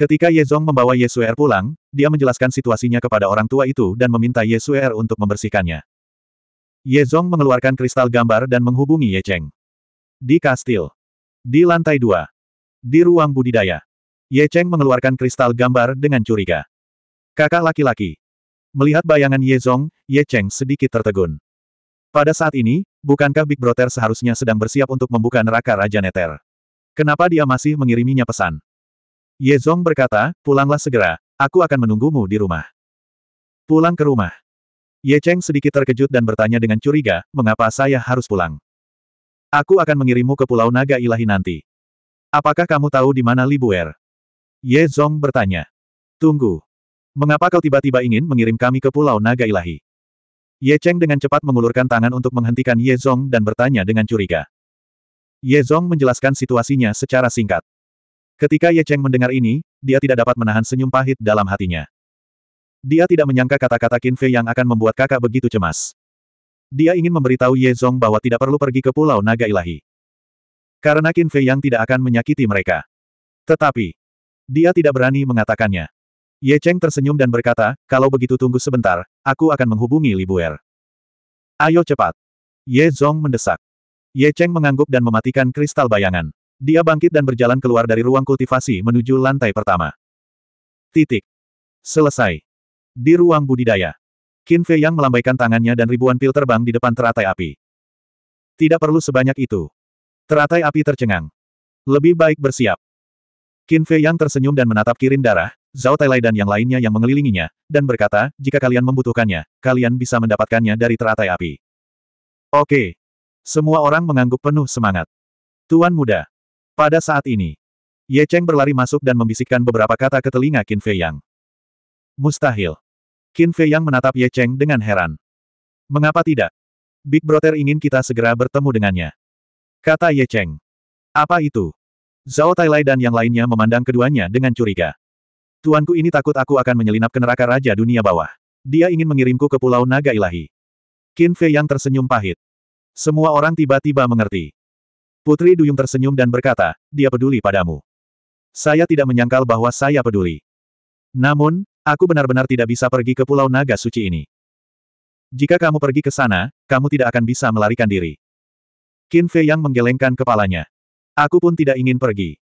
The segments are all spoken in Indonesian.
Ketika Yezong membawa Yesuer er pulang, dia menjelaskan situasinya kepada orang tua itu dan meminta Yesuer er untuk membersihkannya. Yezong mengeluarkan kristal gambar dan menghubungi Ye Cheng. Di kastil. Di lantai dua. Di ruang budidaya. Ye Cheng mengeluarkan kristal gambar dengan curiga. Kakak laki-laki. Melihat bayangan Ye Yezong, Ye Cheng sedikit tertegun. Pada saat ini, bukankah Big Brother seharusnya sedang bersiap untuk membuka neraka Raja Neter? Kenapa dia masih mengiriminya pesan? Ye Yezong berkata, pulanglah segera, aku akan menunggumu di rumah. Pulang ke rumah. Ye Cheng sedikit terkejut dan bertanya dengan curiga, mengapa saya harus pulang? Aku akan mengirimmu ke Pulau Naga Ilahi nanti. Apakah kamu tahu di mana Libuer? Ye Zong bertanya. Tunggu. Mengapa kau tiba-tiba ingin mengirim kami ke Pulau Naga Ilahi? Ye Cheng dengan cepat mengulurkan tangan untuk menghentikan Ye Zong dan bertanya dengan curiga. Ye Zong menjelaskan situasinya secara singkat. Ketika Ye Cheng mendengar ini, dia tidak dapat menahan senyum pahit dalam hatinya. Dia tidak menyangka kata-kata Qin Fei yang akan membuat kakak begitu cemas. Dia ingin memberitahu Ye Zong bahwa tidak perlu pergi ke Pulau Naga Ilahi. Karena Qin Fei yang tidak akan menyakiti mereka. Tetapi, dia tidak berani mengatakannya. Ye Cheng tersenyum dan berkata, kalau begitu tunggu sebentar, aku akan menghubungi Li Buer. Ayo cepat. Ye Zong mendesak. Ye Cheng mengangguk dan mematikan kristal bayangan. Dia bangkit dan berjalan keluar dari ruang kultivasi menuju lantai pertama. Titik. Selesai. Di ruang budidaya. Qin Fei Yang melambaikan tangannya dan ribuan pil terbang di depan teratai api. Tidak perlu sebanyak itu. Teratai api tercengang. Lebih baik bersiap. Qin Fei Yang tersenyum dan menatap Kirin Darah, Zhao Tailai dan yang lainnya yang mengelilinginya, dan berkata, jika kalian membutuhkannya, kalian bisa mendapatkannya dari teratai api. Oke. Semua orang mengangguk penuh semangat. Tuan muda, pada saat ini, Ye Cheng berlari masuk dan membisikkan beberapa kata ke telinga Qin Fei Yang. Mustahil. Qin Fei Yang menatap Ye Cheng dengan heran. Mengapa tidak? Big Brother ingin kita segera bertemu dengannya. Kata Ye Cheng. Apa itu? Zhao Tailai dan yang lainnya memandang keduanya dengan curiga. Tuanku ini takut aku akan menyelinap ke neraka Raja Dunia Bawah. Dia ingin mengirimku ke Pulau Naga Ilahi. Qin Fei yang tersenyum pahit. Semua orang tiba-tiba mengerti. Putri Duyung tersenyum dan berkata, dia peduli padamu. Saya tidak menyangkal bahwa saya peduli. Namun, aku benar-benar tidak bisa pergi ke Pulau Naga Suci ini. Jika kamu pergi ke sana, kamu tidak akan bisa melarikan diri. Qin Fei yang menggelengkan kepalanya. Aku pun tidak ingin pergi.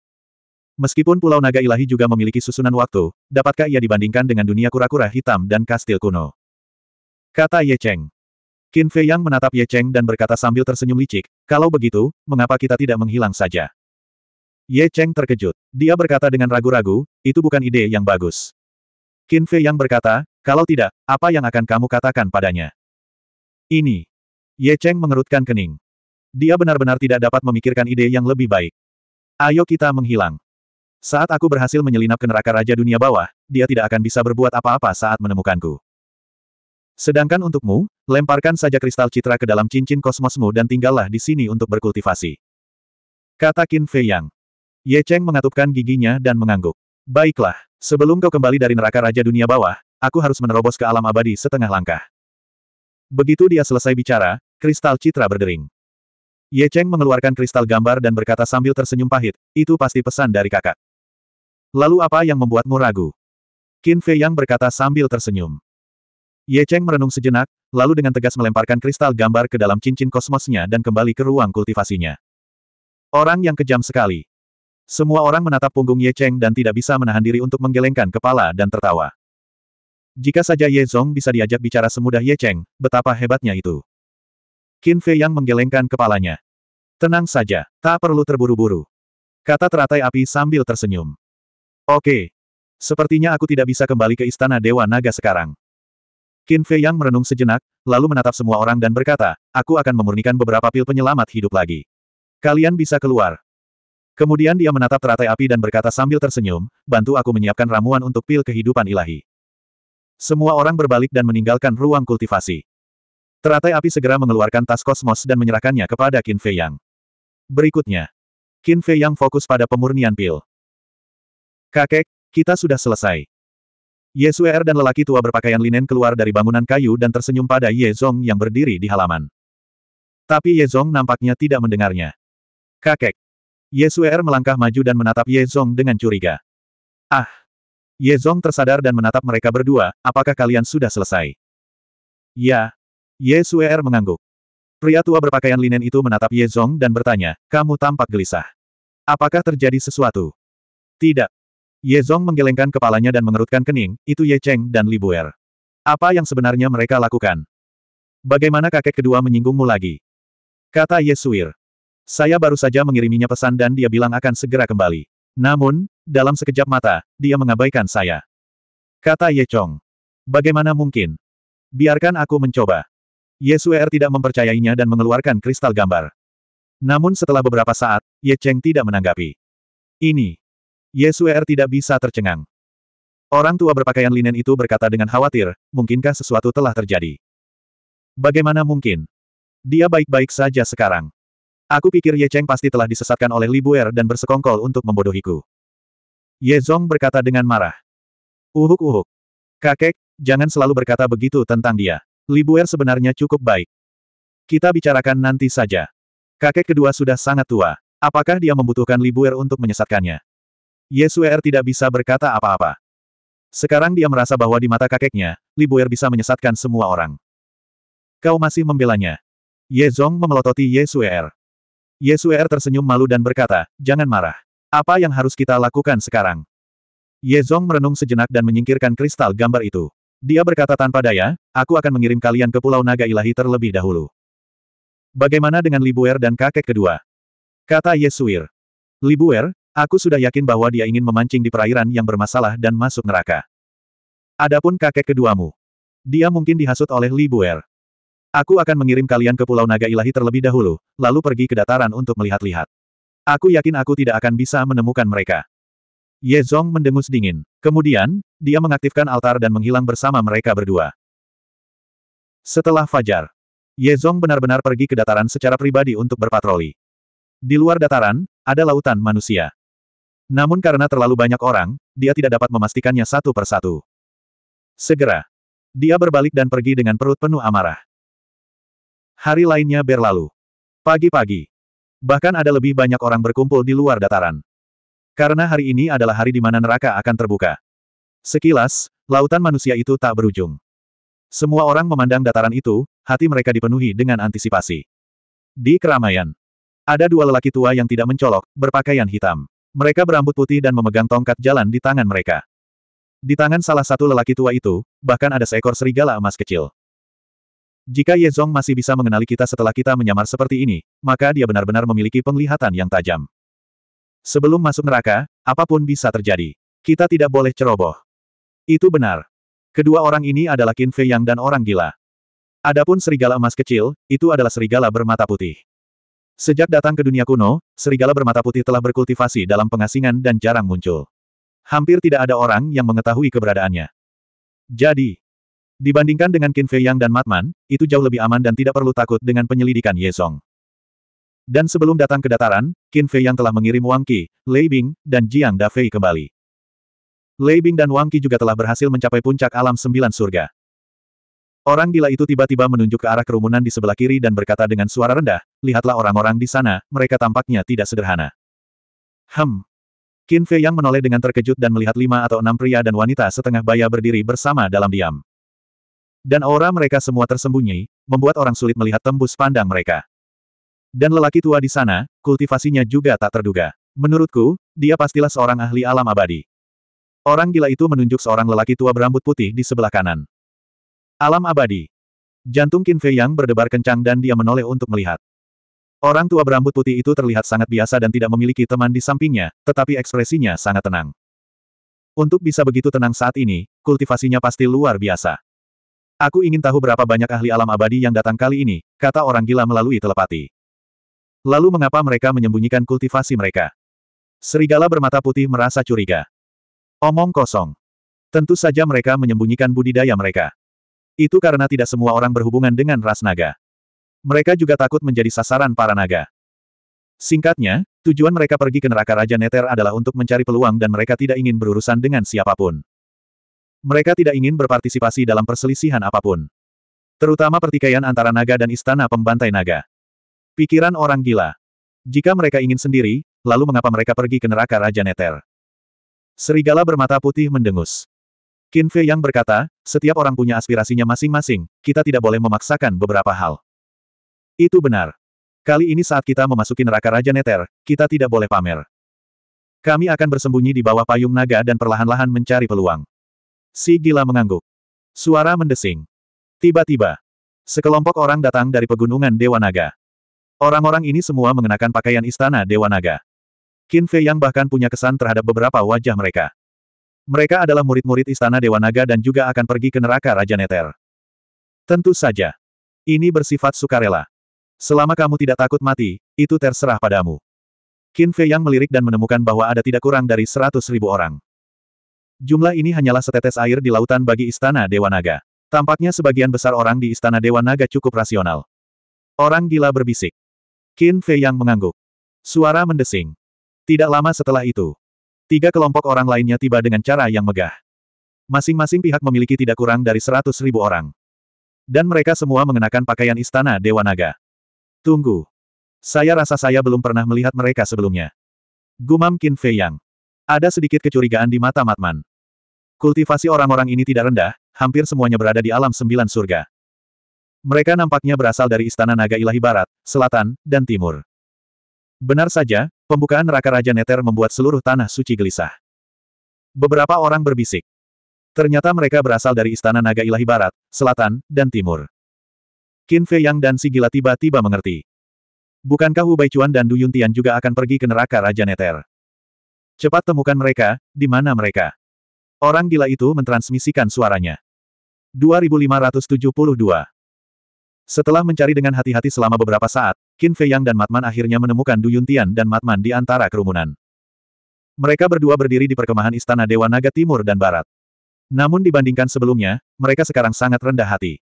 Meskipun Pulau Naga Ilahi juga memiliki susunan waktu, dapatkah ia dibandingkan dengan dunia kura-kura hitam dan kastil kuno? Kata Ye Cheng. Qin Fei Yang menatap Ye Cheng dan berkata sambil tersenyum licik, kalau begitu, mengapa kita tidak menghilang saja? Ye Cheng terkejut. Dia berkata dengan ragu-ragu, itu bukan ide yang bagus. Qin Fei Yang berkata, kalau tidak, apa yang akan kamu katakan padanya? Ini. Ye Cheng mengerutkan kening. Dia benar-benar tidak dapat memikirkan ide yang lebih baik. Ayo kita menghilang. Saat aku berhasil menyelinap ke neraka Raja Dunia Bawah, dia tidak akan bisa berbuat apa-apa saat menemukanku. Sedangkan untukmu, lemparkan saja kristal citra ke dalam cincin kosmosmu dan tinggallah di sini untuk berkultivasi. Kata Qin Fei Yang. Ye Cheng mengatupkan giginya dan mengangguk. Baiklah, sebelum kau kembali dari neraka Raja Dunia Bawah, aku harus menerobos ke alam abadi setengah langkah. Begitu dia selesai bicara, kristal citra berdering. Ye Cheng mengeluarkan kristal gambar dan berkata sambil tersenyum pahit, itu pasti pesan dari kakak. Lalu apa yang membuatmu ragu? Qin Fei Yang berkata sambil tersenyum. Ye Cheng merenung sejenak, lalu dengan tegas melemparkan kristal gambar ke dalam cincin kosmosnya dan kembali ke ruang kultivasinya. Orang yang kejam sekali. Semua orang menatap punggung Ye Cheng dan tidak bisa menahan diri untuk menggelengkan kepala dan tertawa. Jika saja Ye Zong bisa diajak bicara semudah Ye Cheng, betapa hebatnya itu. Qin Fei yang menggelengkan kepalanya. Tenang saja, tak perlu terburu-buru. Kata teratai api sambil tersenyum. Oke. Sepertinya aku tidak bisa kembali ke istana Dewa Naga sekarang. Qin Fei Yang merenung sejenak, lalu menatap semua orang dan berkata, aku akan memurnikan beberapa pil penyelamat hidup lagi. Kalian bisa keluar. Kemudian dia menatap teratai api dan berkata sambil tersenyum, bantu aku menyiapkan ramuan untuk pil kehidupan ilahi. Semua orang berbalik dan meninggalkan ruang kultivasi. Teratai api segera mengeluarkan tas kosmos dan menyerahkannya kepada Qin Fei Yang. Berikutnya, Qin Fei Yang fokus pada pemurnian pil. Kakek, kita sudah selesai. Ye Suer er dan lelaki tua berpakaian linen keluar dari bangunan kayu dan tersenyum pada Ye Zong yang berdiri di halaman. Tapi Ye Zong nampaknya tidak mendengarnya. Kakek. Ye Suer er melangkah maju dan menatap Ye Zong dengan curiga. Ah. Ye Zong tersadar dan menatap mereka berdua, apakah kalian sudah selesai? Ya. Ye Suer er mengangguk. Pria tua berpakaian linen itu menatap Ye Zong dan bertanya, kamu tampak gelisah. Apakah terjadi sesuatu? Tidak. Ye Zong menggelengkan kepalanya dan mengerutkan kening, itu Ye Cheng dan Li Buer. Apa yang sebenarnya mereka lakukan? Bagaimana kakek kedua menyinggungmu lagi? Kata Ye Suir. Saya baru saja mengiriminya pesan dan dia bilang akan segera kembali. Namun, dalam sekejap mata, dia mengabaikan saya. Kata Ye Chong. Bagaimana mungkin? Biarkan aku mencoba. Ye Suir tidak mempercayainya dan mengeluarkan kristal gambar. Namun setelah beberapa saat, Ye Cheng tidak menanggapi. Ini, Yesuer tidak bisa tercengang. Orang tua berpakaian linen itu berkata dengan khawatir, mungkinkah sesuatu telah terjadi? Bagaimana mungkin? Dia baik-baik saja sekarang. Aku pikir Ye Cheng pasti telah disesatkan oleh Li Bu'er dan bersekongkol untuk membodohiku. Ye Zong berkata dengan marah. Uhuk-uhuk. Kakek, jangan selalu berkata begitu tentang dia. Li Bu'er sebenarnya cukup baik. Kita bicarakan nanti saja. Kakek kedua sudah sangat tua. Apakah dia membutuhkan Li Bu'er untuk menyesatkannya? Yesuer tidak bisa berkata apa-apa. Sekarang dia merasa bahwa di mata kakeknya, Libu'er bisa menyesatkan semua orang. Kau masih membelanya. Ye Zong memelototi Yesuer. Yesuer tersenyum malu dan berkata, jangan marah. Apa yang harus kita lakukan sekarang? Ye Zong merenung sejenak dan menyingkirkan kristal gambar itu. Dia berkata tanpa daya, aku akan mengirim kalian ke Pulau Naga Ilahi terlebih dahulu. Bagaimana dengan Libuer dan kakek kedua? Kata Yesu'er. Libuer, Aku sudah yakin bahwa dia ingin memancing di perairan yang bermasalah dan masuk neraka. Adapun kakek keduamu. Dia mungkin dihasut oleh Li Buer. Aku akan mengirim kalian ke Pulau Naga Ilahi terlebih dahulu, lalu pergi ke dataran untuk melihat-lihat. Aku yakin aku tidak akan bisa menemukan mereka. Ye Zong mendengus dingin. Kemudian, dia mengaktifkan altar dan menghilang bersama mereka berdua. Setelah fajar, Ye Zong benar-benar pergi ke dataran secara pribadi untuk berpatroli. Di luar dataran, ada lautan manusia. Namun karena terlalu banyak orang, dia tidak dapat memastikannya satu persatu. Segera, dia berbalik dan pergi dengan perut penuh amarah. Hari lainnya berlalu. Pagi-pagi. Bahkan ada lebih banyak orang berkumpul di luar dataran. Karena hari ini adalah hari di mana neraka akan terbuka. Sekilas, lautan manusia itu tak berujung. Semua orang memandang dataran itu, hati mereka dipenuhi dengan antisipasi. Di keramaian, ada dua lelaki tua yang tidak mencolok, berpakaian hitam. Mereka berambut putih dan memegang tongkat jalan di tangan mereka. Di tangan salah satu lelaki tua itu, bahkan ada seekor serigala emas kecil. Jika Ye Zong masih bisa mengenali kita setelah kita menyamar seperti ini, maka dia benar-benar memiliki penglihatan yang tajam. Sebelum masuk neraka, apapun bisa terjadi. Kita tidak boleh ceroboh. Itu benar. Kedua orang ini adalah Qin Fei Yang dan orang gila. Adapun serigala emas kecil, itu adalah serigala bermata putih. Sejak datang ke dunia kuno, serigala bermata putih telah berkultivasi dalam pengasingan dan jarang muncul. Hampir tidak ada orang yang mengetahui keberadaannya. Jadi, dibandingkan dengan Qin Fei Yang dan Matman, itu jauh lebih aman dan tidak perlu takut dengan penyelidikan Ye Song. Dan sebelum datang ke dataran, Qin Fei Yang telah mengirim Wang Qi, Lei Bing, dan Jiang Da Fei kembali. Lei Bing dan Wang Qi juga telah berhasil mencapai puncak alam sembilan surga. Orang gila itu tiba-tiba menunjuk ke arah kerumunan di sebelah kiri dan berkata dengan suara rendah, lihatlah orang-orang di sana, mereka tampaknya tidak sederhana. Hem. Qin Fei yang menoleh dengan terkejut dan melihat lima atau enam pria dan wanita setengah baya berdiri bersama dalam diam. Dan aura mereka semua tersembunyi, membuat orang sulit melihat tembus pandang mereka. Dan lelaki tua di sana, kultivasinya juga tak terduga. Menurutku, dia pastilah seorang ahli alam abadi. Orang gila itu menunjuk seorang lelaki tua berambut putih di sebelah kanan. Alam abadi. Jantung Qin Fei Yang berdebar kencang dan dia menoleh untuk melihat. Orang tua berambut putih itu terlihat sangat biasa dan tidak memiliki teman di sampingnya, tetapi ekspresinya sangat tenang. Untuk bisa begitu tenang saat ini, kultivasinya pasti luar biasa. Aku ingin tahu berapa banyak ahli alam abadi yang datang kali ini, kata orang gila melalui telepati. Lalu mengapa mereka menyembunyikan kultivasi mereka? Serigala bermata putih merasa curiga. Omong kosong. Tentu saja mereka menyembunyikan budidaya mereka. Itu karena tidak semua orang berhubungan dengan ras naga. Mereka juga takut menjadi sasaran para naga. Singkatnya, tujuan mereka pergi ke neraka Raja Neter adalah untuk mencari peluang dan mereka tidak ingin berurusan dengan siapapun. Mereka tidak ingin berpartisipasi dalam perselisihan apapun. Terutama pertikaian antara naga dan istana pembantai naga. Pikiran orang gila. Jika mereka ingin sendiri, lalu mengapa mereka pergi ke neraka Raja Neter? Serigala bermata putih mendengus. Qin Fei yang berkata, setiap orang punya aspirasinya masing-masing, kita tidak boleh memaksakan beberapa hal. Itu benar. Kali ini saat kita memasuki neraka Raja Neter, kita tidak boleh pamer. Kami akan bersembunyi di bawah payung naga dan perlahan-lahan mencari peluang. Si gila mengangguk. Suara mendesing. Tiba-tiba, sekelompok orang datang dari pegunungan Dewa Naga. Orang-orang ini semua mengenakan pakaian istana Dewa Naga. Qin Fei yang bahkan punya kesan terhadap beberapa wajah mereka. Mereka adalah murid-murid Istana Dewa Naga dan juga akan pergi ke neraka Raja Neter. Tentu saja. Ini bersifat sukarela. Selama kamu tidak takut mati, itu terserah padamu. Qin Fei yang melirik dan menemukan bahwa ada tidak kurang dari seratus ribu orang. Jumlah ini hanyalah setetes air di lautan bagi Istana Dewa Naga. Tampaknya sebagian besar orang di Istana Dewa Naga cukup rasional. Orang gila berbisik. Qin Fei yang mengangguk. Suara mendesing. Tidak lama setelah itu, Tiga kelompok orang lainnya tiba dengan cara yang megah. Masing-masing pihak memiliki tidak kurang dari seratus ribu orang. Dan mereka semua mengenakan pakaian istana Dewa Naga. Tunggu. Saya rasa saya belum pernah melihat mereka sebelumnya. Gumam Qin Fei Yang. Ada sedikit kecurigaan di mata Matman. Kultivasi orang-orang ini tidak rendah, hampir semuanya berada di alam sembilan surga. Mereka nampaknya berasal dari istana naga ilahi barat, selatan, dan timur. Benar saja, Pembukaan neraka Raja Neter membuat seluruh tanah suci gelisah. Beberapa orang berbisik. Ternyata mereka berasal dari Istana Naga Ilahi Barat, Selatan, dan Timur. Qin Fei Yang dan si gila tiba-tiba mengerti. Bukankah Hu Baichuan dan Du Yuntian juga akan pergi ke neraka Raja Neter? Cepat temukan mereka, di mana mereka? Orang gila itu mentransmisikan suaranya. 2572 setelah mencari dengan hati-hati selama beberapa saat, Qin Fei Yang dan Matman akhirnya menemukan Du Yuntian dan Matman di antara kerumunan. Mereka berdua berdiri di perkemahan Istana Dewa Naga Timur dan Barat. Namun dibandingkan sebelumnya, mereka sekarang sangat rendah hati.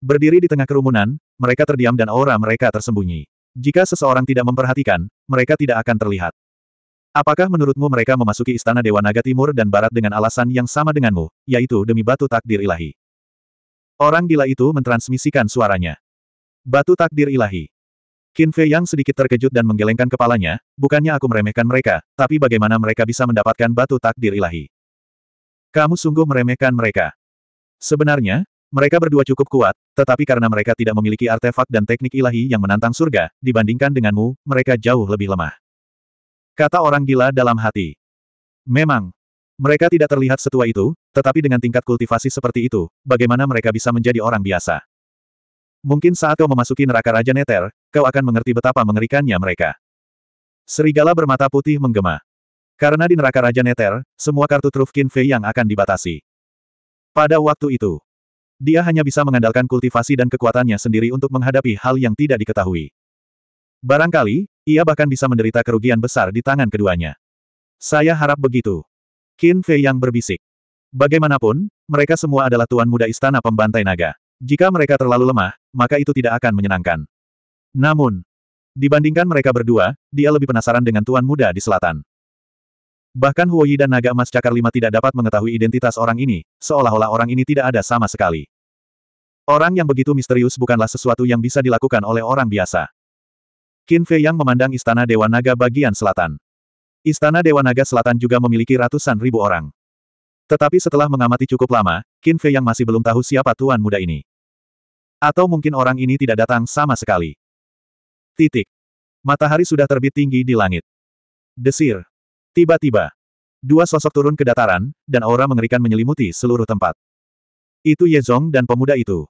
Berdiri di tengah kerumunan, mereka terdiam dan aura mereka tersembunyi. Jika seseorang tidak memperhatikan, mereka tidak akan terlihat. Apakah menurutmu mereka memasuki Istana Dewa Naga Timur dan Barat dengan alasan yang sama denganmu, yaitu demi batu takdir ilahi? Orang gila itu mentransmisikan suaranya. Batu takdir ilahi. Qin Fei Yang sedikit terkejut dan menggelengkan kepalanya, bukannya aku meremehkan mereka, tapi bagaimana mereka bisa mendapatkan batu takdir ilahi. Kamu sungguh meremehkan mereka. Sebenarnya, mereka berdua cukup kuat, tetapi karena mereka tidak memiliki artefak dan teknik ilahi yang menantang surga, dibandingkan denganmu, mereka jauh lebih lemah. Kata orang gila dalam hati. Memang, mereka tidak terlihat setua itu, tetapi dengan tingkat kultivasi seperti itu, bagaimana mereka bisa menjadi orang biasa? Mungkin saat kau memasuki neraka Raja Neter, kau akan mengerti betapa mengerikannya mereka. Serigala bermata putih menggema. Karena di neraka Raja Neter, semua kartu truf kinfe yang akan dibatasi. Pada waktu itu, dia hanya bisa mengandalkan kultivasi dan kekuatannya sendiri untuk menghadapi hal yang tidak diketahui. Barangkali, ia bahkan bisa menderita kerugian besar di tangan keduanya. Saya harap begitu. Qin Fei yang berbisik. Bagaimanapun, mereka semua adalah tuan muda istana pembantai naga. Jika mereka terlalu lemah, maka itu tidak akan menyenangkan. Namun, dibandingkan mereka berdua, dia lebih penasaran dengan tuan muda di selatan. Bahkan Huoyi dan naga emas cakar lima tidak dapat mengetahui identitas orang ini, seolah-olah orang ini tidak ada sama sekali. Orang yang begitu misterius bukanlah sesuatu yang bisa dilakukan oleh orang biasa. Qin Fei Yang memandang istana Dewa Naga bagian selatan. Istana Dewa Naga Selatan juga memiliki ratusan ribu orang. Tetapi setelah mengamati cukup lama, Qin Fei yang masih belum tahu siapa tuan muda ini. Atau mungkin orang ini tidak datang sama sekali. Titik. Matahari sudah terbit tinggi di langit. Desir. Tiba-tiba. Dua sosok turun ke dataran, dan aura mengerikan menyelimuti seluruh tempat. Itu Ye Yezong dan pemuda itu.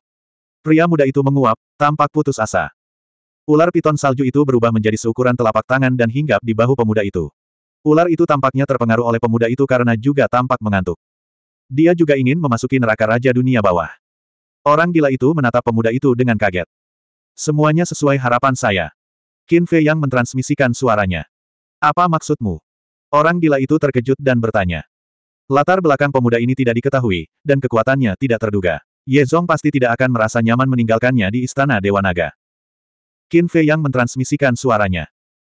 Pria muda itu menguap, tampak putus asa. Ular piton salju itu berubah menjadi seukuran telapak tangan dan hinggap di bahu pemuda itu. Ular itu tampaknya terpengaruh oleh pemuda itu karena juga tampak mengantuk. Dia juga ingin memasuki neraka Raja Dunia Bawah. Orang gila itu menatap pemuda itu dengan kaget. Semuanya sesuai harapan saya. Qin Fei yang mentransmisikan suaranya. Apa maksudmu? Orang gila itu terkejut dan bertanya. Latar belakang pemuda ini tidak diketahui, dan kekuatannya tidak terduga. Ye Zong pasti tidak akan merasa nyaman meninggalkannya di Istana Dewa Naga. Qin Fei yang mentransmisikan suaranya.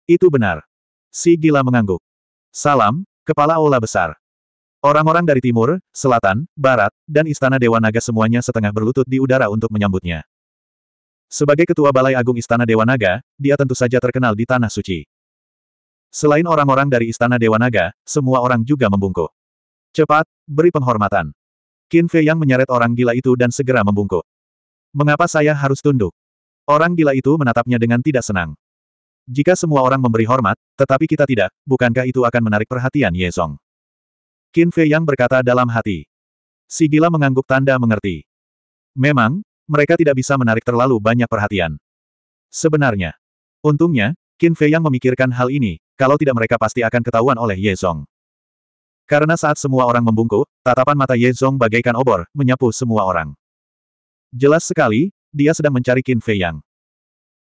Itu benar. Si gila mengangguk. Salam, Kepala Aula Besar. Orang-orang dari timur, selatan, barat, dan Istana Dewa Naga semuanya setengah berlutut di udara untuk menyambutnya. Sebagai Ketua Balai Agung Istana Dewa Naga, dia tentu saja terkenal di Tanah Suci. Selain orang-orang dari Istana Dewa Naga, semua orang juga membungkuk. Cepat, beri penghormatan. Qin Fei yang menyeret orang gila itu dan segera membungkuk. Mengapa saya harus tunduk? Orang gila itu menatapnya dengan tidak senang. Jika semua orang memberi hormat, tetapi kita tidak, bukankah itu akan menarik perhatian Ye Song? Qin Fei Yang berkata dalam hati. Si gila mengangguk tanda mengerti. Memang, mereka tidak bisa menarik terlalu banyak perhatian. Sebenarnya. Untungnya, Qin Fei Yang memikirkan hal ini, kalau tidak mereka pasti akan ketahuan oleh Ye Song. Karena saat semua orang membungkuk, tatapan mata Ye Song bagaikan obor, menyapu semua orang. Jelas sekali, dia sedang mencari Qin Fei Yang.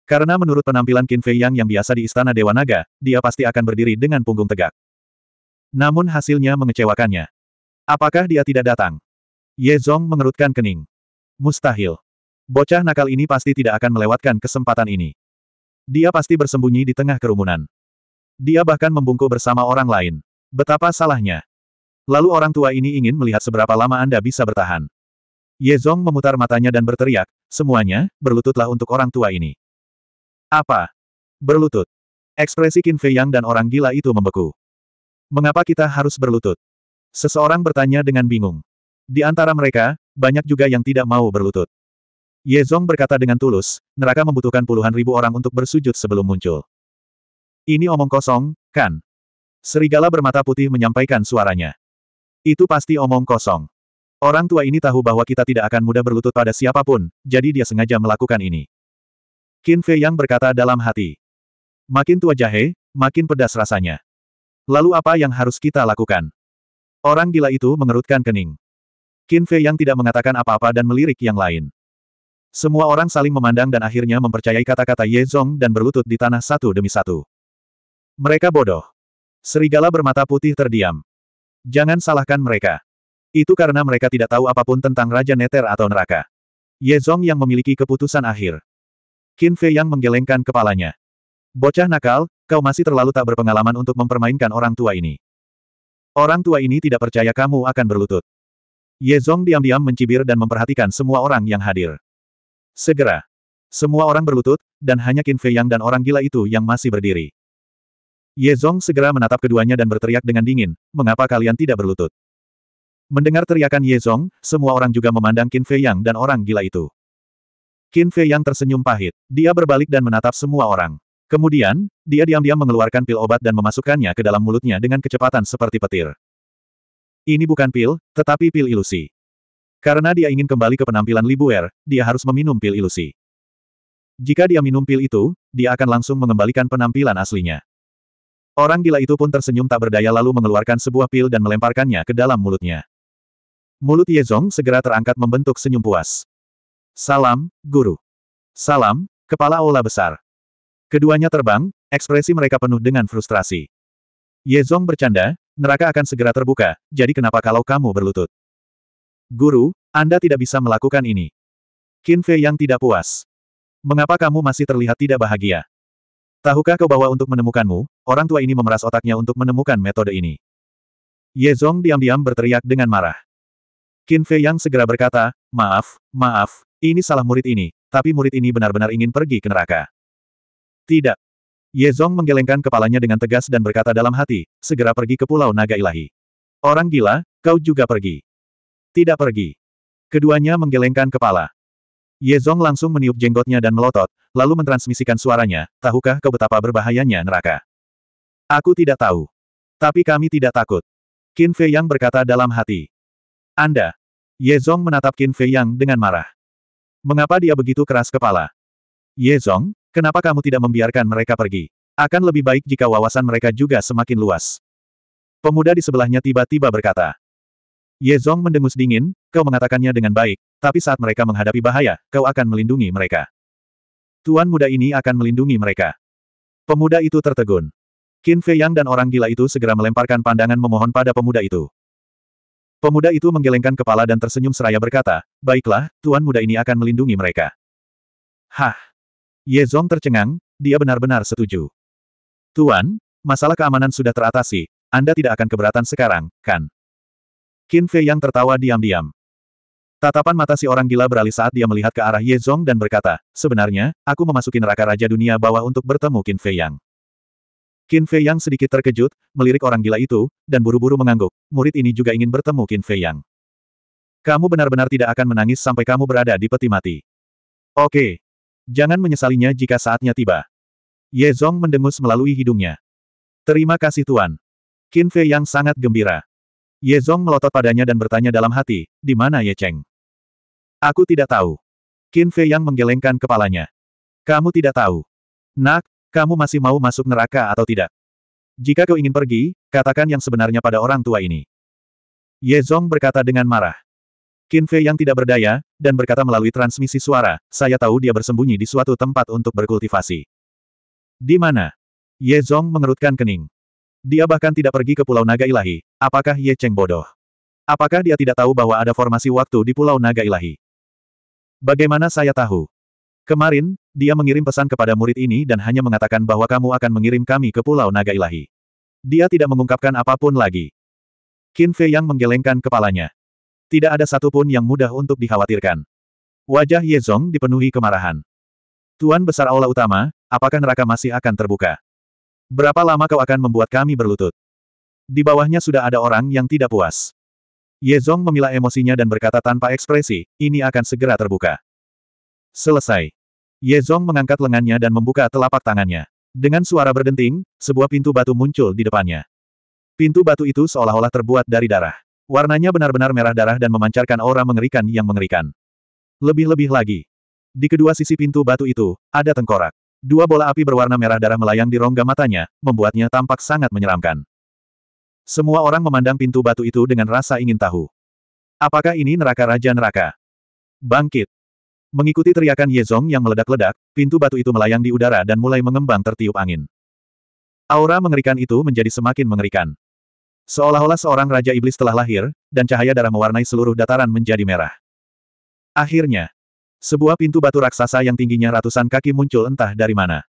Karena menurut penampilan Qin Fei Yang yang biasa di Istana Dewa Naga, dia pasti akan berdiri dengan punggung tegak. Namun hasilnya mengecewakannya. Apakah dia tidak datang? Ye Zong mengerutkan kening. Mustahil. Bocah nakal ini pasti tidak akan melewatkan kesempatan ini. Dia pasti bersembunyi di tengah kerumunan. Dia bahkan membungkuk bersama orang lain. Betapa salahnya. Lalu orang tua ini ingin melihat seberapa lama Anda bisa bertahan. Ye Zong memutar matanya dan berteriak, semuanya, berlututlah untuk orang tua ini. Apa? Berlutut. Ekspresi Qin Fei Yang dan orang gila itu membeku. Mengapa kita harus berlutut? Seseorang bertanya dengan bingung. Di antara mereka, banyak juga yang tidak mau berlutut. Ye Zong berkata dengan tulus, neraka membutuhkan puluhan ribu orang untuk bersujud sebelum muncul. Ini omong kosong, kan? Serigala bermata putih menyampaikan suaranya. Itu pasti omong kosong. Orang tua ini tahu bahwa kita tidak akan mudah berlutut pada siapapun, jadi dia sengaja melakukan ini. Qin Fei Yang berkata dalam hati. Makin tua jahe, makin pedas rasanya. Lalu apa yang harus kita lakukan? Orang gila itu mengerutkan kening. Qin Fei Yang tidak mengatakan apa-apa dan melirik yang lain. Semua orang saling memandang dan akhirnya mempercayai kata-kata Ye Zong dan berlutut di tanah satu demi satu. Mereka bodoh. Serigala bermata putih terdiam. Jangan salahkan mereka. Itu karena mereka tidak tahu apapun tentang Raja Neter atau neraka. Ye Zong yang memiliki keputusan akhir. Qin Fei yang menggelengkan kepalanya. Bocah nakal, kau masih terlalu tak berpengalaman untuk mempermainkan orang tua ini. Orang tua ini tidak percaya kamu akan berlutut. Ye Zong diam-diam mencibir dan memperhatikan semua orang yang hadir. Segera. Semua orang berlutut, dan hanya Qin Fei Yang dan orang gila itu yang masih berdiri. Ye Zong segera menatap keduanya dan berteriak dengan dingin, mengapa kalian tidak berlutut? Mendengar teriakan Ye Zong, semua orang juga memandang Qin Fei Yang dan orang gila itu. Qin Fei yang tersenyum pahit. Dia berbalik dan menatap semua orang. Kemudian, dia diam-diam mengeluarkan pil obat dan memasukkannya ke dalam mulutnya dengan kecepatan seperti petir. Ini bukan pil, tetapi pil ilusi. Karena dia ingin kembali ke penampilan Libuer, dia harus meminum pil ilusi. Jika dia minum pil itu, dia akan langsung mengembalikan penampilan aslinya. Orang gila itu pun tersenyum tak berdaya lalu mengeluarkan sebuah pil dan melemparkannya ke dalam mulutnya. Mulut Yezong segera terangkat membentuk senyum puas. Salam, Guru. Salam, Kepala Aula Besar. Keduanya terbang, ekspresi mereka penuh dengan frustrasi. Ye Zong bercanda, neraka akan segera terbuka, jadi kenapa kalau kamu berlutut? Guru, Anda tidak bisa melakukan ini. Qin Fei yang tidak puas. Mengapa kamu masih terlihat tidak bahagia? Tahukah kau bahwa untuk menemukanmu, orang tua ini memeras otaknya untuk menemukan metode ini. Ye Zong diam-diam berteriak dengan marah. Qin Fei yang segera berkata, maaf, maaf, ini salah murid ini, tapi murid ini benar-benar ingin pergi ke neraka. Tidak. Ye Zong menggelengkan kepalanya dengan tegas dan berkata dalam hati, segera pergi ke Pulau Naga Ilahi. Orang gila, kau juga pergi. Tidak pergi. Keduanya menggelengkan kepala. Ye Zong langsung meniup jenggotnya dan melotot, lalu mentransmisikan suaranya, tahukah kau betapa berbahayanya neraka? Aku tidak tahu. Tapi kami tidak takut. Qin Fei Yang berkata dalam hati. Anda. Ye Zong menatap Qin Fei Yang dengan marah. Mengapa dia begitu keras kepala? Ye Zong, kenapa kamu tidak membiarkan mereka pergi? Akan lebih baik jika wawasan mereka juga semakin luas. Pemuda di sebelahnya tiba-tiba berkata. Ye Zong mendengus dingin, kau mengatakannya dengan baik, tapi saat mereka menghadapi bahaya, kau akan melindungi mereka. Tuan muda ini akan melindungi mereka. Pemuda itu tertegun. Qin Fei Yang dan orang gila itu segera melemparkan pandangan memohon pada pemuda itu. Pemuda itu menggelengkan kepala dan tersenyum seraya berkata, Baiklah, Tuan muda ini akan melindungi mereka. Hah! Ye Zong tercengang, dia benar-benar setuju. Tuan, masalah keamanan sudah teratasi, Anda tidak akan keberatan sekarang, kan? Qin Fei yang tertawa diam-diam. Tatapan mata si orang gila beralih saat dia melihat ke arah Ye Zong dan berkata, sebenarnya, aku memasuki neraka Raja Dunia bawah untuk bertemu Qin Fei Yang. Qin Fei Yang sedikit terkejut, melirik orang gila itu, dan buru-buru mengangguk. Murid ini juga ingin bertemu Qin Fei Yang. Kamu benar-benar tidak akan menangis sampai kamu berada di peti mati. Oke. Jangan menyesalinya jika saatnya tiba. Ye Zong mendengus melalui hidungnya. Terima kasih Tuan. Qin Fei Yang sangat gembira. Ye Zong melotot padanya dan bertanya dalam hati, di mana Ye Cheng? Aku tidak tahu. Qin Fei Yang menggelengkan kepalanya. Kamu tidak tahu. Nak, kamu masih mau masuk neraka atau tidak? Jika kau ingin pergi, katakan yang sebenarnya pada orang tua ini. Ye Zong berkata dengan marah. Qin Fei yang tidak berdaya, dan berkata melalui transmisi suara, saya tahu dia bersembunyi di suatu tempat untuk berkultivasi. Di mana? Ye Zong mengerutkan kening. Dia bahkan tidak pergi ke Pulau Naga Ilahi, apakah Ye Cheng bodoh? Apakah dia tidak tahu bahwa ada formasi waktu di Pulau Naga Ilahi? Bagaimana saya tahu? Kemarin, dia mengirim pesan kepada murid ini dan hanya mengatakan bahwa kamu akan mengirim kami ke Pulau Naga Ilahi. Dia tidak mengungkapkan apapun lagi. Qin Fei yang menggelengkan kepalanya. Tidak ada satupun yang mudah untuk dikhawatirkan. Wajah Ye Zong dipenuhi kemarahan. Tuan Besar Aula Utama, apakah neraka masih akan terbuka? Berapa lama kau akan membuat kami berlutut? Di bawahnya sudah ada orang yang tidak puas. Ye Zong memilah emosinya dan berkata tanpa ekspresi, ini akan segera terbuka. Selesai. Ye Zong mengangkat lengannya dan membuka telapak tangannya. Dengan suara berdenting, sebuah pintu batu muncul di depannya. Pintu batu itu seolah-olah terbuat dari darah. Warnanya benar-benar merah darah dan memancarkan aura mengerikan yang mengerikan. Lebih-lebih lagi. Di kedua sisi pintu batu itu, ada tengkorak. Dua bola api berwarna merah darah melayang di rongga matanya, membuatnya tampak sangat menyeramkan. Semua orang memandang pintu batu itu dengan rasa ingin tahu. Apakah ini neraka Raja Neraka? Bangkit! Mengikuti teriakan Yezong yang meledak-ledak, pintu batu itu melayang di udara dan mulai mengembang tertiup angin. Aura mengerikan itu menjadi semakin mengerikan. Seolah-olah seorang Raja Iblis telah lahir, dan cahaya darah mewarnai seluruh dataran menjadi merah. Akhirnya, sebuah pintu batu raksasa yang tingginya ratusan kaki muncul entah dari mana.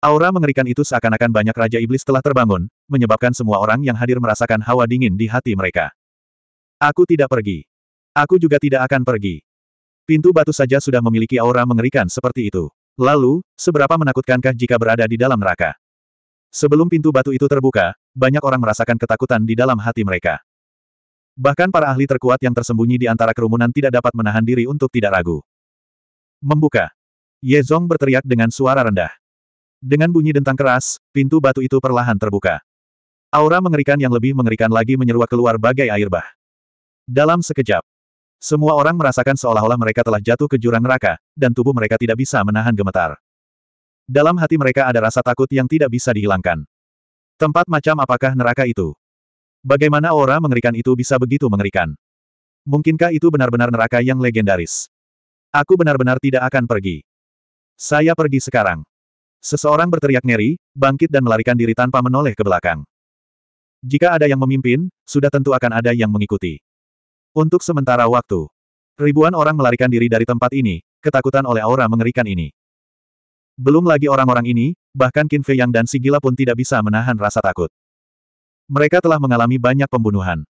Aura mengerikan itu seakan-akan banyak Raja Iblis telah terbangun, menyebabkan semua orang yang hadir merasakan hawa dingin di hati mereka. Aku tidak pergi. Aku juga tidak akan pergi. Pintu batu saja sudah memiliki aura mengerikan seperti itu. Lalu, seberapa menakutkankah jika berada di dalam neraka? Sebelum pintu batu itu terbuka, banyak orang merasakan ketakutan di dalam hati mereka. Bahkan para ahli terkuat yang tersembunyi di antara kerumunan tidak dapat menahan diri untuk tidak ragu. Membuka. Ye Zong berteriak dengan suara rendah. Dengan bunyi dentang keras, pintu batu itu perlahan terbuka. Aura mengerikan yang lebih mengerikan lagi menyeruak keluar bagai air bah. Dalam sekejap, semua orang merasakan seolah-olah mereka telah jatuh ke jurang neraka, dan tubuh mereka tidak bisa menahan gemetar. Dalam hati mereka ada rasa takut yang tidak bisa dihilangkan. Tempat macam apakah neraka itu? Bagaimana aura mengerikan itu bisa begitu mengerikan? Mungkinkah itu benar-benar neraka yang legendaris? Aku benar-benar tidak akan pergi. Saya pergi sekarang. Seseorang berteriak ngeri, bangkit dan melarikan diri tanpa menoleh ke belakang. Jika ada yang memimpin, sudah tentu akan ada yang mengikuti. Untuk sementara waktu, ribuan orang melarikan diri dari tempat ini, ketakutan oleh aura mengerikan ini. Belum lagi orang-orang ini, bahkan Qin Fei Yang dan si gila pun tidak bisa menahan rasa takut. Mereka telah mengalami banyak pembunuhan.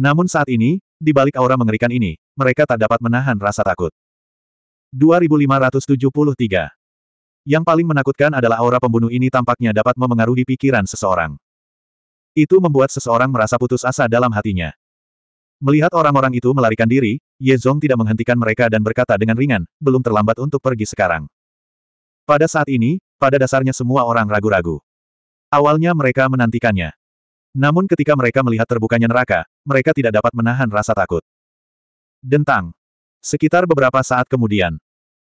Namun saat ini, di balik aura mengerikan ini, mereka tak dapat menahan rasa takut. 2573 Yang paling menakutkan adalah aura pembunuh ini tampaknya dapat memengaruhi pikiran seseorang. Itu membuat seseorang merasa putus asa dalam hatinya. Melihat orang-orang itu melarikan diri, Ye Zong tidak menghentikan mereka dan berkata dengan ringan, belum terlambat untuk pergi sekarang. Pada saat ini, pada dasarnya semua orang ragu-ragu. Awalnya mereka menantikannya. Namun ketika mereka melihat terbukanya neraka, mereka tidak dapat menahan rasa takut. Dentang. Sekitar beberapa saat kemudian,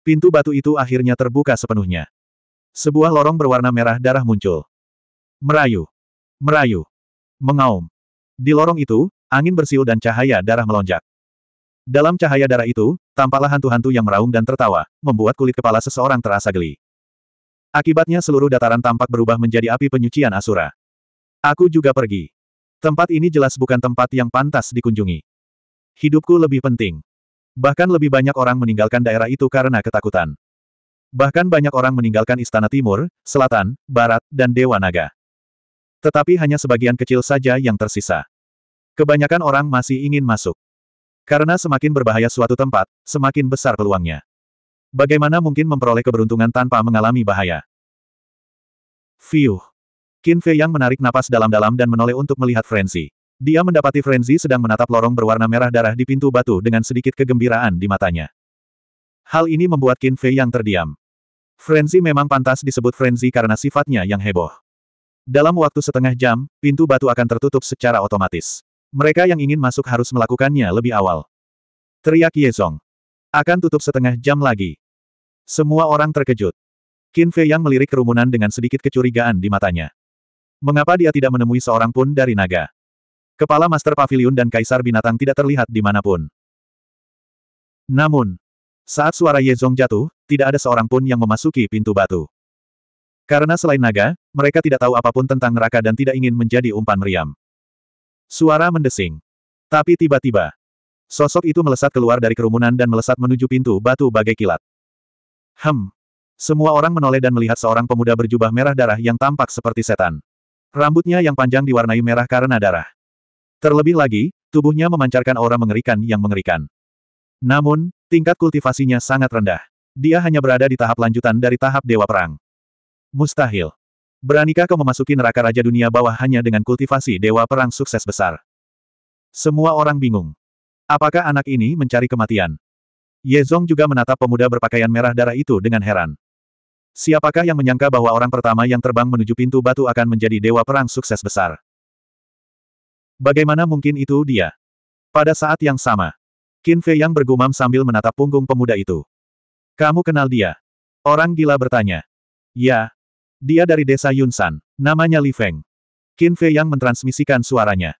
pintu batu itu akhirnya terbuka sepenuhnya. Sebuah lorong berwarna merah darah muncul. Merayu. Merayu. Mengaum. Di lorong itu, Angin bersiul dan cahaya darah melonjak. Dalam cahaya darah itu, tampaklah hantu-hantu yang meraung dan tertawa, membuat kulit kepala seseorang terasa geli. Akibatnya seluruh dataran tampak berubah menjadi api penyucian Asura. Aku juga pergi. Tempat ini jelas bukan tempat yang pantas dikunjungi. Hidupku lebih penting. Bahkan lebih banyak orang meninggalkan daerah itu karena ketakutan. Bahkan banyak orang meninggalkan istana timur, selatan, barat, dan Dewa Naga. Tetapi hanya sebagian kecil saja yang tersisa. Kebanyakan orang masih ingin masuk. Karena semakin berbahaya suatu tempat, semakin besar peluangnya. Bagaimana mungkin memperoleh keberuntungan tanpa mengalami bahaya? Fiuh. Qin Fei yang menarik napas dalam-dalam dan menoleh untuk melihat Frenzy. Dia mendapati Frenzy sedang menatap lorong berwarna merah darah di pintu batu dengan sedikit kegembiraan di matanya. Hal ini membuat Qin Fei yang terdiam. Frenzy memang pantas disebut Frenzy karena sifatnya yang heboh. Dalam waktu setengah jam, pintu batu akan tertutup secara otomatis. Mereka yang ingin masuk harus melakukannya lebih awal. Teriak Zong. Akan tutup setengah jam lagi. Semua orang terkejut. Qin Fei yang melirik kerumunan dengan sedikit kecurigaan di matanya. Mengapa dia tidak menemui seorang pun dari naga? Kepala Master Pavilion dan Kaisar Binatang tidak terlihat di manapun. Namun, saat suara Ye Zong jatuh, tidak ada seorang pun yang memasuki pintu batu. Karena selain naga, mereka tidak tahu apapun tentang neraka dan tidak ingin menjadi umpan meriam. Suara mendesing. Tapi tiba-tiba, sosok itu melesat keluar dari kerumunan dan melesat menuju pintu batu bagai kilat. Hem. Semua orang menoleh dan melihat seorang pemuda berjubah merah darah yang tampak seperti setan. Rambutnya yang panjang diwarnai merah karena darah. Terlebih lagi, tubuhnya memancarkan aura mengerikan yang mengerikan. Namun, tingkat kultivasinya sangat rendah. Dia hanya berada di tahap lanjutan dari tahap Dewa Perang. Mustahil. Beranikah kau memasuki neraka Raja Dunia bawah hanya dengan kultivasi Dewa Perang sukses besar? Semua orang bingung. Apakah anak ini mencari kematian? Ye Zong juga menatap pemuda berpakaian merah darah itu dengan heran. Siapakah yang menyangka bahwa orang pertama yang terbang menuju pintu batu akan menjadi Dewa Perang sukses besar? Bagaimana mungkin itu dia? Pada saat yang sama, Qin Fei yang bergumam sambil menatap punggung pemuda itu. Kamu kenal dia? Orang gila bertanya. Ya, dia dari desa Yunsan. Namanya Li Feng. Qin Fei yang mentransmisikan suaranya.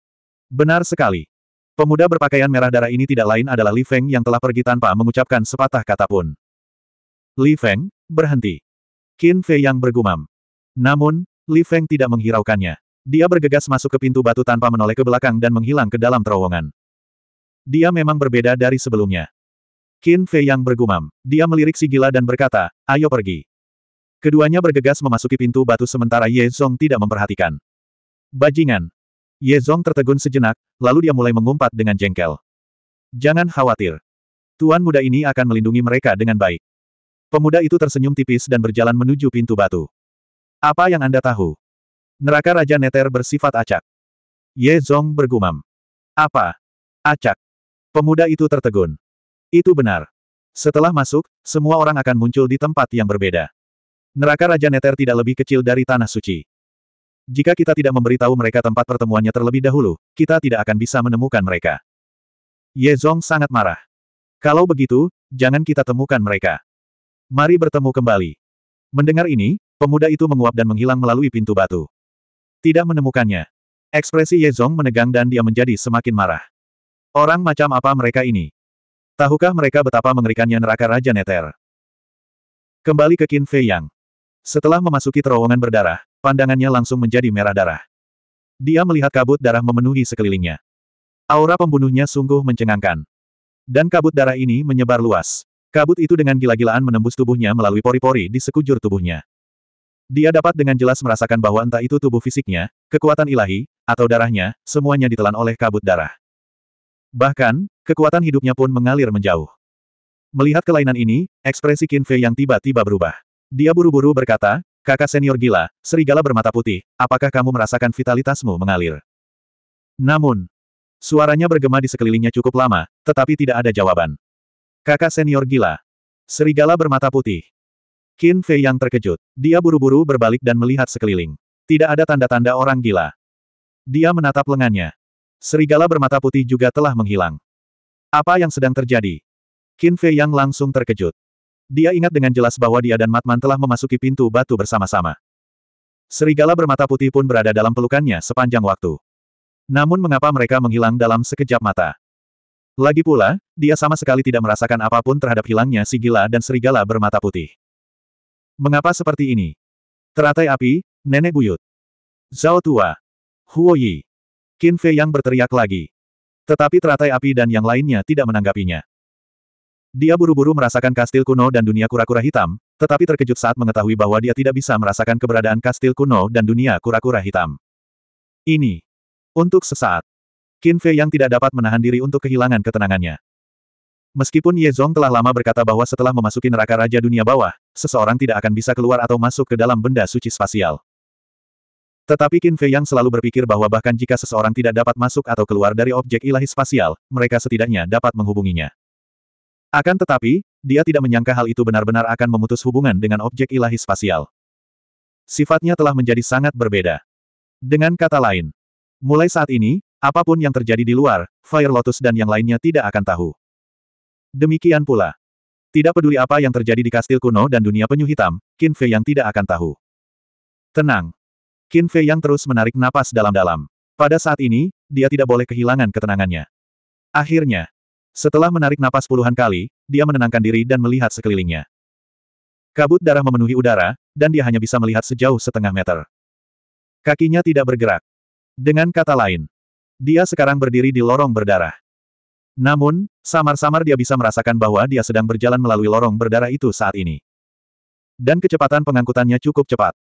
Benar sekali. Pemuda berpakaian merah darah ini tidak lain adalah Li Feng yang telah pergi tanpa mengucapkan sepatah kata pun. Li Feng, berhenti. Qin Fei yang bergumam. Namun, Li Feng tidak menghiraukannya. Dia bergegas masuk ke pintu batu tanpa menoleh ke belakang dan menghilang ke dalam terowongan. Dia memang berbeda dari sebelumnya. Qin Fei yang bergumam. Dia melirik si gila dan berkata, ayo pergi. Keduanya bergegas memasuki pintu batu sementara Ye Zong tidak memperhatikan. Bajingan! Ye Zong tertegun sejenak, lalu dia mulai mengumpat dengan jengkel. Jangan khawatir. Tuan muda ini akan melindungi mereka dengan baik. Pemuda itu tersenyum tipis dan berjalan menuju pintu batu. Apa yang Anda tahu? Neraka Raja Neter bersifat acak. Ye Zong bergumam. Apa? Acak. Pemuda itu tertegun. Itu benar. Setelah masuk, semua orang akan muncul di tempat yang berbeda. Neraka Raja Neter tidak lebih kecil dari Tanah Suci. Jika kita tidak memberitahu mereka tempat pertemuannya terlebih dahulu, kita tidak akan bisa menemukan mereka. Ye Zong sangat marah. Kalau begitu, jangan kita temukan mereka. Mari bertemu kembali. Mendengar ini, pemuda itu menguap dan menghilang melalui pintu batu. Tidak menemukannya. Ekspresi Ye Zong menegang dan dia menjadi semakin marah. Orang macam apa mereka ini? Tahukah mereka betapa mengerikannya neraka Raja Neter? Kembali ke Qin Fei Yang. Setelah memasuki terowongan berdarah, pandangannya langsung menjadi merah darah. Dia melihat kabut darah memenuhi sekelilingnya. Aura pembunuhnya sungguh mencengangkan. Dan kabut darah ini menyebar luas. Kabut itu dengan gila-gilaan menembus tubuhnya melalui pori-pori di sekujur tubuhnya. Dia dapat dengan jelas merasakan bahwa entah itu tubuh fisiknya, kekuatan ilahi, atau darahnya, semuanya ditelan oleh kabut darah. Bahkan, kekuatan hidupnya pun mengalir menjauh. Melihat kelainan ini, ekspresi Qin Fei yang tiba-tiba berubah. Dia buru-buru berkata, kakak senior gila, serigala bermata putih, apakah kamu merasakan vitalitasmu mengalir? Namun, suaranya bergema di sekelilingnya cukup lama, tetapi tidak ada jawaban. Kakak senior gila. Serigala bermata putih. Qin Fei yang terkejut. Dia buru-buru berbalik dan melihat sekeliling. Tidak ada tanda-tanda orang gila. Dia menatap lengannya. Serigala bermata putih juga telah menghilang. Apa yang sedang terjadi? Qin Fei yang langsung terkejut. Dia ingat dengan jelas bahwa dia dan Matman telah memasuki pintu batu bersama-sama. Serigala bermata putih pun berada dalam pelukannya sepanjang waktu. Namun mengapa mereka menghilang dalam sekejap mata? Lagi pula, dia sama sekali tidak merasakan apapun terhadap hilangnya si gila dan serigala bermata putih. Mengapa seperti ini? Teratai api, nenek buyut. Zhao tua. Huo Yi. Qin Fei yang berteriak lagi. Tetapi teratai api dan yang lainnya tidak menanggapinya. Dia buru-buru merasakan kastil kuno dan dunia kura-kura hitam, tetapi terkejut saat mengetahui bahwa dia tidak bisa merasakan keberadaan kastil kuno dan dunia kura-kura hitam. Ini. Untuk sesaat. Qin Fei yang tidak dapat menahan diri untuk kehilangan ketenangannya. Meskipun Ye Zhong telah lama berkata bahwa setelah memasuki neraka Raja Dunia Bawah, seseorang tidak akan bisa keluar atau masuk ke dalam benda suci spasial. Tetapi Qin Fei yang selalu berpikir bahwa bahkan jika seseorang tidak dapat masuk atau keluar dari objek ilahi spasial, mereka setidaknya dapat menghubunginya. Akan tetapi, dia tidak menyangka hal itu benar-benar akan memutus hubungan dengan objek ilahi spasial. Sifatnya telah menjadi sangat berbeda. Dengan kata lain, mulai saat ini, apapun yang terjadi di luar, Fire Lotus dan yang lainnya tidak akan tahu. Demikian pula. Tidak peduli apa yang terjadi di kastil kuno dan dunia penyu hitam, Qin Fei yang tidak akan tahu. Tenang. Qin Fei yang terus menarik napas dalam-dalam. Pada saat ini, dia tidak boleh kehilangan ketenangannya. Akhirnya, setelah menarik napas puluhan kali, dia menenangkan diri dan melihat sekelilingnya. Kabut darah memenuhi udara, dan dia hanya bisa melihat sejauh setengah meter. Kakinya tidak bergerak. Dengan kata lain, dia sekarang berdiri di lorong berdarah. Namun, samar-samar dia bisa merasakan bahwa dia sedang berjalan melalui lorong berdarah itu saat ini. Dan kecepatan pengangkutannya cukup cepat.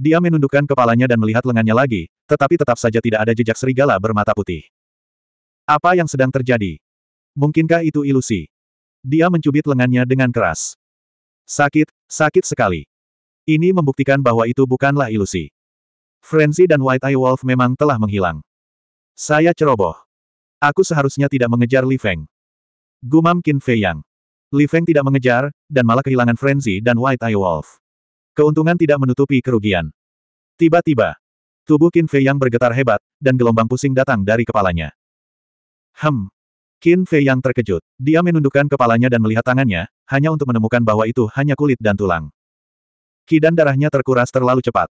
Dia menundukkan kepalanya dan melihat lengannya lagi, tetapi tetap saja tidak ada jejak serigala bermata putih. Apa yang sedang terjadi? Mungkinkah itu ilusi? Dia mencubit lengannya dengan keras. Sakit, sakit sekali. Ini membuktikan bahwa itu bukanlah ilusi. Frenzy dan White Eye Wolf memang telah menghilang. Saya ceroboh. Aku seharusnya tidak mengejar Li Feng. Gumam Qin Fei Yang. Li Feng tidak mengejar, dan malah kehilangan Frenzy dan White Eye Wolf. Keuntungan tidak menutupi kerugian. Tiba-tiba, tubuh Qin Fei Yang bergetar hebat, dan gelombang pusing datang dari kepalanya. Hem, Qin Fei yang terkejut. Dia menundukkan kepalanya dan melihat tangannya, hanya untuk menemukan bahwa itu hanya kulit dan tulang. Kidan darahnya terkuras terlalu cepat.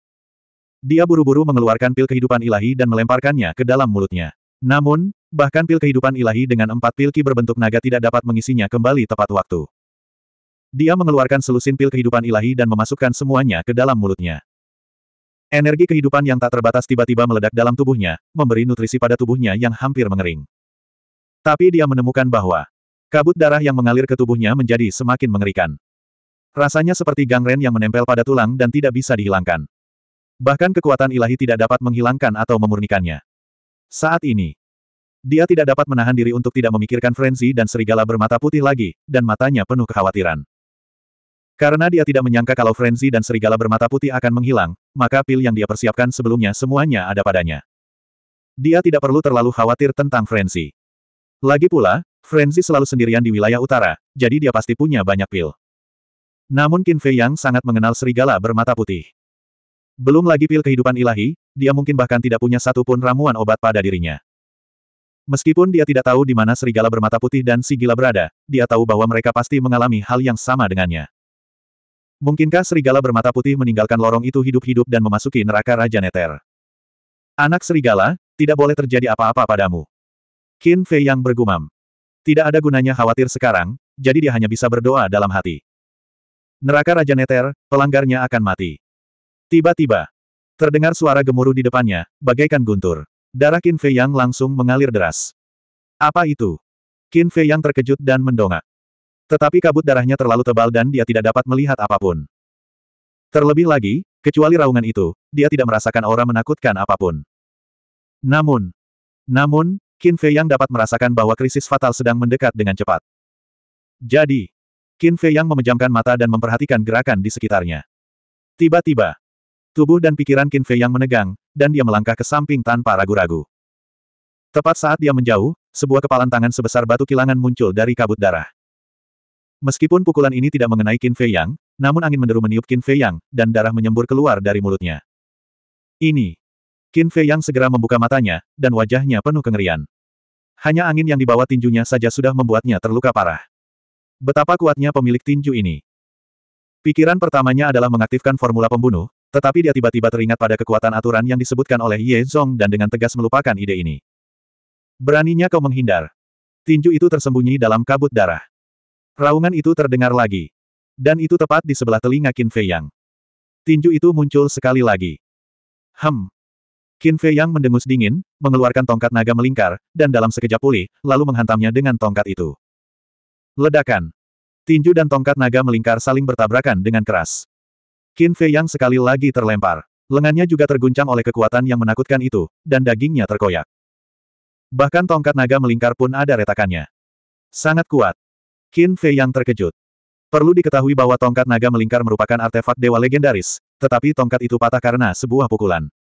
Dia buru-buru mengeluarkan pil kehidupan ilahi dan melemparkannya ke dalam mulutnya. Namun, bahkan pil kehidupan ilahi dengan empat pil ki berbentuk naga tidak dapat mengisinya kembali tepat waktu. Dia mengeluarkan selusin pil kehidupan ilahi dan memasukkan semuanya ke dalam mulutnya. Energi kehidupan yang tak terbatas tiba-tiba meledak dalam tubuhnya, memberi nutrisi pada tubuhnya yang hampir mengering. Tapi dia menemukan bahwa kabut darah yang mengalir ke tubuhnya menjadi semakin mengerikan. Rasanya seperti gangren yang menempel pada tulang dan tidak bisa dihilangkan. Bahkan kekuatan ilahi tidak dapat menghilangkan atau memurnikannya. Saat ini, dia tidak dapat menahan diri untuk tidak memikirkan Frenzy dan serigala bermata putih lagi, dan matanya penuh kekhawatiran. Karena dia tidak menyangka kalau Frenzy dan serigala bermata putih akan menghilang, maka pil yang dia persiapkan sebelumnya semuanya ada padanya. Dia tidak perlu terlalu khawatir tentang Frenzy. Lagi pula, Frenzy selalu sendirian di wilayah utara, jadi dia pasti punya banyak pil. Namun Qin Fei Yang sangat mengenal serigala bermata putih. Belum lagi pil kehidupan ilahi, dia mungkin bahkan tidak punya satupun ramuan obat pada dirinya. Meskipun dia tidak tahu di mana serigala bermata putih dan si gila berada, dia tahu bahwa mereka pasti mengalami hal yang sama dengannya. Mungkinkah serigala bermata putih meninggalkan lorong itu hidup-hidup dan memasuki neraka Raja Neter? Anak serigala, tidak boleh terjadi apa-apa padamu. Qin Fei yang bergumam. Tidak ada gunanya khawatir sekarang, jadi dia hanya bisa berdoa dalam hati. Neraka Raja Neter, pelanggarnya akan mati. Tiba-tiba, terdengar suara gemuruh di depannya, bagaikan guntur. Darah Qin Fei Yang langsung mengalir deras. Apa itu? Qin Fei Yang terkejut dan mendongak. Tetapi kabut darahnya terlalu tebal dan dia tidak dapat melihat apapun. Terlebih lagi, kecuali raungan itu, dia tidak merasakan aura menakutkan apapun. Namun, namun, Qin Fei Yang dapat merasakan bahwa krisis fatal sedang mendekat dengan cepat. Jadi, Qin Fei Yang memejamkan mata dan memperhatikan gerakan di sekitarnya. Tiba-tiba, tubuh dan pikiran Qin Fei Yang menegang, dan dia melangkah ke samping tanpa ragu-ragu. Tepat saat dia menjauh, sebuah kepalan tangan sebesar batu kilangan muncul dari kabut darah. Meskipun pukulan ini tidak mengenai Qin Fei Yang, namun angin menderu meniup Qin Fei Yang, dan darah menyembur keluar dari mulutnya. Ini Qin Fei yang segera membuka matanya, dan wajahnya penuh kengerian. Hanya angin yang dibawa tinjunya saja sudah membuatnya terluka parah. Betapa kuatnya pemilik tinju ini. Pikiran pertamanya adalah mengaktifkan formula pembunuh, tetapi dia tiba-tiba teringat pada kekuatan aturan yang disebutkan oleh Ye Zong dan dengan tegas melupakan ide ini. Beraninya kau menghindar. Tinju itu tersembunyi dalam kabut darah. Raungan itu terdengar lagi. Dan itu tepat di sebelah telinga Qin Fei Yang. Tinju itu muncul sekali lagi. Hem, Qin Fei Yang mendengus dingin, mengeluarkan tongkat naga melingkar, dan dalam sekejap pulih, lalu menghantamnya dengan tongkat itu. Ledakan. Tinju dan tongkat naga melingkar saling bertabrakan dengan keras. Qin Fei Yang sekali lagi terlempar. Lengannya juga terguncang oleh kekuatan yang menakutkan itu, dan dagingnya terkoyak. Bahkan tongkat naga melingkar pun ada retakannya. Sangat kuat. Qin Fei Yang terkejut. Perlu diketahui bahwa tongkat naga melingkar merupakan artefak dewa legendaris, tetapi tongkat itu patah karena sebuah pukulan.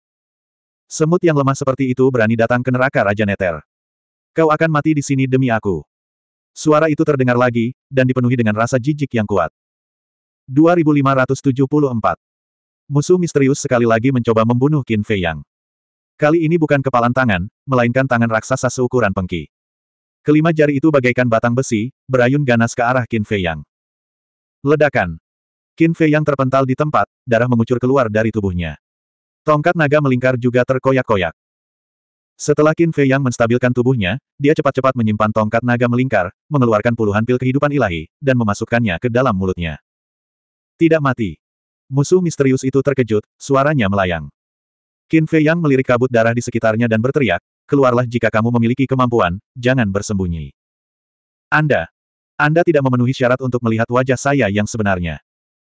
Semut yang lemah seperti itu berani datang ke neraka Raja Neter. Kau akan mati di sini demi aku. Suara itu terdengar lagi, dan dipenuhi dengan rasa jijik yang kuat. 2574 Musuh misterius sekali lagi mencoba membunuh Qin Fei Yang. Kali ini bukan kepalan tangan, melainkan tangan raksasa seukuran pengki. Kelima jari itu bagaikan batang besi, berayun ganas ke arah Qin Fei Yang. Ledakan. Qin Fei Yang terpental di tempat, darah mengucur keluar dari tubuhnya. Tongkat naga melingkar juga terkoyak-koyak. Setelah Qin Fei yang menstabilkan tubuhnya, dia cepat-cepat menyimpan tongkat naga melingkar, mengeluarkan puluhan pil kehidupan ilahi, dan memasukkannya ke dalam mulutnya. Tidak mati. Musuh misterius itu terkejut, suaranya melayang. Qin Fei yang melirik kabut darah di sekitarnya dan berteriak, keluarlah jika kamu memiliki kemampuan, jangan bersembunyi. Anda. Anda tidak memenuhi syarat untuk melihat wajah saya yang sebenarnya.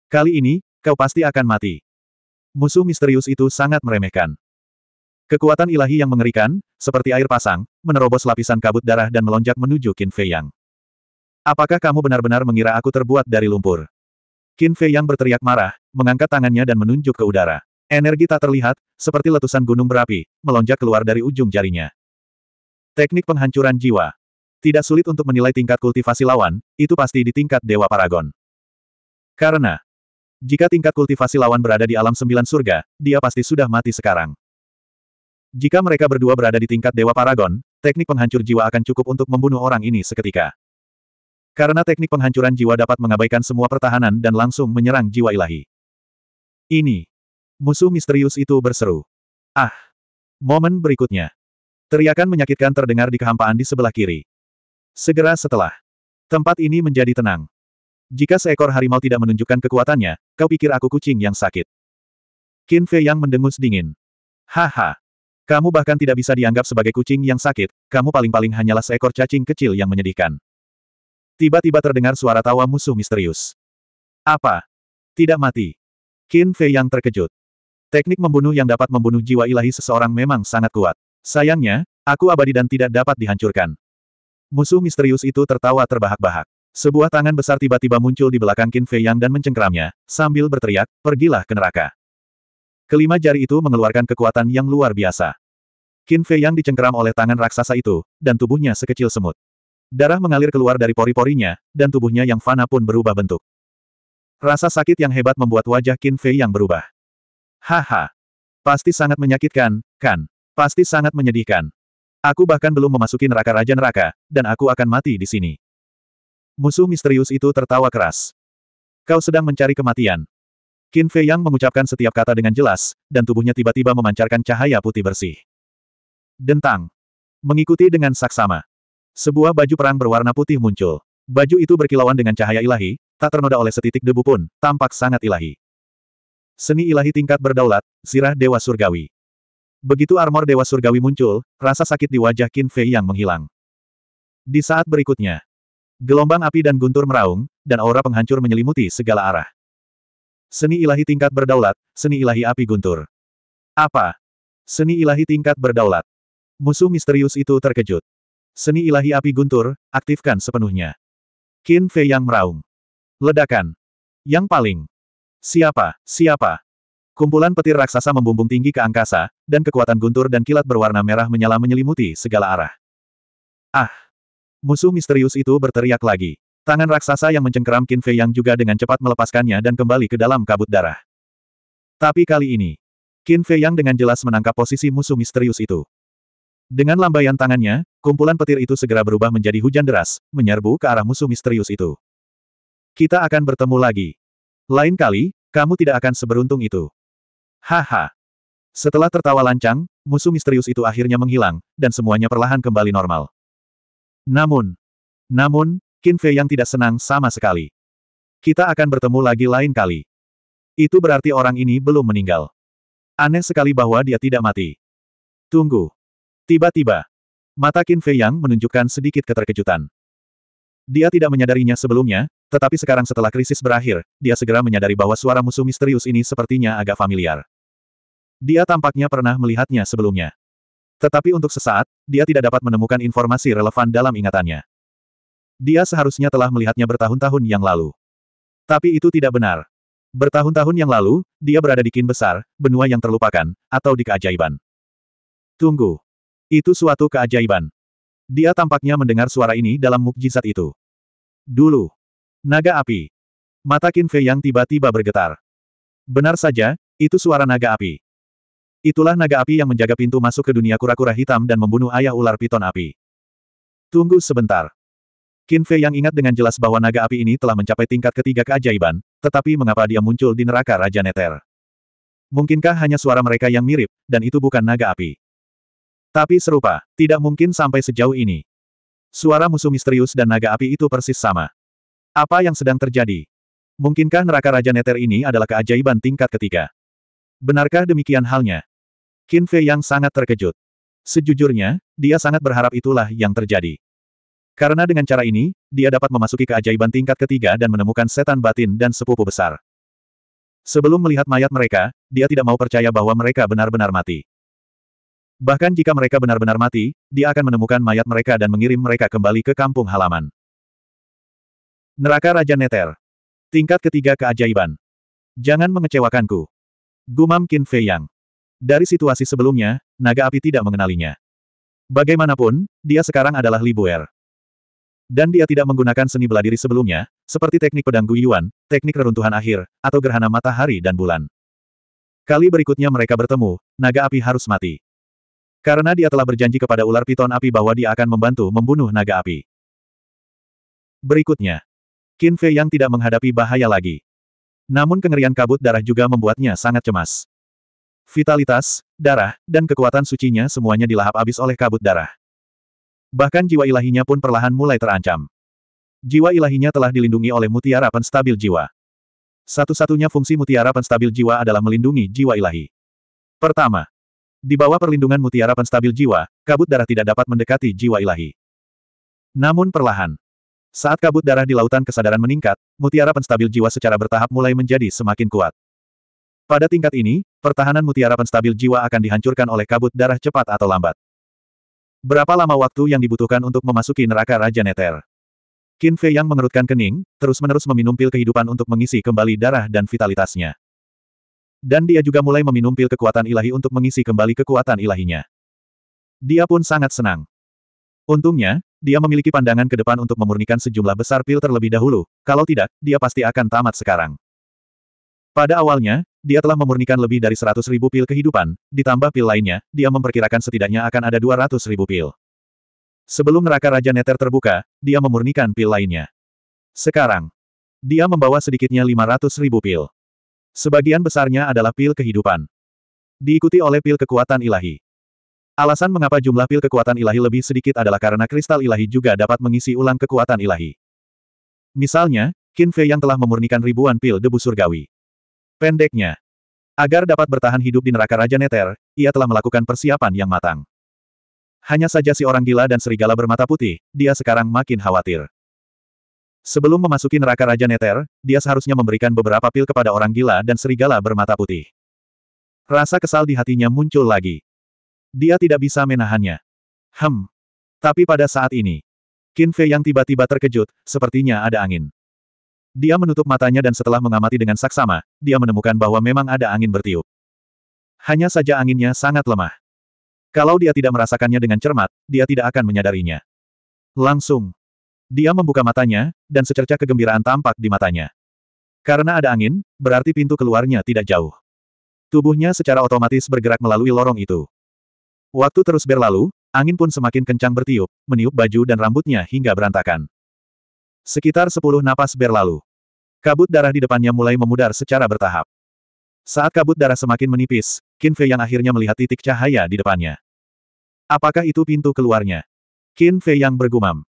Kali ini, kau pasti akan mati musuh misterius itu sangat meremehkan. Kekuatan ilahi yang mengerikan, seperti air pasang, menerobos lapisan kabut darah dan melonjak menuju Qin Fei Yang. Apakah kamu benar-benar mengira aku terbuat dari lumpur? Qin Fei Yang berteriak marah, mengangkat tangannya dan menunjuk ke udara. Energi tak terlihat, seperti letusan gunung berapi, melonjak keluar dari ujung jarinya. Teknik penghancuran jiwa. Tidak sulit untuk menilai tingkat kultivasi lawan, itu pasti di tingkat Dewa Paragon. Karena, jika tingkat kultivasi lawan berada di alam sembilan surga, dia pasti sudah mati sekarang. Jika mereka berdua berada di tingkat Dewa Paragon, teknik penghancur jiwa akan cukup untuk membunuh orang ini seketika. Karena teknik penghancuran jiwa dapat mengabaikan semua pertahanan dan langsung menyerang jiwa ilahi. Ini. Musuh misterius itu berseru. Ah. Momen berikutnya. Teriakan menyakitkan terdengar di kehampaan di sebelah kiri. Segera setelah. Tempat ini menjadi tenang. Jika seekor harimau tidak menunjukkan kekuatannya, kau pikir aku kucing yang sakit. Qin Fei yang mendengus dingin. Haha. Kamu bahkan tidak bisa dianggap sebagai kucing yang sakit, kamu paling-paling hanyalah seekor cacing kecil yang menyedihkan. Tiba-tiba terdengar suara tawa musuh misterius. Apa? Tidak mati. Qin Fei yang terkejut. Teknik membunuh yang dapat membunuh jiwa ilahi seseorang memang sangat kuat. Sayangnya, aku abadi dan tidak dapat dihancurkan. Musuh misterius itu tertawa terbahak-bahak. Sebuah tangan besar tiba-tiba muncul di belakang Qin Fei Yang dan mencengkeramnya, sambil berteriak, pergilah ke neraka. Kelima jari itu mengeluarkan kekuatan yang luar biasa. Qin Fei Yang dicengkeram oleh tangan raksasa itu, dan tubuhnya sekecil semut. Darah mengalir keluar dari pori-porinya, dan tubuhnya yang fana pun berubah bentuk. Rasa sakit yang hebat membuat wajah Qin Fei Yang berubah. Haha. Pasti sangat menyakitkan, kan? Pasti sangat menyedihkan. Aku bahkan belum memasuki neraka Raja Neraka, dan aku akan mati di sini. Musuh misterius itu tertawa keras. Kau sedang mencari kematian. Qin Fei Yang mengucapkan setiap kata dengan jelas, dan tubuhnya tiba-tiba memancarkan cahaya putih bersih. Dentang. Mengikuti dengan saksama. Sebuah baju perang berwarna putih muncul. Baju itu berkilauan dengan cahaya ilahi, tak ternoda oleh setitik debu pun, tampak sangat ilahi. Seni ilahi tingkat berdaulat, sirah Dewa Surgawi. Begitu armor Dewa Surgawi muncul, rasa sakit di wajah Qin Fei yang menghilang. Di saat berikutnya, Gelombang api dan guntur meraung, dan aura penghancur menyelimuti segala arah. Seni ilahi tingkat berdaulat, seni ilahi api guntur. Apa? Seni ilahi tingkat berdaulat. Musuh misterius itu terkejut. Seni ilahi api guntur, aktifkan sepenuhnya. Qin Fei yang meraung. Ledakan. Yang paling. Siapa, siapa? Kumpulan petir raksasa membumbung tinggi ke angkasa, dan kekuatan guntur dan kilat berwarna merah menyala menyelimuti segala arah. Ah! Musuh misterius itu berteriak lagi. Tangan raksasa yang mencengkeram Qin Fei yang juga dengan cepat melepaskannya dan kembali ke dalam kabut darah. Tapi kali ini, Qin Fei yang dengan jelas menangkap posisi musuh misterius itu. Dengan lambaian tangannya, kumpulan petir itu segera berubah menjadi hujan deras, menyerbu ke arah musuh misterius itu. Kita akan bertemu lagi. Lain kali, kamu tidak akan seberuntung itu. Haha. Setelah tertawa lancang, musuh misterius itu akhirnya menghilang, dan semuanya perlahan kembali normal. Namun, namun, Qin Fei yang tidak senang sama sekali. Kita akan bertemu lagi lain kali. Itu berarti orang ini belum meninggal. Aneh sekali bahwa dia tidak mati. Tunggu. Tiba-tiba, mata Qin Fei yang menunjukkan sedikit keterkejutan. Dia tidak menyadarinya sebelumnya, tetapi sekarang setelah krisis berakhir, dia segera menyadari bahwa suara musuh misterius ini sepertinya agak familiar. Dia tampaknya pernah melihatnya sebelumnya. Tetapi untuk sesaat, dia tidak dapat menemukan informasi relevan dalam ingatannya. Dia seharusnya telah melihatnya bertahun-tahun yang lalu. Tapi itu tidak benar. Bertahun-tahun yang lalu, dia berada di kin besar, benua yang terlupakan, atau di keajaiban. Tunggu. Itu suatu keajaiban. Dia tampaknya mendengar suara ini dalam mukjizat itu. Dulu. Naga api. Mata Kin Fei yang tiba-tiba bergetar. Benar saja, itu suara naga api. Itulah naga api yang menjaga pintu masuk ke dunia kura-kura hitam dan membunuh ayah ular piton api. Tunggu sebentar. Qin Fei yang ingat dengan jelas bahwa naga api ini telah mencapai tingkat ketiga keajaiban, tetapi mengapa dia muncul di neraka Raja Neter? Mungkinkah hanya suara mereka yang mirip, dan itu bukan naga api? Tapi serupa, tidak mungkin sampai sejauh ini. Suara musuh misterius dan naga api itu persis sama. Apa yang sedang terjadi? Mungkinkah neraka Raja Neter ini adalah keajaiban tingkat ketiga? Benarkah demikian halnya? Qin Fei yang sangat terkejut. Sejujurnya, dia sangat berharap itulah yang terjadi. Karena dengan cara ini, dia dapat memasuki keajaiban tingkat ketiga dan menemukan setan batin dan sepupu besar. Sebelum melihat mayat mereka, dia tidak mau percaya bahwa mereka benar-benar mati. Bahkan jika mereka benar-benar mati, dia akan menemukan mayat mereka dan mengirim mereka kembali ke kampung halaman. Neraka Raja Neter. Tingkat ketiga keajaiban. Jangan mengecewakanku. Gumam Qin Fei Yang. Dari situasi sebelumnya, naga api tidak mengenalinya. Bagaimanapun, dia sekarang adalah Li Buer. Dan dia tidak menggunakan seni bela diri sebelumnya, seperti teknik pedang Guiyuan, teknik reruntuhan akhir, atau gerhana matahari dan bulan. Kali berikutnya mereka bertemu, naga api harus mati. Karena dia telah berjanji kepada ular piton api bahwa dia akan membantu membunuh naga api. Berikutnya, Qin Fei Yang tidak menghadapi bahaya lagi. Namun kengerian kabut darah juga membuatnya sangat cemas. Vitalitas, darah, dan kekuatan sucinya semuanya dilahap habis oleh kabut darah. Bahkan jiwa ilahinya pun perlahan mulai terancam. Jiwa ilahinya telah dilindungi oleh mutiara penstabil jiwa. Satu-satunya fungsi mutiara penstabil jiwa adalah melindungi jiwa ilahi. Pertama, di bawah perlindungan mutiara penstabil jiwa, kabut darah tidak dapat mendekati jiwa ilahi. Namun perlahan, saat kabut darah di lautan kesadaran meningkat, mutiara penstabil jiwa secara bertahap mulai menjadi semakin kuat. Pada tingkat ini, pertahanan mutiara penstabil jiwa akan dihancurkan oleh kabut darah cepat atau lambat. Berapa lama waktu yang dibutuhkan untuk memasuki neraka Raja Neter? Qin Fei yang mengerutkan kening, terus-menerus meminum pil kehidupan untuk mengisi kembali darah dan vitalitasnya. Dan dia juga mulai meminum pil kekuatan ilahi untuk mengisi kembali kekuatan ilahinya. Dia pun sangat senang. Untungnya, dia memiliki pandangan ke depan untuk memurnikan sejumlah besar pil terlebih dahulu, kalau tidak, dia pasti akan tamat sekarang. Pada awalnya, dia telah memurnikan lebih dari 100 ribu pil kehidupan, ditambah pil lainnya, dia memperkirakan setidaknya akan ada 200 ribu pil. Sebelum neraka Raja Neter terbuka, dia memurnikan pil lainnya. Sekarang, dia membawa sedikitnya 500 ribu pil. Sebagian besarnya adalah pil kehidupan. Diikuti oleh pil kekuatan ilahi. Alasan mengapa jumlah pil kekuatan ilahi lebih sedikit adalah karena kristal ilahi juga dapat mengisi ulang kekuatan ilahi. Misalnya, Qin Fei yang telah memurnikan ribuan pil debu surgawi. Pendeknya, agar dapat bertahan hidup di neraka Raja Neter, ia telah melakukan persiapan yang matang. Hanya saja si orang gila dan serigala bermata putih, dia sekarang makin khawatir. Sebelum memasuki neraka Raja Neter, dia seharusnya memberikan beberapa pil kepada orang gila dan serigala bermata putih. Rasa kesal di hatinya muncul lagi. Dia tidak bisa menahannya. Hem. Tapi pada saat ini, Qin Fei yang tiba-tiba terkejut, sepertinya ada angin. Dia menutup matanya dan setelah mengamati dengan saksama, dia menemukan bahwa memang ada angin bertiup. Hanya saja anginnya sangat lemah. Kalau dia tidak merasakannya dengan cermat, dia tidak akan menyadarinya. Langsung. Dia membuka matanya, dan secerca kegembiraan tampak di matanya. Karena ada angin, berarti pintu keluarnya tidak jauh. Tubuhnya secara otomatis bergerak melalui lorong itu. Waktu terus berlalu, angin pun semakin kencang bertiup, meniup baju dan rambutnya hingga berantakan. Sekitar sepuluh napas berlalu. Kabut darah di depannya mulai memudar secara bertahap. Saat kabut darah semakin menipis, Qin Fei yang akhirnya melihat titik cahaya di depannya. Apakah itu pintu keluarnya? Qin Fei yang bergumam.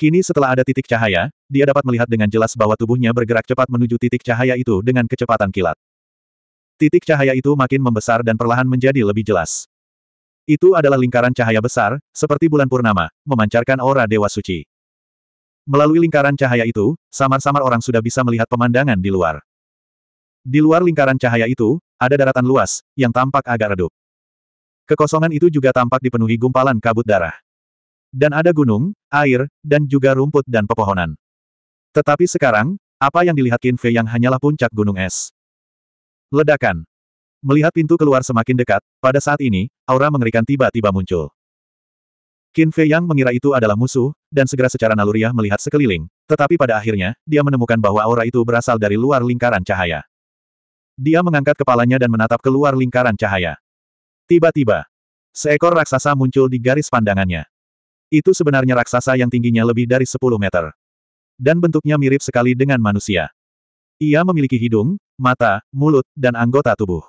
Kini setelah ada titik cahaya, dia dapat melihat dengan jelas bahwa tubuhnya bergerak cepat menuju titik cahaya itu dengan kecepatan kilat. Titik cahaya itu makin membesar dan perlahan menjadi lebih jelas. Itu adalah lingkaran cahaya besar, seperti bulan purnama, memancarkan aura Dewa Suci. Melalui lingkaran cahaya itu, samar-samar orang sudah bisa melihat pemandangan di luar. Di luar lingkaran cahaya itu, ada daratan luas, yang tampak agak redup. Kekosongan itu juga tampak dipenuhi gumpalan kabut darah. Dan ada gunung, air, dan juga rumput dan pepohonan. Tetapi sekarang, apa yang dilihat Kinfe yang hanyalah puncak gunung es. Ledakan. Melihat pintu keluar semakin dekat, pada saat ini, aura mengerikan tiba-tiba muncul. Qin Fei Yang mengira itu adalah musuh, dan segera secara naluriah melihat sekeliling, tetapi pada akhirnya, dia menemukan bahwa aura itu berasal dari luar lingkaran cahaya. Dia mengangkat kepalanya dan menatap keluar lingkaran cahaya. Tiba-tiba, seekor raksasa muncul di garis pandangannya. Itu sebenarnya raksasa yang tingginya lebih dari 10 meter. Dan bentuknya mirip sekali dengan manusia. Ia memiliki hidung, mata, mulut, dan anggota tubuh.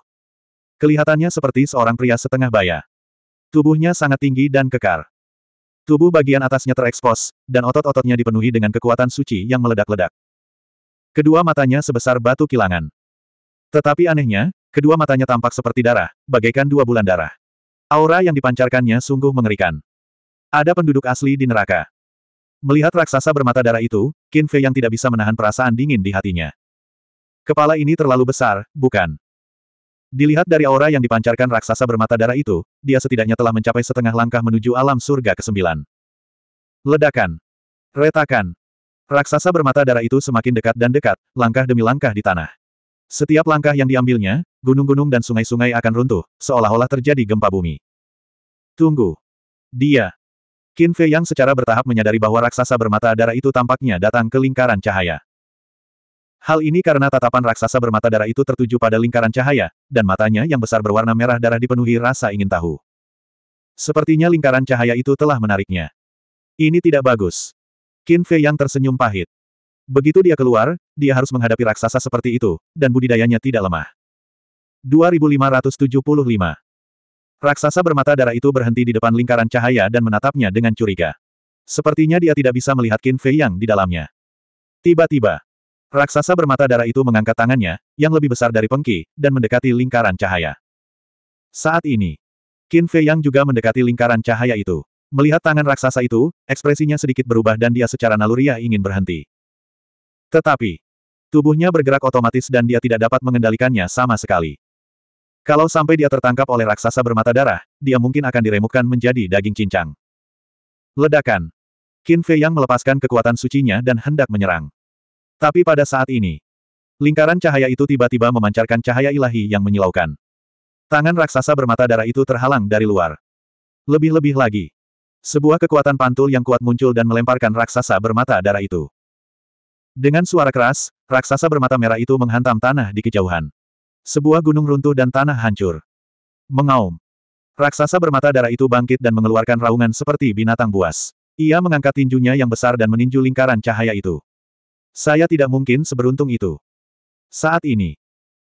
Kelihatannya seperti seorang pria setengah baya. Tubuhnya sangat tinggi dan kekar. Tubuh bagian atasnya terekspos, dan otot-ototnya dipenuhi dengan kekuatan suci yang meledak-ledak. Kedua matanya sebesar batu kilangan. Tetapi anehnya, kedua matanya tampak seperti darah, bagaikan dua bulan darah. Aura yang dipancarkannya sungguh mengerikan. Ada penduduk asli di neraka. Melihat raksasa bermata darah itu, Kinfe yang tidak bisa menahan perasaan dingin di hatinya. Kepala ini terlalu besar, bukan? Dilihat dari aura yang dipancarkan raksasa bermata darah itu, dia setidaknya telah mencapai setengah langkah menuju alam surga kesembilan. Ledakan. Retakan. Raksasa bermata darah itu semakin dekat dan dekat, langkah demi langkah di tanah. Setiap langkah yang diambilnya, gunung-gunung dan sungai-sungai akan runtuh, seolah-olah terjadi gempa bumi. Tunggu. Dia. Qin Fei yang secara bertahap menyadari bahwa raksasa bermata darah itu tampaknya datang ke lingkaran cahaya. Hal ini karena tatapan raksasa bermata darah itu tertuju pada lingkaran cahaya, dan matanya yang besar berwarna merah darah dipenuhi rasa ingin tahu. Sepertinya lingkaran cahaya itu telah menariknya. Ini tidak bagus. Qin Fei yang tersenyum pahit. Begitu dia keluar, dia harus menghadapi raksasa seperti itu, dan budidayanya tidak lemah. 2575 Raksasa bermata darah itu berhenti di depan lingkaran cahaya dan menatapnya dengan curiga. Sepertinya dia tidak bisa melihat Qin Fei Yang di dalamnya. Tiba-tiba, Raksasa bermata darah itu mengangkat tangannya, yang lebih besar dari Pengki, dan mendekati lingkaran cahaya. Saat ini, Qin Fei Yang juga mendekati lingkaran cahaya itu. Melihat tangan raksasa itu, ekspresinya sedikit berubah dan dia secara naluriah ingin berhenti. Tetapi, tubuhnya bergerak otomatis dan dia tidak dapat mengendalikannya sama sekali. Kalau sampai dia tertangkap oleh raksasa bermata darah, dia mungkin akan diremukkan menjadi daging cincang. Ledakan. Qin Fei Yang melepaskan kekuatan sucinya dan hendak menyerang. Tapi pada saat ini, lingkaran cahaya itu tiba-tiba memancarkan cahaya ilahi yang menyilaukan. Tangan raksasa bermata darah itu terhalang dari luar. Lebih-lebih lagi, sebuah kekuatan pantul yang kuat muncul dan melemparkan raksasa bermata darah itu. Dengan suara keras, raksasa bermata merah itu menghantam tanah di kejauhan. Sebuah gunung runtuh dan tanah hancur. Mengaum. Raksasa bermata darah itu bangkit dan mengeluarkan raungan seperti binatang buas. Ia mengangkat tinjunya yang besar dan meninju lingkaran cahaya itu. Saya tidak mungkin seberuntung itu. Saat ini,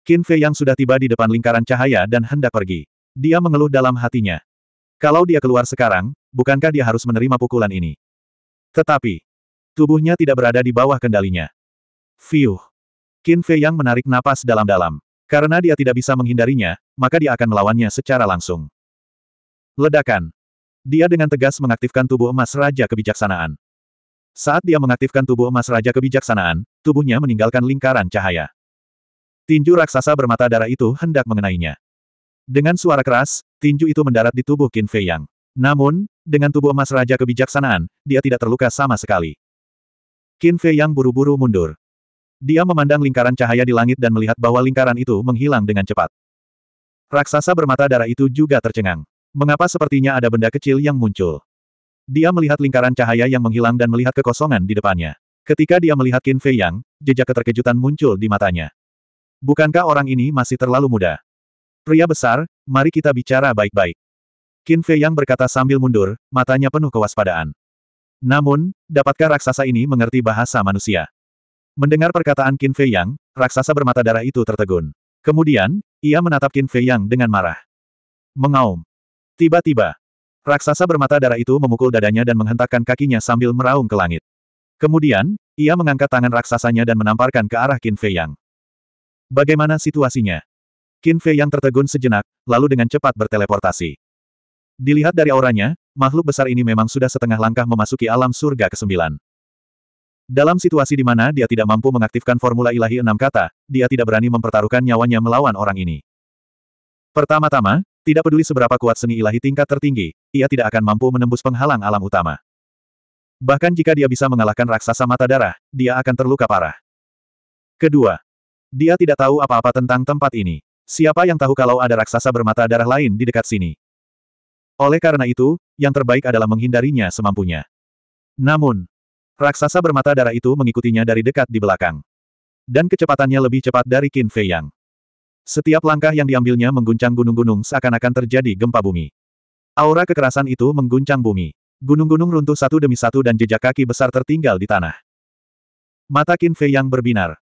Qin Fei yang sudah tiba di depan lingkaran cahaya dan hendak pergi. Dia mengeluh dalam hatinya. Kalau dia keluar sekarang, bukankah dia harus menerima pukulan ini? Tetapi, tubuhnya tidak berada di bawah kendalinya. Fiuh! Qin Fei yang menarik napas dalam-dalam. Karena dia tidak bisa menghindarinya, maka dia akan melawannya secara langsung. Ledakan. Dia dengan tegas mengaktifkan tubuh emas Raja Kebijaksanaan. Saat dia mengaktifkan tubuh emas Raja Kebijaksanaan, tubuhnya meninggalkan lingkaran cahaya. Tinju raksasa bermata darah itu hendak mengenainya. Dengan suara keras, tinju itu mendarat di tubuh Qin Fei Yang. Namun, dengan tubuh emas Raja Kebijaksanaan, dia tidak terluka sama sekali. Qin Fei Yang buru-buru mundur. Dia memandang lingkaran cahaya di langit dan melihat bahwa lingkaran itu menghilang dengan cepat. Raksasa bermata darah itu juga tercengang. Mengapa sepertinya ada benda kecil yang muncul? Dia melihat lingkaran cahaya yang menghilang dan melihat kekosongan di depannya. Ketika dia melihat Qin Fei Yang, jejak keterkejutan muncul di matanya. Bukankah orang ini masih terlalu muda? Pria besar, mari kita bicara baik-baik. Qin Fei Yang berkata sambil mundur, matanya penuh kewaspadaan. Namun, dapatkah raksasa ini mengerti bahasa manusia? Mendengar perkataan Qin Fei Yang, raksasa bermata darah itu tertegun. Kemudian, ia menatap Qin Fei Yang dengan marah. Mengaum. Tiba-tiba, Raksasa bermata darah itu memukul dadanya dan menghentakkan kakinya sambil meraung ke langit. Kemudian, ia mengangkat tangan raksasanya dan menamparkan ke arah Qin Fei Yang. Bagaimana situasinya? Qin Fei Yang tertegun sejenak, lalu dengan cepat berteleportasi. Dilihat dari auranya, makhluk besar ini memang sudah setengah langkah memasuki alam surga ke-9. Dalam situasi di mana dia tidak mampu mengaktifkan formula ilahi enam kata, dia tidak berani mempertaruhkan nyawanya melawan orang ini. Pertama-tama, tidak peduli seberapa kuat seni ilahi tingkat tertinggi, ia tidak akan mampu menembus penghalang alam utama. Bahkan jika dia bisa mengalahkan raksasa mata darah, dia akan terluka parah. Kedua, dia tidak tahu apa-apa tentang tempat ini. Siapa yang tahu kalau ada raksasa bermata darah lain di dekat sini? Oleh karena itu, yang terbaik adalah menghindarinya semampunya. Namun, raksasa bermata darah itu mengikutinya dari dekat di belakang. Dan kecepatannya lebih cepat dari Qin Fei Yang. Setiap langkah yang diambilnya mengguncang gunung-gunung seakan-akan terjadi gempa bumi. Aura kekerasan itu mengguncang bumi. Gunung-gunung runtuh satu demi satu dan jejak kaki besar tertinggal di tanah. Mata Qin Fei yang berbinar.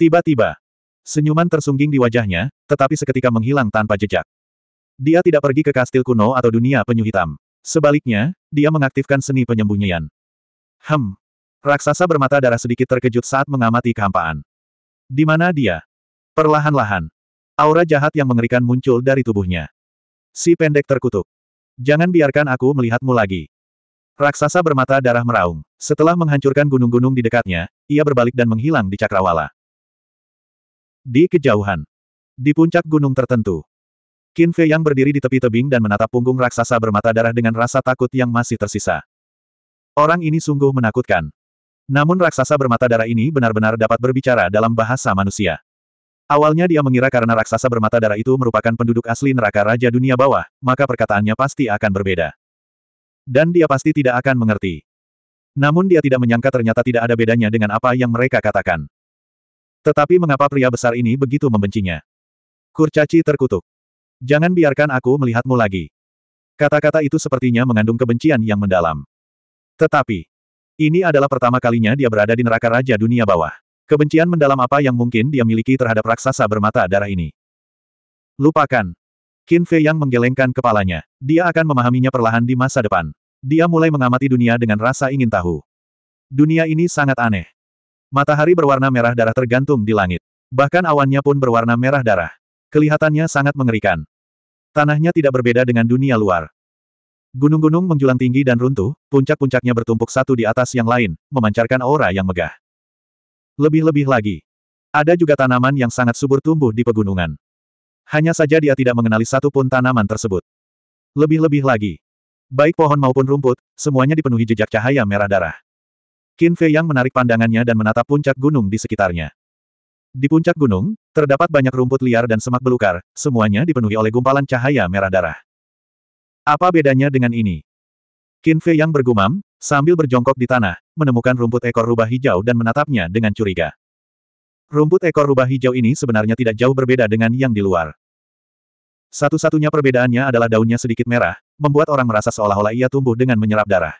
Tiba-tiba, senyuman tersungging di wajahnya, tetapi seketika menghilang tanpa jejak. Dia tidak pergi ke kastil kuno atau dunia penyu hitam. Sebaliknya, dia mengaktifkan seni penyembunyian. Hem. Raksasa bermata darah sedikit terkejut saat mengamati kehampaan. Di mana dia? Perlahan-lahan, Aura jahat yang mengerikan muncul dari tubuhnya. Si pendek terkutuk. Jangan biarkan aku melihatmu lagi. Raksasa bermata darah meraung. Setelah menghancurkan gunung-gunung di dekatnya, ia berbalik dan menghilang di cakrawala. Di kejauhan. Di puncak gunung tertentu. Qin Fei yang berdiri di tepi tebing dan menatap punggung raksasa bermata darah dengan rasa takut yang masih tersisa. Orang ini sungguh menakutkan. Namun raksasa bermata darah ini benar-benar dapat berbicara dalam bahasa manusia. Awalnya dia mengira karena raksasa bermata darah itu merupakan penduduk asli neraka Raja Dunia Bawah, maka perkataannya pasti akan berbeda. Dan dia pasti tidak akan mengerti. Namun dia tidak menyangka ternyata tidak ada bedanya dengan apa yang mereka katakan. Tetapi mengapa pria besar ini begitu membencinya? Kurcaci terkutuk. Jangan biarkan aku melihatmu lagi. Kata-kata itu sepertinya mengandung kebencian yang mendalam. Tetapi, ini adalah pertama kalinya dia berada di neraka Raja Dunia Bawah. Kebencian mendalam apa yang mungkin dia miliki terhadap raksasa bermata darah ini? Lupakan. Qin Fei yang menggelengkan kepalanya. Dia akan memahaminya perlahan di masa depan. Dia mulai mengamati dunia dengan rasa ingin tahu. Dunia ini sangat aneh. Matahari berwarna merah darah tergantung di langit. Bahkan awannya pun berwarna merah darah. Kelihatannya sangat mengerikan. Tanahnya tidak berbeda dengan dunia luar. Gunung-gunung menjulang tinggi dan runtuh, puncak-puncaknya bertumpuk satu di atas yang lain, memancarkan aura yang megah. Lebih-lebih lagi. Ada juga tanaman yang sangat subur tumbuh di pegunungan. Hanya saja dia tidak mengenali satu pun tanaman tersebut. Lebih-lebih lagi. Baik pohon maupun rumput, semuanya dipenuhi jejak cahaya merah darah. Qin Fei yang menarik pandangannya dan menatap puncak gunung di sekitarnya. Di puncak gunung, terdapat banyak rumput liar dan semak belukar, semuanya dipenuhi oleh gumpalan cahaya merah darah. Apa bedanya dengan ini? Qin Fei yang bergumam, sambil berjongkok di tanah, menemukan rumput ekor rubah hijau dan menatapnya dengan curiga. Rumput ekor rubah hijau ini sebenarnya tidak jauh berbeda dengan yang di luar. Satu-satunya perbedaannya adalah daunnya sedikit merah, membuat orang merasa seolah-olah ia tumbuh dengan menyerap darah.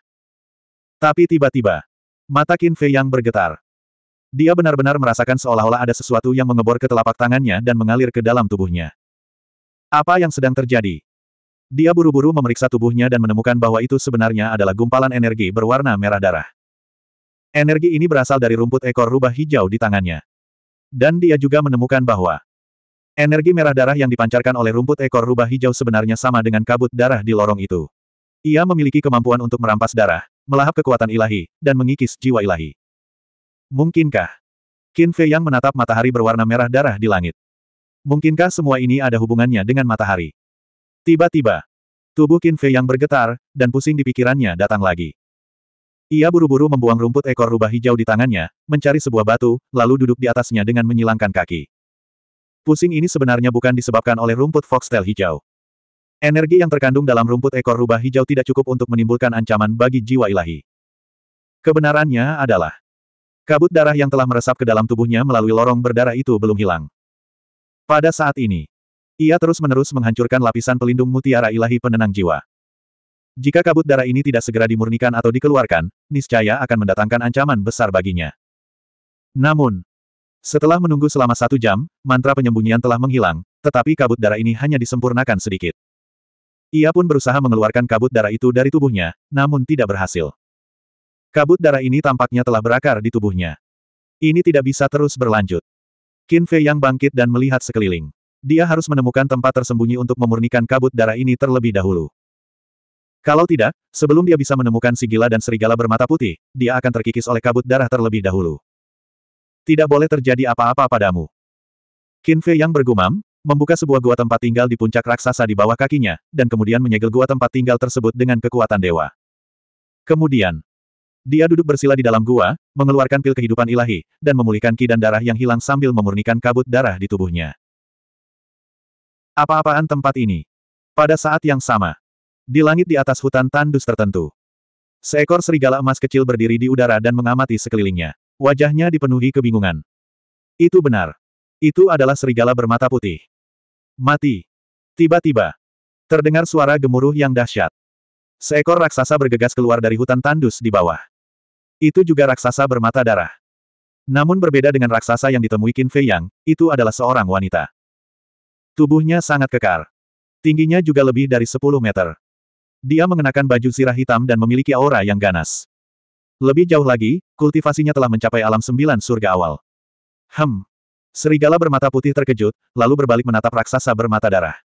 Tapi tiba-tiba, mata Qin Fei yang bergetar. Dia benar-benar merasakan seolah-olah ada sesuatu yang mengebor ke telapak tangannya dan mengalir ke dalam tubuhnya. Apa yang sedang terjadi? Dia buru-buru memeriksa tubuhnya dan menemukan bahwa itu sebenarnya adalah gumpalan energi berwarna merah darah. Energi ini berasal dari rumput ekor rubah hijau di tangannya. Dan dia juga menemukan bahwa energi merah darah yang dipancarkan oleh rumput ekor rubah hijau sebenarnya sama dengan kabut darah di lorong itu. Ia memiliki kemampuan untuk merampas darah, melahap kekuatan ilahi, dan mengikis jiwa ilahi. Mungkinkah? Qin Fei yang menatap matahari berwarna merah darah di langit. Mungkinkah semua ini ada hubungannya dengan matahari? Tiba-tiba, tubuh Qin Fei yang bergetar, dan pusing di pikirannya datang lagi. Ia buru-buru membuang rumput ekor rubah hijau di tangannya, mencari sebuah batu, lalu duduk di atasnya dengan menyilangkan kaki. Pusing ini sebenarnya bukan disebabkan oleh rumput foxtail hijau. Energi yang terkandung dalam rumput ekor rubah hijau tidak cukup untuk menimbulkan ancaman bagi jiwa ilahi. Kebenarannya adalah, kabut darah yang telah meresap ke dalam tubuhnya melalui lorong berdarah itu belum hilang. Pada saat ini, ia terus-menerus menghancurkan lapisan pelindung mutiara ilahi penenang jiwa. Jika kabut darah ini tidak segera dimurnikan atau dikeluarkan, niscaya akan mendatangkan ancaman besar baginya. Namun, setelah menunggu selama satu jam, mantra penyembunyian telah menghilang, tetapi kabut darah ini hanya disempurnakan sedikit. Ia pun berusaha mengeluarkan kabut darah itu dari tubuhnya, namun tidak berhasil. Kabut darah ini tampaknya telah berakar di tubuhnya. Ini tidak bisa terus berlanjut. Qin Fei yang bangkit dan melihat sekeliling dia harus menemukan tempat tersembunyi untuk memurnikan kabut darah ini terlebih dahulu. Kalau tidak, sebelum dia bisa menemukan si gila dan serigala bermata putih, dia akan terkikis oleh kabut darah terlebih dahulu. Tidak boleh terjadi apa-apa padamu. Qin Fei yang bergumam, membuka sebuah gua tempat tinggal di puncak raksasa di bawah kakinya, dan kemudian menyegel gua tempat tinggal tersebut dengan kekuatan dewa. Kemudian, dia duduk bersila di dalam gua, mengeluarkan pil kehidupan ilahi, dan memulihkan ki dan darah yang hilang sambil memurnikan kabut darah di tubuhnya. Apa-apaan tempat ini? Pada saat yang sama, di langit di atas hutan tandus tertentu, seekor serigala emas kecil berdiri di udara dan mengamati sekelilingnya. Wajahnya dipenuhi kebingungan. Itu benar. Itu adalah serigala bermata putih. Mati. Tiba-tiba, terdengar suara gemuruh yang dahsyat. Seekor raksasa bergegas keluar dari hutan tandus di bawah. Itu juga raksasa bermata darah. Namun berbeda dengan raksasa yang ditemui Qin Fei Yang, itu adalah seorang wanita. Tubuhnya sangat kekar. Tingginya juga lebih dari 10 meter. Dia mengenakan baju sirah hitam dan memiliki aura yang ganas. Lebih jauh lagi, kultivasinya telah mencapai alam sembilan surga awal. Hem. Serigala bermata putih terkejut, lalu berbalik menatap raksasa bermata darah.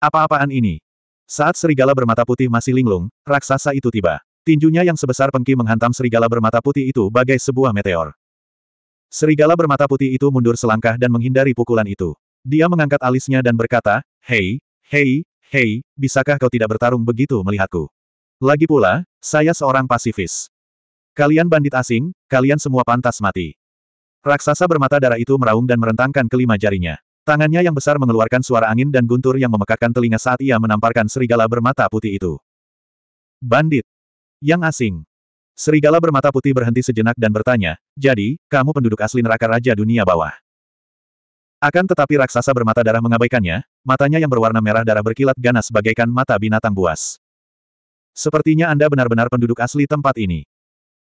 Apa-apaan ini? Saat serigala bermata putih masih linglung, raksasa itu tiba. Tinjunya yang sebesar pengki menghantam serigala bermata putih itu bagai sebuah meteor. Serigala bermata putih itu mundur selangkah dan menghindari pukulan itu. Dia mengangkat alisnya dan berkata, Hei, hei, hei, bisakah kau tidak bertarung begitu melihatku? Lagi pula, saya seorang pasifis. Kalian bandit asing, kalian semua pantas mati. Raksasa bermata darah itu meraung dan merentangkan kelima jarinya. Tangannya yang besar mengeluarkan suara angin dan guntur yang memekakkan telinga saat ia menamparkan serigala bermata putih itu. Bandit. Yang asing. Serigala bermata putih berhenti sejenak dan bertanya, jadi, kamu penduduk asli neraka Raja Dunia Bawah. Akan tetapi raksasa bermata darah mengabaikannya, matanya yang berwarna merah darah berkilat ganas bagaikan mata binatang buas. Sepertinya Anda benar-benar penduduk asli tempat ini.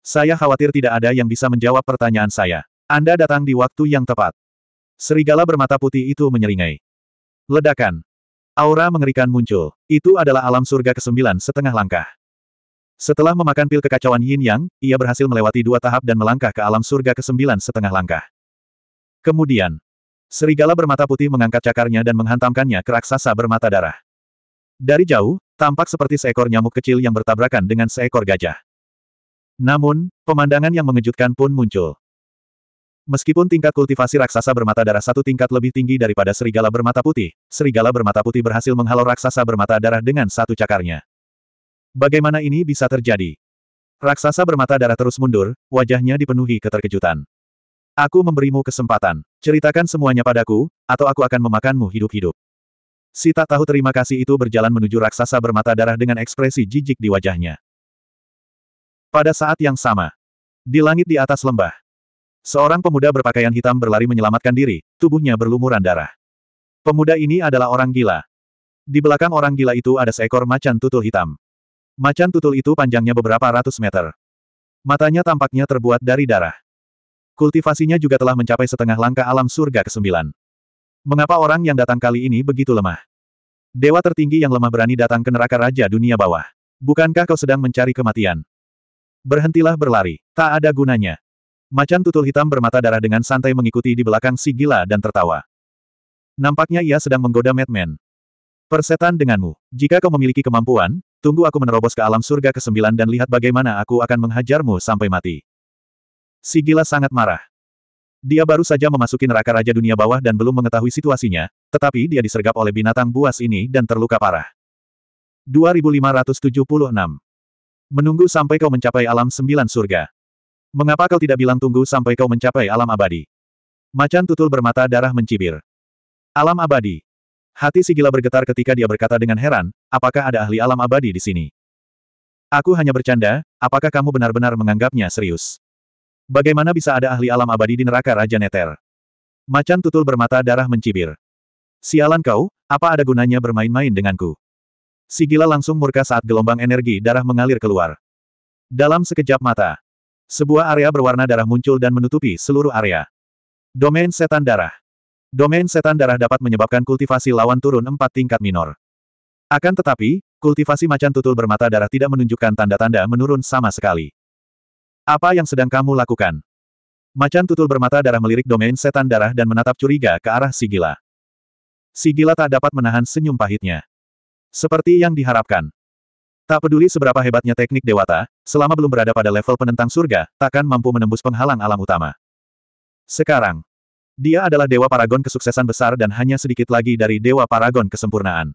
Saya khawatir tidak ada yang bisa menjawab pertanyaan saya. Anda datang di waktu yang tepat. Serigala bermata putih itu menyeringai. Ledakan. Aura mengerikan muncul. Itu adalah alam surga kesembilan setengah langkah. Setelah memakan pil kekacauan Yin Yang, ia berhasil melewati dua tahap dan melangkah ke alam surga ke-9 setengah langkah. Kemudian, Serigala bermata putih mengangkat cakarnya dan menghantamkannya ke raksasa bermata darah. Dari jauh, tampak seperti seekor nyamuk kecil yang bertabrakan dengan seekor gajah. Namun, pemandangan yang mengejutkan pun muncul. Meskipun tingkat kultivasi raksasa bermata darah satu tingkat lebih tinggi daripada serigala bermata putih, serigala bermata putih berhasil menghalau raksasa bermata darah dengan satu cakarnya. Bagaimana ini bisa terjadi? Raksasa bermata darah terus mundur, wajahnya dipenuhi keterkejutan. Aku memberimu kesempatan. Ceritakan semuanya padaku, atau aku akan memakanmu hidup-hidup. Si tak tahu terima kasih itu berjalan menuju raksasa bermata darah dengan ekspresi jijik di wajahnya. Pada saat yang sama, di langit di atas lembah, seorang pemuda berpakaian hitam berlari menyelamatkan diri, tubuhnya berlumuran darah. Pemuda ini adalah orang gila. Di belakang orang gila itu ada seekor macan tutul hitam. Macan tutul itu panjangnya beberapa ratus meter. Matanya tampaknya terbuat dari darah. Kultivasinya juga telah mencapai setengah langkah alam surga ke-9. Mengapa orang yang datang kali ini begitu lemah? Dewa tertinggi yang lemah berani datang ke neraka Raja Dunia Bawah. Bukankah kau sedang mencari kematian? Berhentilah berlari, tak ada gunanya. Macan tutul hitam bermata darah dengan santai mengikuti di belakang si gila dan tertawa. Nampaknya ia sedang menggoda Madman. Persetan denganmu. Jika kau memiliki kemampuan, tunggu aku menerobos ke alam surga ke-9 dan lihat bagaimana aku akan menghajarmu sampai mati. Sigila sangat marah. Dia baru saja memasuki neraka Raja Dunia Bawah dan belum mengetahui situasinya, tetapi dia disergap oleh binatang buas ini dan terluka parah. 2576 Menunggu sampai kau mencapai alam sembilan surga. Mengapa kau tidak bilang tunggu sampai kau mencapai alam abadi? Macan tutul bermata darah mencibir. Alam abadi. Hati Sigila bergetar ketika dia berkata dengan heran, apakah ada ahli alam abadi di sini? Aku hanya bercanda, apakah kamu benar-benar menganggapnya serius? Bagaimana bisa ada ahli alam abadi di neraka Raja Neter? Macan tutul bermata darah mencibir. Sialan kau, apa ada gunanya bermain-main denganku? Si gila langsung murka saat gelombang energi darah mengalir keluar. Dalam sekejap mata, sebuah area berwarna darah muncul dan menutupi seluruh area. Domain setan darah. Domain setan darah dapat menyebabkan kultivasi lawan turun empat tingkat minor. Akan tetapi, kultivasi macan tutul bermata darah tidak menunjukkan tanda-tanda menurun sama sekali. Apa yang sedang kamu lakukan? Macan tutul bermata darah melirik domain setan darah dan menatap curiga ke arah Sigila. Sigila tak dapat menahan senyum pahitnya. Seperti yang diharapkan. Tak peduli seberapa hebatnya teknik Dewata, selama belum berada pada level penentang surga, takkan mampu menembus penghalang alam utama. Sekarang, dia adalah Dewa Paragon kesuksesan besar dan hanya sedikit lagi dari Dewa Paragon kesempurnaan.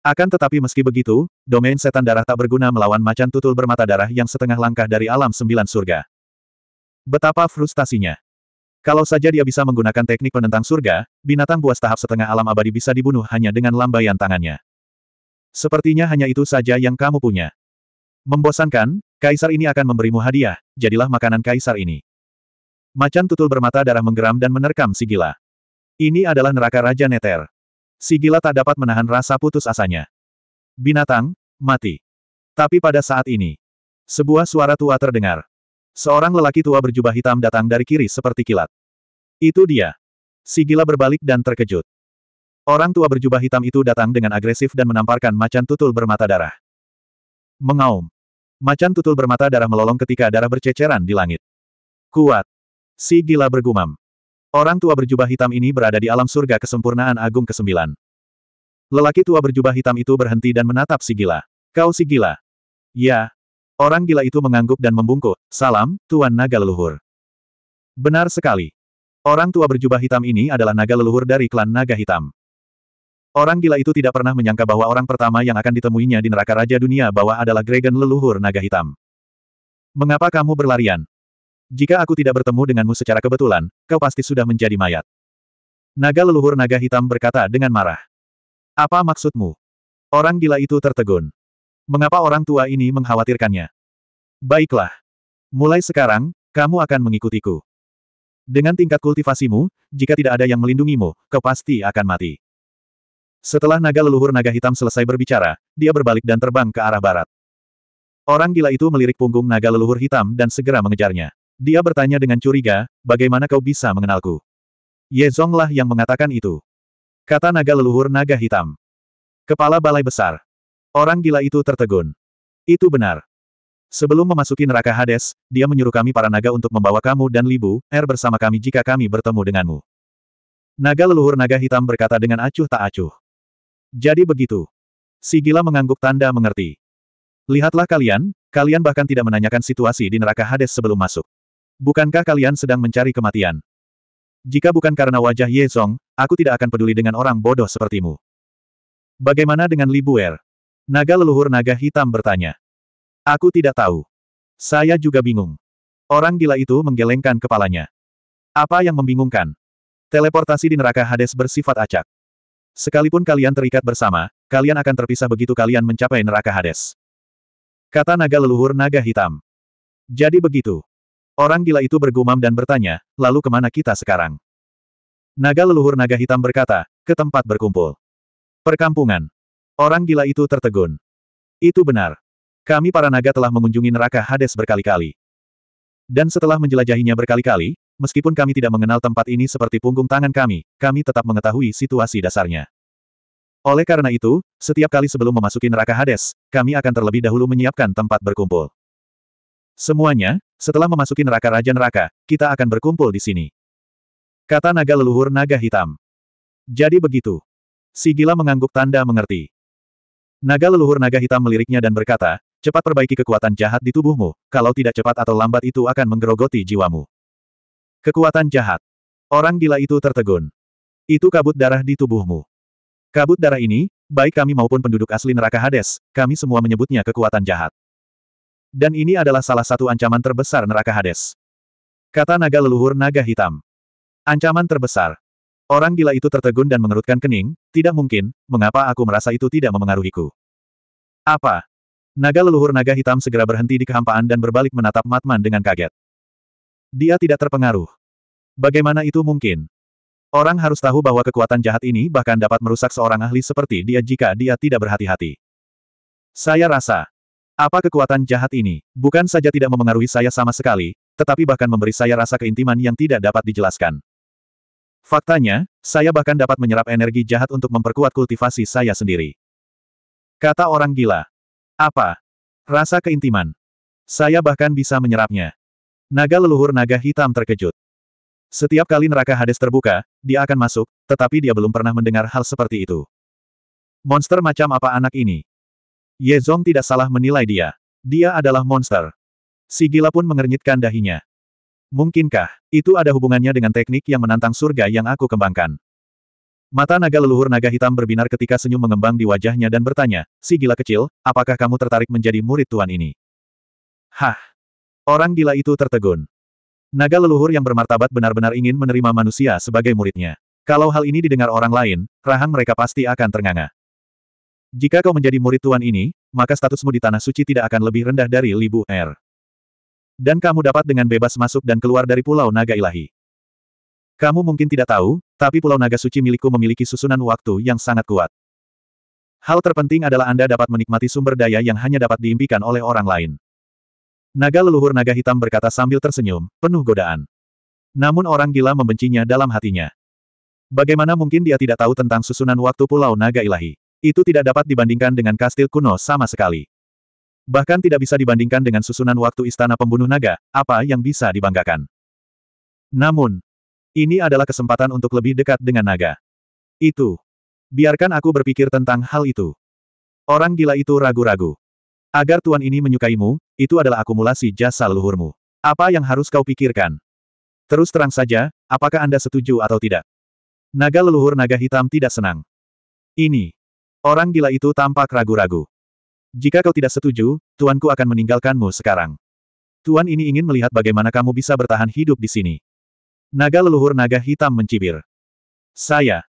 Akan tetapi meski begitu, domain setan darah tak berguna melawan macan tutul bermata darah yang setengah langkah dari alam sembilan surga. Betapa frustasinya. Kalau saja dia bisa menggunakan teknik penentang surga, binatang buas tahap setengah alam abadi bisa dibunuh hanya dengan lambaian tangannya. Sepertinya hanya itu saja yang kamu punya. Membosankan, kaisar ini akan memberimu hadiah, jadilah makanan kaisar ini. Macan tutul bermata darah menggeram dan menerkam si gila. Ini adalah neraka Raja Neter. Sigila tak dapat menahan rasa putus asanya. Binatang, mati. Tapi pada saat ini, sebuah suara tua terdengar. Seorang lelaki tua berjubah hitam datang dari kiri seperti kilat. Itu dia. Sigila berbalik dan terkejut. Orang tua berjubah hitam itu datang dengan agresif dan menamparkan macan tutul bermata darah. Mengaum. Macan tutul bermata darah melolong ketika darah berceceran di langit. Kuat. Si gila bergumam. Orang tua berjubah hitam ini berada di alam surga kesempurnaan agung kesembilan. Lelaki tua berjubah hitam itu berhenti dan menatap si gila. Kau si gila. Ya. Orang gila itu mengangguk dan membungkuk. Salam, Tuan Naga Leluhur. Benar sekali. Orang tua berjubah hitam ini adalah naga leluhur dari klan naga hitam. Orang gila itu tidak pernah menyangka bahwa orang pertama yang akan ditemuinya di neraka Raja Dunia bahwa adalah Gregen leluhur naga hitam. Mengapa kamu berlarian? Jika aku tidak bertemu denganmu secara kebetulan, kau pasti sudah menjadi mayat. Naga leluhur naga hitam berkata dengan marah. Apa maksudmu? Orang gila itu tertegun. Mengapa orang tua ini mengkhawatirkannya? Baiklah. Mulai sekarang, kamu akan mengikutiku. Dengan tingkat kultivasimu, jika tidak ada yang melindungimu, kau pasti akan mati. Setelah naga leluhur naga hitam selesai berbicara, dia berbalik dan terbang ke arah barat. Orang gila itu melirik punggung naga leluhur hitam dan segera mengejarnya. Dia bertanya dengan curiga, bagaimana kau bisa mengenalku? Ye lah yang mengatakan itu. Kata naga leluhur naga hitam. Kepala balai besar. Orang gila itu tertegun. Itu benar. Sebelum memasuki neraka Hades, dia menyuruh kami para naga untuk membawa kamu dan Libu, Er bersama kami jika kami bertemu denganmu. Naga leluhur naga hitam berkata dengan acuh tak acuh. Jadi begitu. Si gila mengangguk tanda mengerti. Lihatlah kalian, kalian bahkan tidak menanyakan situasi di neraka Hades sebelum masuk. Bukankah kalian sedang mencari kematian? Jika bukan karena wajah Ye Song, aku tidak akan peduli dengan orang bodoh sepertimu. Bagaimana dengan Li Buer? Naga leluhur naga hitam bertanya. Aku tidak tahu. Saya juga bingung. Orang gila itu menggelengkan kepalanya. Apa yang membingungkan? Teleportasi di neraka Hades bersifat acak. Sekalipun kalian terikat bersama, kalian akan terpisah begitu kalian mencapai neraka Hades. Kata naga leluhur naga hitam. Jadi begitu. Orang gila itu bergumam dan bertanya, lalu kemana kita sekarang? Naga leluhur naga hitam berkata, ke tempat berkumpul. Perkampungan. Orang gila itu tertegun. Itu benar. Kami para naga telah mengunjungi neraka Hades berkali-kali. Dan setelah menjelajahinya berkali-kali, meskipun kami tidak mengenal tempat ini seperti punggung tangan kami, kami tetap mengetahui situasi dasarnya. Oleh karena itu, setiap kali sebelum memasuki neraka Hades, kami akan terlebih dahulu menyiapkan tempat berkumpul. Semuanya, setelah memasuki neraka Raja Neraka, kita akan berkumpul di sini. Kata naga leluhur naga hitam. Jadi begitu. Si gila mengangguk tanda mengerti. Naga leluhur naga hitam meliriknya dan berkata, cepat perbaiki kekuatan jahat di tubuhmu, kalau tidak cepat atau lambat itu akan menggerogoti jiwamu. Kekuatan jahat. Orang gila itu tertegun. Itu kabut darah di tubuhmu. Kabut darah ini, baik kami maupun penduduk asli neraka Hades, kami semua menyebutnya kekuatan jahat. Dan ini adalah salah satu ancaman terbesar neraka Hades. Kata naga leluhur naga hitam. Ancaman terbesar. Orang gila itu tertegun dan mengerutkan kening, tidak mungkin, mengapa aku merasa itu tidak memengaruhiku. Apa? Naga leluhur naga hitam segera berhenti di kehampaan dan berbalik menatap Matman dengan kaget. Dia tidak terpengaruh. Bagaimana itu mungkin? Orang harus tahu bahwa kekuatan jahat ini bahkan dapat merusak seorang ahli seperti dia jika dia tidak berhati-hati. Saya rasa, apa kekuatan jahat ini? Bukan saja tidak memengaruhi saya sama sekali, tetapi bahkan memberi saya rasa keintiman yang tidak dapat dijelaskan. Faktanya, saya bahkan dapat menyerap energi jahat untuk memperkuat kultivasi saya sendiri. Kata orang gila. Apa? Rasa keintiman. Saya bahkan bisa menyerapnya. Naga leluhur naga hitam terkejut. Setiap kali neraka Hades terbuka, dia akan masuk, tetapi dia belum pernah mendengar hal seperti itu. Monster macam apa anak ini? Yezong tidak salah menilai dia. Dia adalah monster. Si gila pun mengernyitkan dahinya. Mungkinkah, itu ada hubungannya dengan teknik yang menantang surga yang aku kembangkan? Mata naga leluhur naga hitam berbinar ketika senyum mengembang di wajahnya dan bertanya, si gila kecil, apakah kamu tertarik menjadi murid tuan ini? Hah! Orang gila itu tertegun. Naga leluhur yang bermartabat benar-benar ingin menerima manusia sebagai muridnya. Kalau hal ini didengar orang lain, rahang mereka pasti akan ternganga. Jika kau menjadi murid tuan ini, maka statusmu di Tanah Suci tidak akan lebih rendah dari Libu R. Er. Dan kamu dapat dengan bebas masuk dan keluar dari Pulau Naga Ilahi. Kamu mungkin tidak tahu, tapi Pulau Naga Suci milikku memiliki susunan waktu yang sangat kuat. Hal terpenting adalah Anda dapat menikmati sumber daya yang hanya dapat diimpikan oleh orang lain. Naga leluhur naga hitam berkata sambil tersenyum, penuh godaan. Namun orang gila membencinya dalam hatinya. Bagaimana mungkin dia tidak tahu tentang susunan waktu Pulau Naga Ilahi? Itu tidak dapat dibandingkan dengan kastil kuno sama sekali. Bahkan tidak bisa dibandingkan dengan susunan waktu istana pembunuh naga, apa yang bisa dibanggakan. Namun, ini adalah kesempatan untuk lebih dekat dengan naga. Itu. Biarkan aku berpikir tentang hal itu. Orang gila itu ragu-ragu. Agar tuan ini menyukaimu, itu adalah akumulasi jasa leluhurmu. Apa yang harus kau pikirkan? Terus terang saja, apakah Anda setuju atau tidak? Naga leluhur naga hitam tidak senang. Ini. Orang gila itu tampak ragu-ragu. Jika kau tidak setuju, tuanku akan meninggalkanmu sekarang. Tuan ini ingin melihat bagaimana kamu bisa bertahan hidup di sini. Naga leluhur naga hitam mencibir. Saya.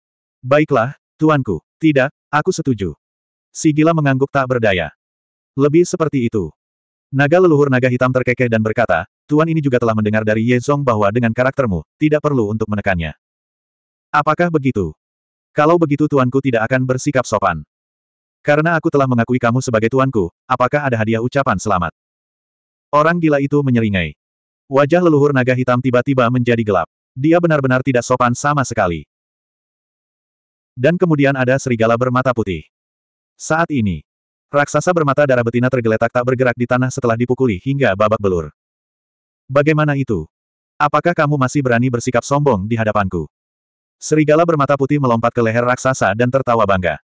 Baiklah, tuanku. Tidak, aku setuju. Si gila mengangguk tak berdaya. Lebih seperti itu. Naga leluhur naga hitam terkekeh dan berkata, Tuan ini juga telah mendengar dari Ye Zong bahwa dengan karaktermu, tidak perlu untuk menekannya. Apakah begitu? Kalau begitu tuanku tidak akan bersikap sopan. Karena aku telah mengakui kamu sebagai tuanku, apakah ada hadiah ucapan selamat? Orang gila itu menyeringai. Wajah leluhur naga hitam tiba-tiba menjadi gelap. Dia benar-benar tidak sopan sama sekali. Dan kemudian ada serigala bermata putih. Saat ini, raksasa bermata darah betina tergeletak tak bergerak di tanah setelah dipukuli hingga babak belur. Bagaimana itu? Apakah kamu masih berani bersikap sombong di hadapanku? Serigala bermata putih melompat ke leher raksasa dan tertawa bangga.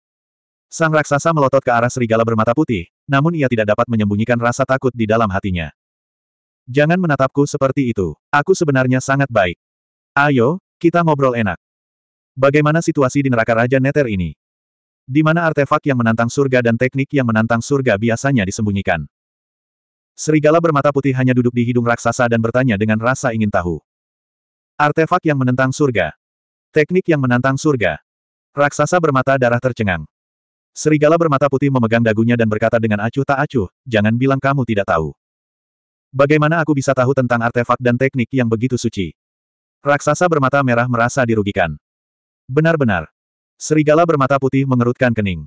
Sang raksasa melotot ke arah serigala bermata putih, namun ia tidak dapat menyembunyikan rasa takut di dalam hatinya. Jangan menatapku seperti itu. Aku sebenarnya sangat baik. Ayo, kita ngobrol enak. Bagaimana situasi di neraka Raja Neter ini? Di mana artefak yang menantang surga dan teknik yang menantang surga biasanya disembunyikan? Serigala bermata putih hanya duduk di hidung raksasa dan bertanya dengan rasa ingin tahu. Artefak yang menentang surga, Teknik yang menantang surga. Raksasa bermata darah tercengang. Serigala bermata putih memegang dagunya dan berkata dengan acuh tak acuh, jangan bilang kamu tidak tahu. Bagaimana aku bisa tahu tentang artefak dan teknik yang begitu suci? Raksasa bermata merah merasa dirugikan. Benar-benar. Serigala bermata putih mengerutkan kening.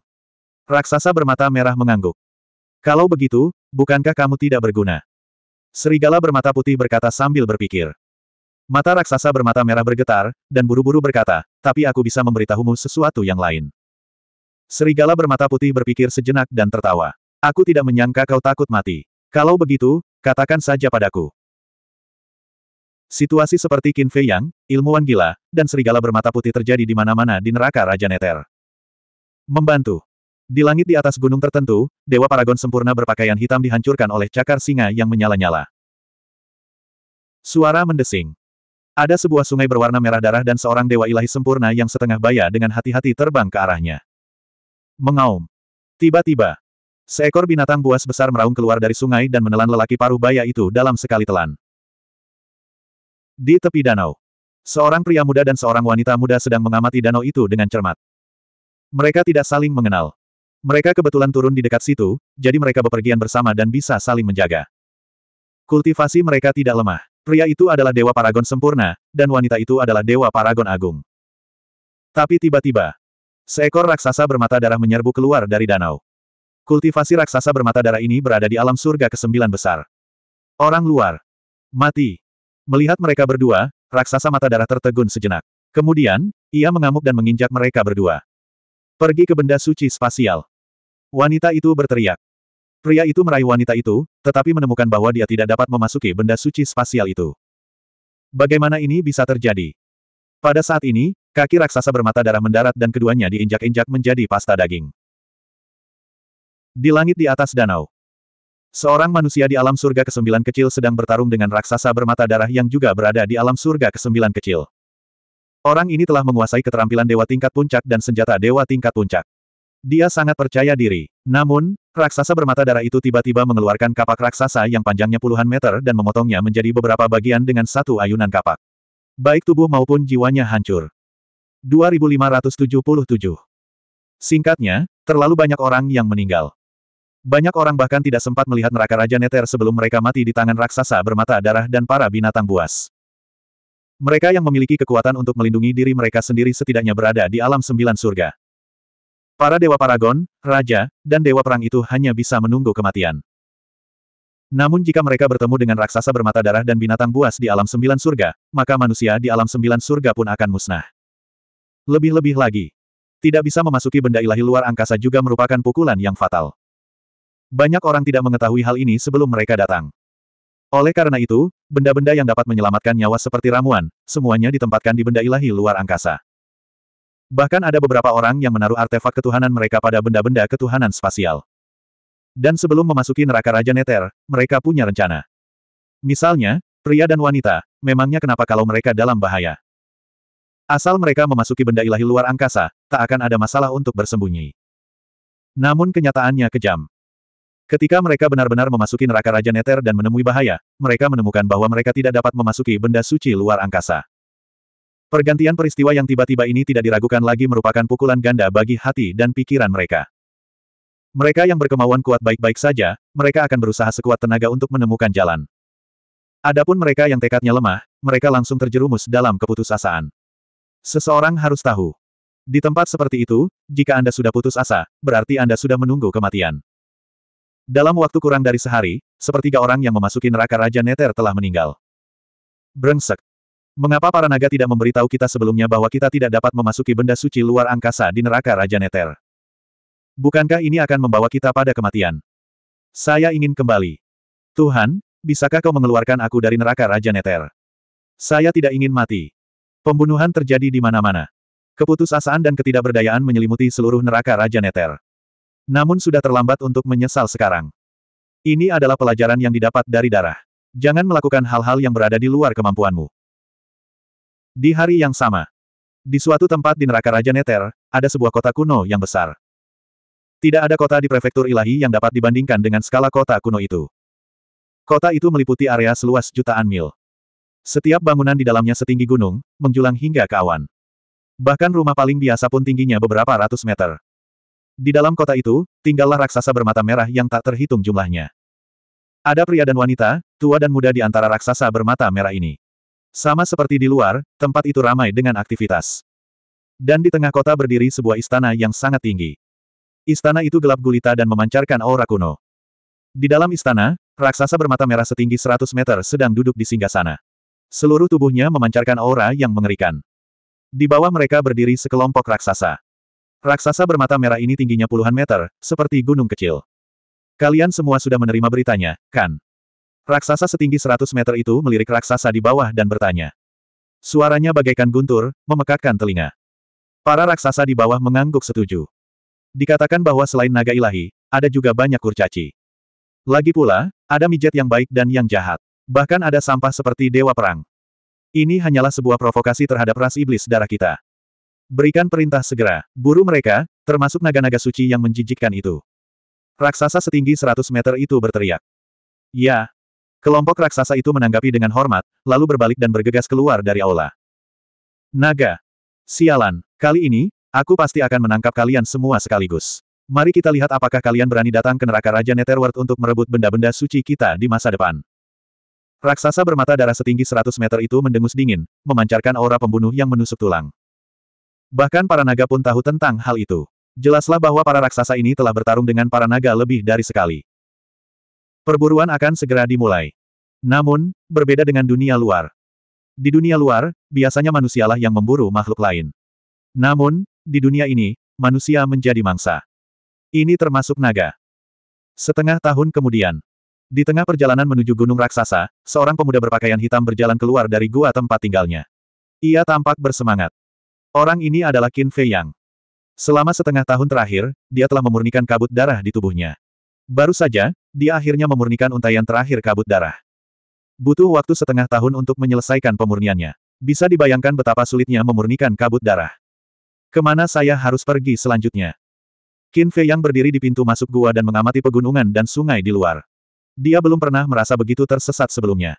Raksasa bermata merah mengangguk. Kalau begitu, bukankah kamu tidak berguna? Serigala bermata putih berkata sambil berpikir. Mata raksasa bermata merah bergetar, dan buru-buru berkata, tapi aku bisa memberitahumu sesuatu yang lain. Serigala bermata putih berpikir sejenak dan tertawa. Aku tidak menyangka kau takut mati. Kalau begitu, katakan saja padaku. Situasi seperti Qin Fei Yang, ilmuwan gila, dan serigala bermata putih terjadi di mana-mana di neraka Raja Neter. Membantu. Di langit di atas gunung tertentu, Dewa Paragon sempurna berpakaian hitam dihancurkan oleh cakar singa yang menyala-nyala. Suara mendesing. Ada sebuah sungai berwarna merah darah dan seorang dewa ilahi sempurna yang setengah baya dengan hati-hati terbang ke arahnya. Mengaum. Tiba-tiba, seekor binatang buas besar meraung keluar dari sungai dan menelan lelaki paruh baya itu dalam sekali telan. Di tepi danau, seorang pria muda dan seorang wanita muda sedang mengamati danau itu dengan cermat. Mereka tidak saling mengenal. Mereka kebetulan turun di dekat situ, jadi mereka bepergian bersama dan bisa saling menjaga. Kultivasi mereka tidak lemah. Pria itu adalah dewa paragon sempurna, dan wanita itu adalah dewa paragon agung. Tapi tiba-tiba, seekor raksasa bermata darah menyerbu keluar dari danau. Kultivasi raksasa bermata darah ini berada di alam surga kesembilan besar. Orang luar. Mati. Melihat mereka berdua, raksasa mata darah tertegun sejenak. Kemudian, ia mengamuk dan menginjak mereka berdua. Pergi ke benda suci spasial. Wanita itu berteriak. Pria itu meraih wanita itu, tetapi menemukan bahwa dia tidak dapat memasuki benda suci spasial itu. Bagaimana ini bisa terjadi? Pada saat ini, kaki raksasa bermata darah mendarat dan keduanya diinjak-injak menjadi pasta daging. Di langit di atas danau. Seorang manusia di alam surga ke-9 kecil sedang bertarung dengan raksasa bermata darah yang juga berada di alam surga ke-9 kecil. Orang ini telah menguasai keterampilan dewa tingkat puncak dan senjata dewa tingkat puncak. Dia sangat percaya diri. Namun, Raksasa bermata darah itu tiba-tiba mengeluarkan kapak raksasa yang panjangnya puluhan meter dan memotongnya menjadi beberapa bagian dengan satu ayunan kapak. Baik tubuh maupun jiwanya hancur. 2577 Singkatnya, terlalu banyak orang yang meninggal. Banyak orang bahkan tidak sempat melihat neraka Raja Neter sebelum mereka mati di tangan raksasa bermata darah dan para binatang buas. Mereka yang memiliki kekuatan untuk melindungi diri mereka sendiri setidaknya berada di alam sembilan surga. Para Dewa Paragon, Raja, dan Dewa Perang itu hanya bisa menunggu kematian. Namun jika mereka bertemu dengan raksasa bermata darah dan binatang buas di alam sembilan surga, maka manusia di alam sembilan surga pun akan musnah. Lebih-lebih lagi, tidak bisa memasuki benda ilahi luar angkasa juga merupakan pukulan yang fatal. Banyak orang tidak mengetahui hal ini sebelum mereka datang. Oleh karena itu, benda-benda yang dapat menyelamatkan nyawa seperti ramuan, semuanya ditempatkan di benda ilahi luar angkasa. Bahkan ada beberapa orang yang menaruh artefak ketuhanan mereka pada benda-benda ketuhanan spasial. Dan sebelum memasuki neraka Raja Neter, mereka punya rencana. Misalnya, pria dan wanita, memangnya kenapa kalau mereka dalam bahaya? Asal mereka memasuki benda ilahi luar angkasa, tak akan ada masalah untuk bersembunyi. Namun kenyataannya kejam. Ketika mereka benar-benar memasuki neraka Raja Neter dan menemui bahaya, mereka menemukan bahwa mereka tidak dapat memasuki benda suci luar angkasa. Pergantian peristiwa yang tiba-tiba ini tidak diragukan lagi merupakan pukulan ganda bagi hati dan pikiran mereka. Mereka yang berkemauan kuat baik-baik saja, mereka akan berusaha sekuat tenaga untuk menemukan jalan. Adapun mereka yang tekadnya lemah, mereka langsung terjerumus dalam keputusasaan. Seseorang harus tahu. Di tempat seperti itu, jika Anda sudah putus asa, berarti Anda sudah menunggu kematian. Dalam waktu kurang dari sehari, sepertiga orang yang memasuki neraka Raja Neter telah meninggal. Brengsek. Mengapa para naga tidak memberitahu kita sebelumnya bahwa kita tidak dapat memasuki benda suci luar angkasa di neraka Raja Neter? Bukankah ini akan membawa kita pada kematian? Saya ingin kembali. Tuhan, bisakah kau mengeluarkan aku dari neraka Raja Neter? Saya tidak ingin mati. Pembunuhan terjadi di mana-mana. Keputusasaan dan ketidakberdayaan menyelimuti seluruh neraka Raja Neter. Namun sudah terlambat untuk menyesal sekarang. Ini adalah pelajaran yang didapat dari darah. Jangan melakukan hal-hal yang berada di luar kemampuanmu. Di hari yang sama, di suatu tempat di neraka Raja Neter, ada sebuah kota kuno yang besar. Tidak ada kota di prefektur ilahi yang dapat dibandingkan dengan skala kota kuno itu. Kota itu meliputi area seluas jutaan mil. Setiap bangunan di dalamnya setinggi gunung, menjulang hingga ke awan. Bahkan rumah paling biasa pun tingginya beberapa ratus meter. Di dalam kota itu, tinggallah raksasa bermata merah yang tak terhitung jumlahnya. Ada pria dan wanita, tua dan muda di antara raksasa bermata merah ini. Sama seperti di luar, tempat itu ramai dengan aktivitas. Dan di tengah kota berdiri sebuah istana yang sangat tinggi. Istana itu gelap gulita dan memancarkan aura kuno. Di dalam istana, raksasa bermata merah setinggi 100 meter sedang duduk di singgasana. Seluruh tubuhnya memancarkan aura yang mengerikan. Di bawah mereka berdiri sekelompok raksasa. Raksasa bermata merah ini tingginya puluhan meter, seperti gunung kecil. Kalian semua sudah menerima beritanya, kan? Raksasa setinggi 100 meter itu melirik raksasa di bawah dan bertanya. Suaranya bagaikan guntur, memekakkan telinga. Para raksasa di bawah mengangguk setuju. Dikatakan bahwa selain naga ilahi, ada juga banyak kurcaci. Lagi pula, ada mijet yang baik dan yang jahat. Bahkan ada sampah seperti dewa perang. Ini hanyalah sebuah provokasi terhadap ras iblis darah kita. Berikan perintah segera, buru mereka, termasuk naga-naga suci yang menjijikkan itu. Raksasa setinggi 100 meter itu berteriak. Ya, Kelompok raksasa itu menanggapi dengan hormat, lalu berbalik dan bergegas keluar dari aula. Naga. Sialan, kali ini, aku pasti akan menangkap kalian semua sekaligus. Mari kita lihat apakah kalian berani datang ke neraka Raja Netherworld untuk merebut benda-benda suci kita di masa depan. Raksasa bermata darah setinggi 100 meter itu mendengus dingin, memancarkan aura pembunuh yang menusuk tulang. Bahkan para naga pun tahu tentang hal itu. Jelaslah bahwa para raksasa ini telah bertarung dengan para naga lebih dari sekali. Perburuan akan segera dimulai. Namun, berbeda dengan dunia luar. Di dunia luar, biasanya manusialah yang memburu makhluk lain. Namun, di dunia ini, manusia menjadi mangsa. Ini termasuk naga. Setengah tahun kemudian, di tengah perjalanan menuju gunung raksasa, seorang pemuda berpakaian hitam berjalan keluar dari gua tempat tinggalnya. Ia tampak bersemangat. Orang ini adalah Qin Fei Yang. Selama setengah tahun terakhir, dia telah memurnikan kabut darah di tubuhnya. Baru saja, dia akhirnya memurnikan untayan terakhir kabut darah. Butuh waktu setengah tahun untuk menyelesaikan pemurniannya. Bisa dibayangkan betapa sulitnya memurnikan kabut darah. Kemana saya harus pergi selanjutnya? Qin Fei yang berdiri di pintu masuk gua dan mengamati pegunungan dan sungai di luar. Dia belum pernah merasa begitu tersesat sebelumnya.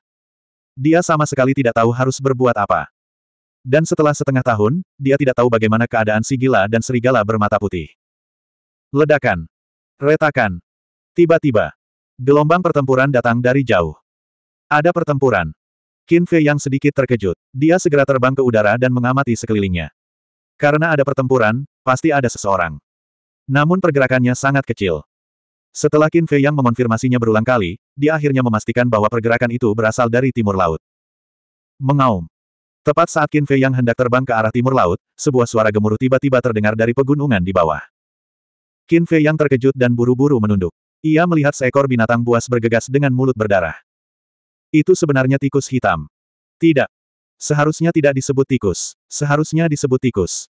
Dia sama sekali tidak tahu harus berbuat apa. Dan setelah setengah tahun, dia tidak tahu bagaimana keadaan si gila dan serigala bermata putih. Ledakan. Retakan. Tiba-tiba. Gelombang pertempuran datang dari jauh. Ada pertempuran. Qin Fei yang sedikit terkejut. Dia segera terbang ke udara dan mengamati sekelilingnya. Karena ada pertempuran, pasti ada seseorang. Namun pergerakannya sangat kecil. Setelah Qin Fei yang mengonfirmasinya berulang kali, dia akhirnya memastikan bahwa pergerakan itu berasal dari timur laut. Mengaum. Tepat saat Qin Fei yang hendak terbang ke arah timur laut, sebuah suara gemuruh tiba-tiba terdengar dari pegunungan di bawah. Qin Fei yang terkejut dan buru-buru menunduk. Ia melihat seekor binatang buas bergegas dengan mulut berdarah. Itu sebenarnya tikus hitam. Tidak. Seharusnya tidak disebut tikus. Seharusnya disebut tikus.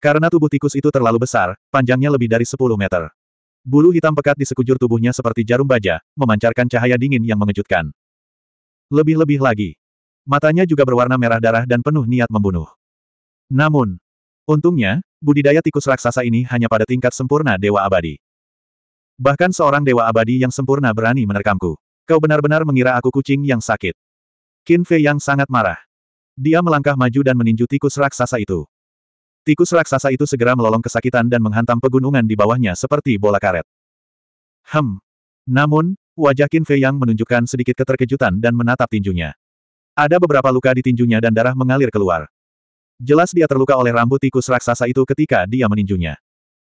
Karena tubuh tikus itu terlalu besar, panjangnya lebih dari 10 meter. Bulu hitam pekat di sekujur tubuhnya seperti jarum baja, memancarkan cahaya dingin yang mengejutkan. Lebih-lebih lagi. Matanya juga berwarna merah darah dan penuh niat membunuh. Namun, untungnya, budidaya tikus raksasa ini hanya pada tingkat sempurna Dewa Abadi. Bahkan seorang dewa abadi yang sempurna berani menerkamku. Kau benar-benar mengira aku kucing yang sakit. Qin Fei yang sangat marah. Dia melangkah maju dan meninju tikus raksasa itu. Tikus raksasa itu segera melolong kesakitan dan menghantam pegunungan di bawahnya seperti bola karet. Hem. Namun, wajah Qin Fei yang menunjukkan sedikit keterkejutan dan menatap tinjunya. Ada beberapa luka di tinjunya dan darah mengalir keluar. Jelas dia terluka oleh rambut tikus raksasa itu ketika dia meninjunya.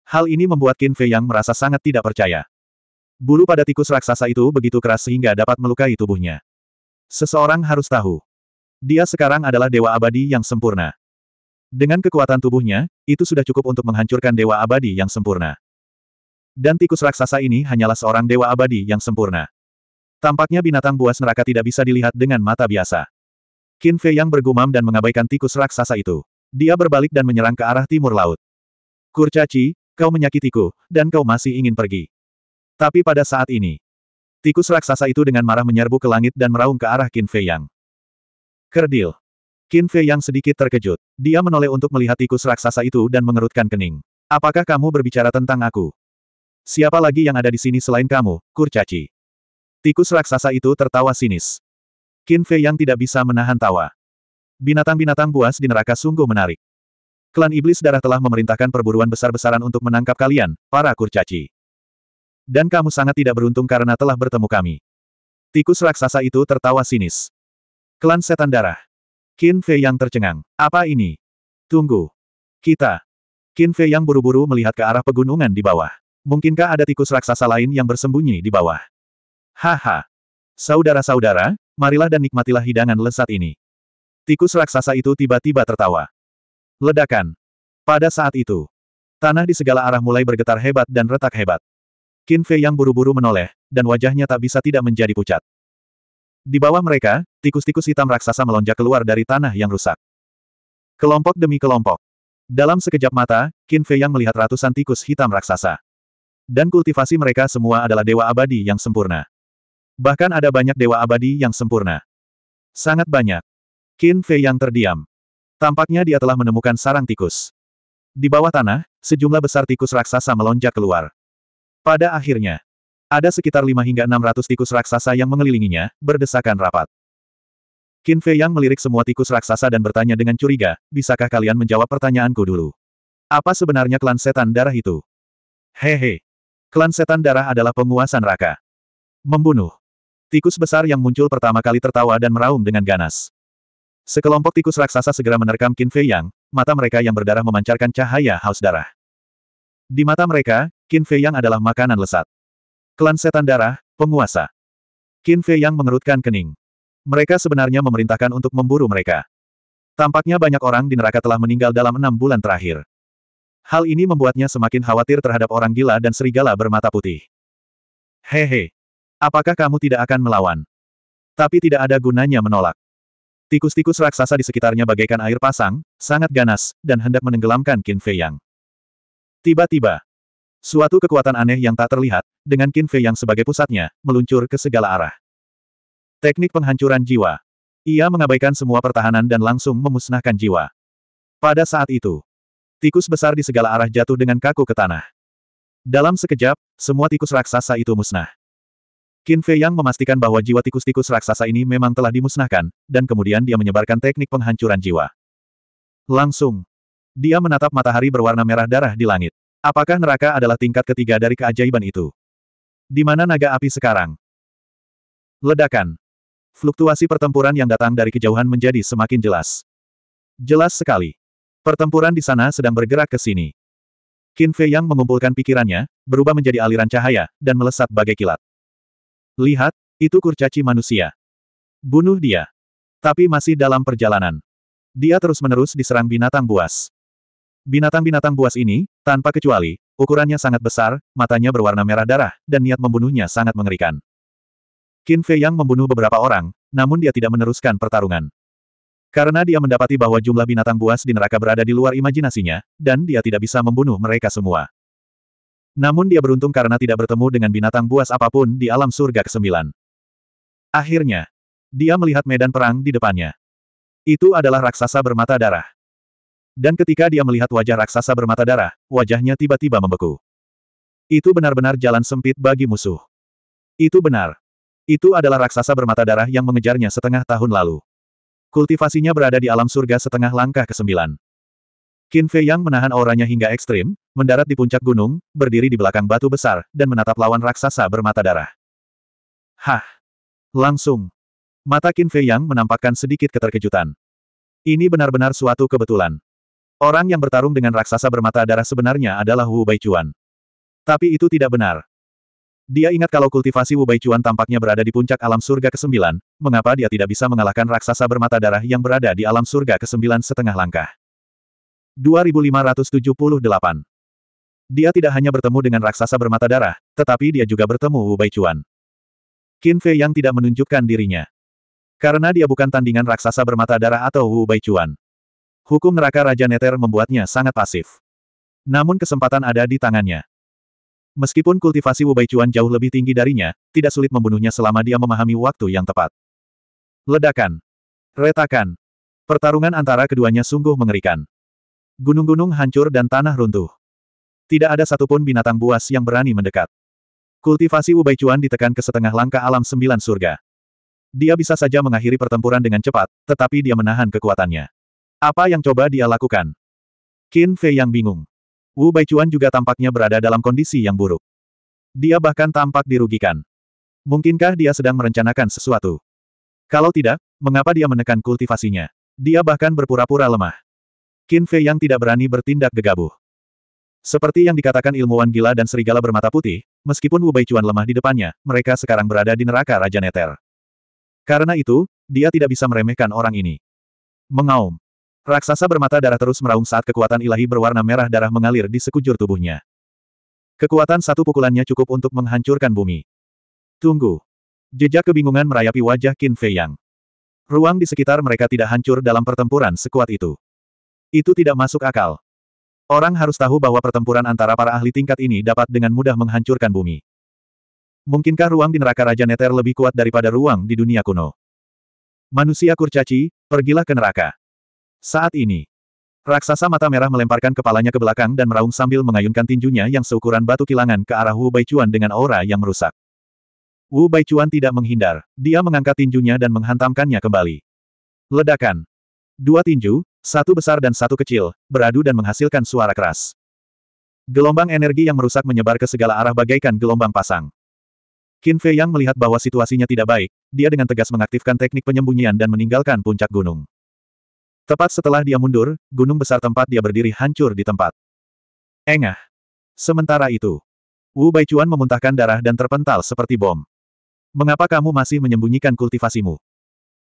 Hal ini membuat Qin Fei Yang merasa sangat tidak percaya. Bulu pada tikus raksasa itu begitu keras sehingga dapat melukai tubuhnya. Seseorang harus tahu. Dia sekarang adalah dewa abadi yang sempurna. Dengan kekuatan tubuhnya, itu sudah cukup untuk menghancurkan dewa abadi yang sempurna. Dan tikus raksasa ini hanyalah seorang dewa abadi yang sempurna. Tampaknya binatang buas neraka tidak bisa dilihat dengan mata biasa. Qin Fei Yang bergumam dan mengabaikan tikus raksasa itu. Dia berbalik dan menyerang ke arah timur laut. Kurcaci, Kau menyakitiku, dan kau masih ingin pergi. Tapi pada saat ini, tikus raksasa itu dengan marah menyerbu ke langit dan meraung ke arah Qin Fei Yang. Kerdil. Qin Fei Yang sedikit terkejut. Dia menoleh untuk melihat tikus raksasa itu dan mengerutkan kening. Apakah kamu berbicara tentang aku? Siapa lagi yang ada di sini selain kamu, kurcaci? Tikus raksasa itu tertawa sinis. Qin Fei Yang tidak bisa menahan tawa. Binatang-binatang buas di neraka sungguh menarik. Klan Iblis Darah telah memerintahkan perburuan besar-besaran untuk menangkap kalian, para kurcaci. Dan kamu sangat tidak beruntung karena telah bertemu kami. Tikus raksasa itu tertawa sinis. Klan Setan Darah. Qin Fei yang tercengang. Apa ini? Tunggu. Kita. Qin Fei yang buru-buru melihat ke arah pegunungan di bawah. Mungkinkah ada tikus raksasa lain yang bersembunyi di bawah? Haha. Saudara-saudara, marilah dan nikmatilah hidangan lesat ini. Tikus raksasa itu tiba-tiba tertawa. Ledakan. Pada saat itu, tanah di segala arah mulai bergetar hebat dan retak hebat. Qin Fei yang buru-buru menoleh, dan wajahnya tak bisa tidak menjadi pucat. Di bawah mereka, tikus-tikus hitam raksasa melonjak keluar dari tanah yang rusak. Kelompok demi kelompok. Dalam sekejap mata, Qin Fei yang melihat ratusan tikus hitam raksasa. Dan kultivasi mereka semua adalah dewa abadi yang sempurna. Bahkan ada banyak dewa abadi yang sempurna. Sangat banyak. Qin Fei yang terdiam. Tampaknya dia telah menemukan sarang tikus. Di bawah tanah, sejumlah besar tikus raksasa melonjak keluar. Pada akhirnya, ada sekitar 5 hingga ratus tikus raksasa yang mengelilinginya, berdesakan rapat. Qin Fei Yang melirik semua tikus raksasa dan bertanya dengan curiga, bisakah kalian menjawab pertanyaanku dulu? Apa sebenarnya klan setan darah itu? Hehe. Klan setan darah adalah penguasa neraka. Membunuh. Tikus besar yang muncul pertama kali tertawa dan meraung dengan ganas. Sekelompok tikus raksasa segera menerkam Qin Fei Yang, mata mereka yang berdarah memancarkan cahaya haus darah. Di mata mereka, Qin Fei Yang adalah makanan lesat. Klan setan darah, penguasa. Qin Fei Yang mengerutkan kening. Mereka sebenarnya memerintahkan untuk memburu mereka. Tampaknya banyak orang di neraka telah meninggal dalam enam bulan terakhir. Hal ini membuatnya semakin khawatir terhadap orang gila dan serigala bermata putih. Hehe. Apakah kamu tidak akan melawan? Tapi tidak ada gunanya menolak. Tikus-tikus raksasa di sekitarnya bagaikan air pasang, sangat ganas, dan hendak menenggelamkan Qin Fei Yang. Tiba-tiba, suatu kekuatan aneh yang tak terlihat, dengan Qin Fei Yang sebagai pusatnya, meluncur ke segala arah. Teknik penghancuran jiwa. Ia mengabaikan semua pertahanan dan langsung memusnahkan jiwa. Pada saat itu, tikus besar di segala arah jatuh dengan kaku ke tanah. Dalam sekejap, semua tikus raksasa itu musnah. Qin Fei Yang memastikan bahwa jiwa tikus-tikus raksasa ini memang telah dimusnahkan, dan kemudian dia menyebarkan teknik penghancuran jiwa. Langsung. Dia menatap matahari berwarna merah darah di langit. Apakah neraka adalah tingkat ketiga dari keajaiban itu? Di mana naga api sekarang? Ledakan. Fluktuasi pertempuran yang datang dari kejauhan menjadi semakin jelas. Jelas sekali. Pertempuran di sana sedang bergerak ke sini. Qin Fei Yang mengumpulkan pikirannya, berubah menjadi aliran cahaya, dan melesat bagai kilat. Lihat, itu kurcaci manusia. Bunuh dia. Tapi masih dalam perjalanan. Dia terus-menerus diserang binatang buas. Binatang-binatang buas ini, tanpa kecuali, ukurannya sangat besar, matanya berwarna merah darah, dan niat membunuhnya sangat mengerikan. Qin Fei Yang membunuh beberapa orang, namun dia tidak meneruskan pertarungan. Karena dia mendapati bahwa jumlah binatang buas di neraka berada di luar imajinasinya, dan dia tidak bisa membunuh mereka semua. Namun dia beruntung karena tidak bertemu dengan binatang buas apapun di alam surga kesembilan. Akhirnya, dia melihat medan perang di depannya. Itu adalah raksasa bermata darah. Dan ketika dia melihat wajah raksasa bermata darah, wajahnya tiba-tiba membeku. Itu benar-benar jalan sempit bagi musuh. Itu benar. Itu adalah raksasa bermata darah yang mengejarnya setengah tahun lalu. Kultivasinya berada di alam surga setengah langkah ke 9 Qin Fei Yang menahan auranya hingga ekstrim, mendarat di puncak gunung, berdiri di belakang batu besar, dan menatap lawan raksasa bermata darah. Hah! Langsung! Mata Qin Fei Yang menampakkan sedikit keterkejutan. Ini benar-benar suatu kebetulan. Orang yang bertarung dengan raksasa bermata darah sebenarnya adalah Wu Baichuan. Tapi itu tidak benar. Dia ingat kalau kultivasi Wu Baichuan tampaknya berada di puncak alam surga ke-9, mengapa dia tidak bisa mengalahkan raksasa bermata darah yang berada di alam surga ke-9 setengah langkah. 2578 dia tidak hanya bertemu dengan raksasa bermata darah, tetapi dia juga bertemu Wu Baichuan. Qin Fei yang tidak menunjukkan dirinya. Karena dia bukan tandingan raksasa bermata darah atau Wu Baichuan. Hukum neraka Raja Neter membuatnya sangat pasif. Namun kesempatan ada di tangannya. Meskipun kultivasi Wu Baichuan jauh lebih tinggi darinya, tidak sulit membunuhnya selama dia memahami waktu yang tepat. Ledakan. Retakan. Pertarungan antara keduanya sungguh mengerikan. Gunung-gunung hancur dan tanah runtuh. Tidak ada satupun binatang buas yang berani mendekat. Kultivasi Wu Cuan ditekan ke setengah langkah alam sembilan surga. Dia bisa saja mengakhiri pertempuran dengan cepat, tetapi dia menahan kekuatannya. Apa yang coba dia lakukan? Qin Fei yang bingung. Wu Baichuan juga tampaknya berada dalam kondisi yang buruk. Dia bahkan tampak dirugikan. Mungkinkah dia sedang merencanakan sesuatu? Kalau tidak, mengapa dia menekan kultivasinya? Dia bahkan berpura-pura lemah. Qin Fei yang tidak berani bertindak gegabah. Seperti yang dikatakan ilmuwan gila dan serigala bermata putih, meskipun Wu Baichuan lemah di depannya, mereka sekarang berada di neraka Raja Neter. Karena itu, dia tidak bisa meremehkan orang ini. Mengaum. Raksasa bermata darah terus meraung saat kekuatan ilahi berwarna merah darah mengalir di sekujur tubuhnya. Kekuatan satu pukulannya cukup untuk menghancurkan bumi. Tunggu. Jejak kebingungan merayapi wajah Qin Fei Yang. Ruang di sekitar mereka tidak hancur dalam pertempuran sekuat itu. Itu tidak masuk akal. Orang harus tahu bahwa pertempuran antara para ahli tingkat ini dapat dengan mudah menghancurkan bumi. Mungkinkah ruang di neraka Raja Neter lebih kuat daripada ruang di dunia kuno? Manusia kurcaci, pergilah ke neraka. Saat ini, raksasa mata merah melemparkan kepalanya ke belakang dan meraung sambil mengayunkan tinjunya yang seukuran batu kilangan ke arah Wu Baichuan dengan aura yang merusak. Wu Baichuan tidak menghindar, dia mengangkat tinjunya dan menghantamkannya kembali. Ledakan. Dua tinju, satu besar dan satu kecil, beradu dan menghasilkan suara keras. Gelombang energi yang merusak menyebar ke segala arah bagaikan gelombang pasang. Qin Fei Yang melihat bahwa situasinya tidak baik, dia dengan tegas mengaktifkan teknik penyembunyian dan meninggalkan puncak gunung. Tepat setelah dia mundur, gunung besar tempat dia berdiri hancur di tempat. Engah. Sementara itu, Wu Baichuan memuntahkan darah dan terpental seperti bom. Mengapa kamu masih menyembunyikan kultivasimu?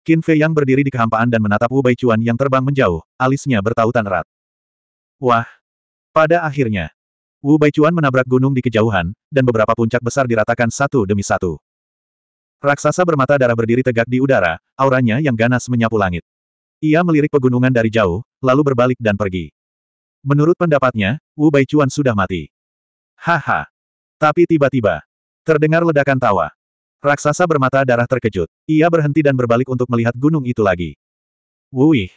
Qin Fei yang berdiri di kehampaan dan menatap Wu Baichuan yang terbang menjauh, alisnya bertautan erat. Wah! Pada akhirnya, Wu Baichuan menabrak gunung di kejauhan, dan beberapa puncak besar diratakan satu demi satu. Raksasa bermata darah berdiri tegak di udara, auranya yang ganas menyapu langit. Ia melirik pegunungan dari jauh, lalu berbalik dan pergi. Menurut pendapatnya, Wu Baichuan sudah mati. Haha. Tapi tiba-tiba, terdengar ledakan tawa. Raksasa bermata darah terkejut. Ia berhenti dan berbalik untuk melihat gunung itu lagi. Wuih!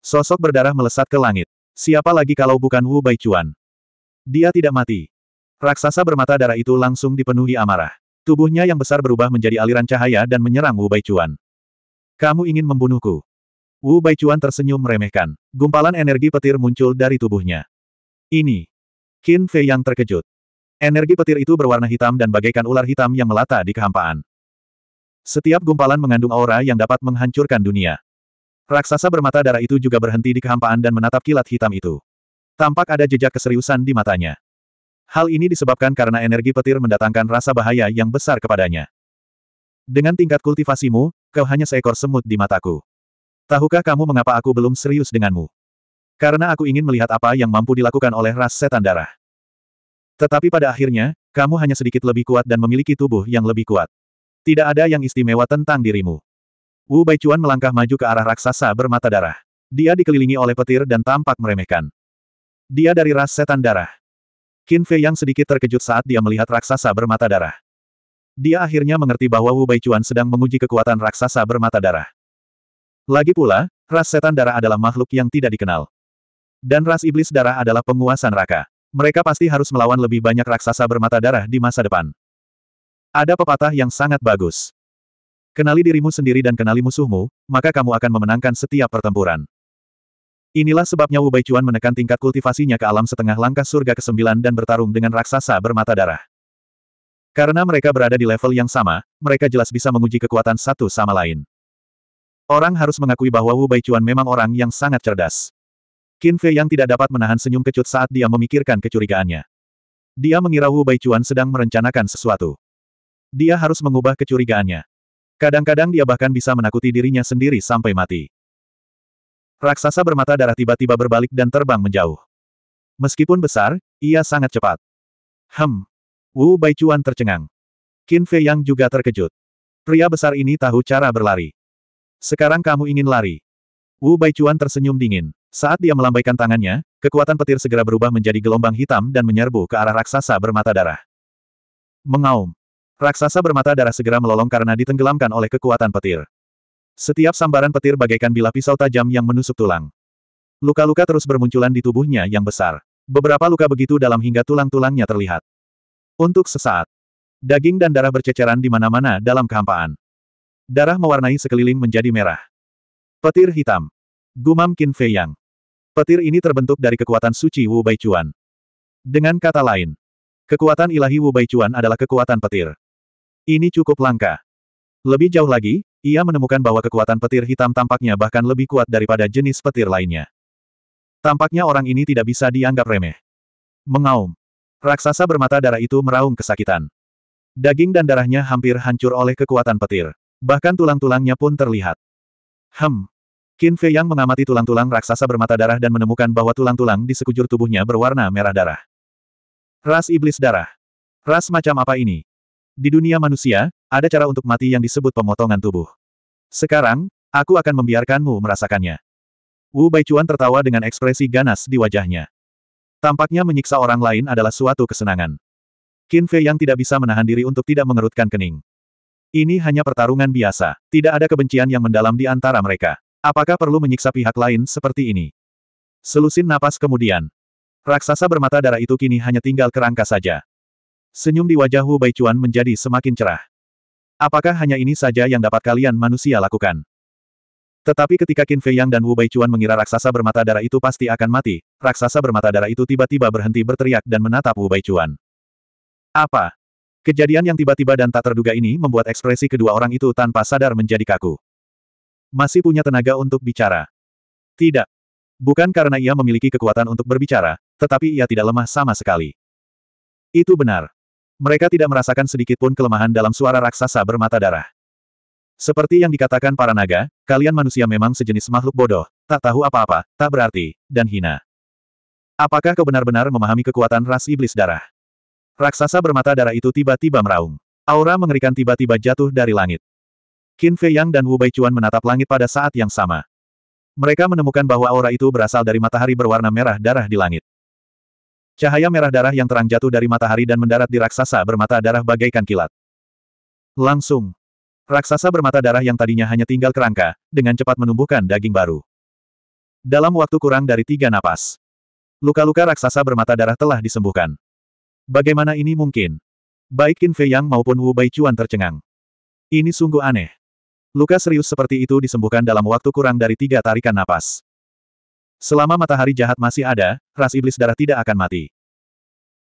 Sosok berdarah melesat ke langit. Siapa lagi kalau bukan Wu Bai Baichuan? Dia tidak mati. Raksasa bermata darah itu langsung dipenuhi amarah. Tubuhnya yang besar berubah menjadi aliran cahaya dan menyerang Wu Bai Baichuan. Kamu ingin membunuhku? Wu Bai Baichuan tersenyum meremehkan. Gumpalan energi petir muncul dari tubuhnya. Ini. Qin Fei yang terkejut. Energi petir itu berwarna hitam dan bagaikan ular hitam yang melata di kehampaan. Setiap gumpalan mengandung aura yang dapat menghancurkan dunia. Raksasa bermata darah itu juga berhenti di kehampaan dan menatap kilat hitam itu. Tampak ada jejak keseriusan di matanya. Hal ini disebabkan karena energi petir mendatangkan rasa bahaya yang besar kepadanya. Dengan tingkat kultivasimu, kau hanya seekor semut di mataku. Tahukah kamu mengapa aku belum serius denganmu? Karena aku ingin melihat apa yang mampu dilakukan oleh ras setan darah. Tetapi pada akhirnya, kamu hanya sedikit lebih kuat dan memiliki tubuh yang lebih kuat. Tidak ada yang istimewa tentang dirimu. Wu Baichuan melangkah maju ke arah raksasa bermata darah. Dia dikelilingi oleh petir dan tampak meremehkan. Dia dari ras setan darah. Qin Fei yang sedikit terkejut saat dia melihat raksasa bermata darah. Dia akhirnya mengerti bahwa Wu Baichuan sedang menguji kekuatan raksasa bermata darah. Lagi pula, ras setan darah adalah makhluk yang tidak dikenal. Dan ras iblis darah adalah penguasa neraka. Mereka pasti harus melawan lebih banyak raksasa bermata darah di masa depan. Ada pepatah yang sangat bagus. Kenali dirimu sendiri dan kenali musuhmu, maka kamu akan memenangkan setiap pertempuran. Inilah sebabnya Wu Baichuan menekan tingkat kultivasinya ke alam setengah langkah surga ke-9 dan bertarung dengan raksasa bermata darah. Karena mereka berada di level yang sama, mereka jelas bisa menguji kekuatan satu sama lain. Orang harus mengakui bahwa Wu Baichuan memang orang yang sangat cerdas. Qin Fei yang tidak dapat menahan senyum kecut saat dia memikirkan kecurigaannya. Dia mengira Wu Baichuan sedang merencanakan sesuatu. Dia harus mengubah kecurigaannya. Kadang-kadang dia bahkan bisa menakuti dirinya sendiri sampai mati. Raksasa bermata darah tiba-tiba berbalik dan terbang menjauh. Meskipun besar, ia sangat cepat. Hem. Wu Bai Baichuan tercengang. Qin Fei Yang juga terkejut. Pria besar ini tahu cara berlari. Sekarang kamu ingin lari. Wu Bai Baichuan tersenyum dingin. Saat dia melambaikan tangannya, kekuatan petir segera berubah menjadi gelombang hitam dan menyerbu ke arah raksasa bermata darah. Mengaum. Raksasa bermata darah segera melolong karena ditenggelamkan oleh kekuatan petir. Setiap sambaran petir bagaikan bilah pisau tajam yang menusuk tulang. Luka-luka terus bermunculan di tubuhnya yang besar. Beberapa luka begitu dalam hingga tulang-tulangnya terlihat. Untuk sesaat, daging dan darah berceceran di mana-mana dalam kehampaan. Darah mewarnai sekeliling menjadi merah. Petir hitam. Gumam Qin Fei Yang. Petir ini terbentuk dari kekuatan suci Wu Bai Chuan. Dengan kata lain, kekuatan ilahi Wu Bai Chuan adalah kekuatan petir. Ini cukup langka. Lebih jauh lagi, ia menemukan bahwa kekuatan petir hitam tampaknya bahkan lebih kuat daripada jenis petir lainnya. Tampaknya orang ini tidak bisa dianggap remeh. Mengaum. Raksasa bermata darah itu meraung kesakitan. Daging dan darahnya hampir hancur oleh kekuatan petir. Bahkan tulang-tulangnya pun terlihat. Hem. Qin Fei yang mengamati tulang-tulang raksasa bermata darah dan menemukan bahwa tulang-tulang di sekujur tubuhnya berwarna merah darah. Ras iblis darah. Ras macam apa ini? Di dunia manusia, ada cara untuk mati yang disebut pemotongan tubuh. Sekarang, aku akan membiarkanmu merasakannya. Wu Baichuan tertawa dengan ekspresi ganas di wajahnya. Tampaknya menyiksa orang lain adalah suatu kesenangan. Qin Fei yang tidak bisa menahan diri untuk tidak mengerutkan kening. Ini hanya pertarungan biasa, tidak ada kebencian yang mendalam di antara mereka. Apakah perlu menyiksa pihak lain seperti ini? Selusin napas kemudian. Raksasa bermata darah itu kini hanya tinggal kerangka saja. Senyum di wajah Hu Baichuan menjadi semakin cerah. Apakah hanya ini saja yang dapat kalian manusia lakukan? Tetapi ketika Qin Fei Yang dan Wu Baichuan mengira raksasa bermata darah itu pasti akan mati, raksasa bermata darah itu tiba-tiba berhenti berteriak dan menatap Wu Baichuan. Apa? Kejadian yang tiba-tiba dan tak terduga ini membuat ekspresi kedua orang itu tanpa sadar menjadi kaku. Masih punya tenaga untuk bicara? Tidak. Bukan karena ia memiliki kekuatan untuk berbicara, tetapi ia tidak lemah sama sekali. Itu benar. Mereka tidak merasakan sedikit pun kelemahan dalam suara raksasa bermata darah. Seperti yang dikatakan para naga, kalian manusia memang sejenis makhluk bodoh, tak tahu apa-apa, tak berarti, dan hina. Apakah kau benar-benar memahami kekuatan ras iblis darah? Raksasa bermata darah itu tiba-tiba meraung. Aura mengerikan tiba-tiba jatuh dari langit. Qin Fei Yang dan Wu Baichuan menatap langit pada saat yang sama. Mereka menemukan bahwa aura itu berasal dari matahari berwarna merah darah di langit. Cahaya merah darah yang terang jatuh dari matahari dan mendarat di raksasa bermata darah bagaikan kilat. Langsung. Raksasa bermata darah yang tadinya hanya tinggal kerangka, dengan cepat menumbuhkan daging baru. Dalam waktu kurang dari tiga napas. Luka-luka raksasa bermata darah telah disembuhkan. Bagaimana ini mungkin? Baik Qin Fei Yang maupun Wu Bai Chuan tercengang. Ini sungguh aneh. Luka serius seperti itu disembuhkan dalam waktu kurang dari tiga tarikan napas. Selama matahari jahat masih ada, ras iblis darah tidak akan mati.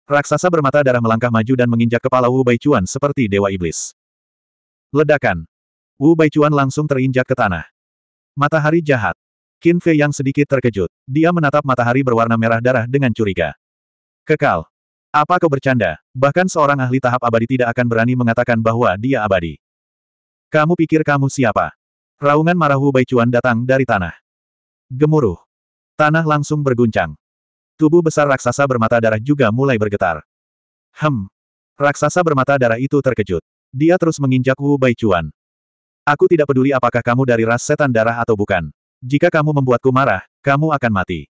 Raksasa bermata darah melangkah maju dan menginjak kepala Wu Baichuan seperti dewa iblis. Ledakan. Wu Baichuan langsung terinjak ke tanah. Matahari jahat. Qin Fei yang sedikit terkejut. Dia menatap matahari berwarna merah darah dengan curiga. Kekal. Apa kau bercanda? Bahkan seorang ahli tahap abadi tidak akan berani mengatakan bahwa dia abadi. Kamu pikir kamu siapa? Raungan marah Wu Baichuan datang dari tanah. Gemuruh. Tanah langsung berguncang. Tubuh besar raksasa bermata darah juga mulai bergetar. Hem. Raksasa bermata darah itu terkejut. Dia terus menginjak Wu Bai Chuan. Aku tidak peduli apakah kamu dari ras setan darah atau bukan. Jika kamu membuatku marah, kamu akan mati.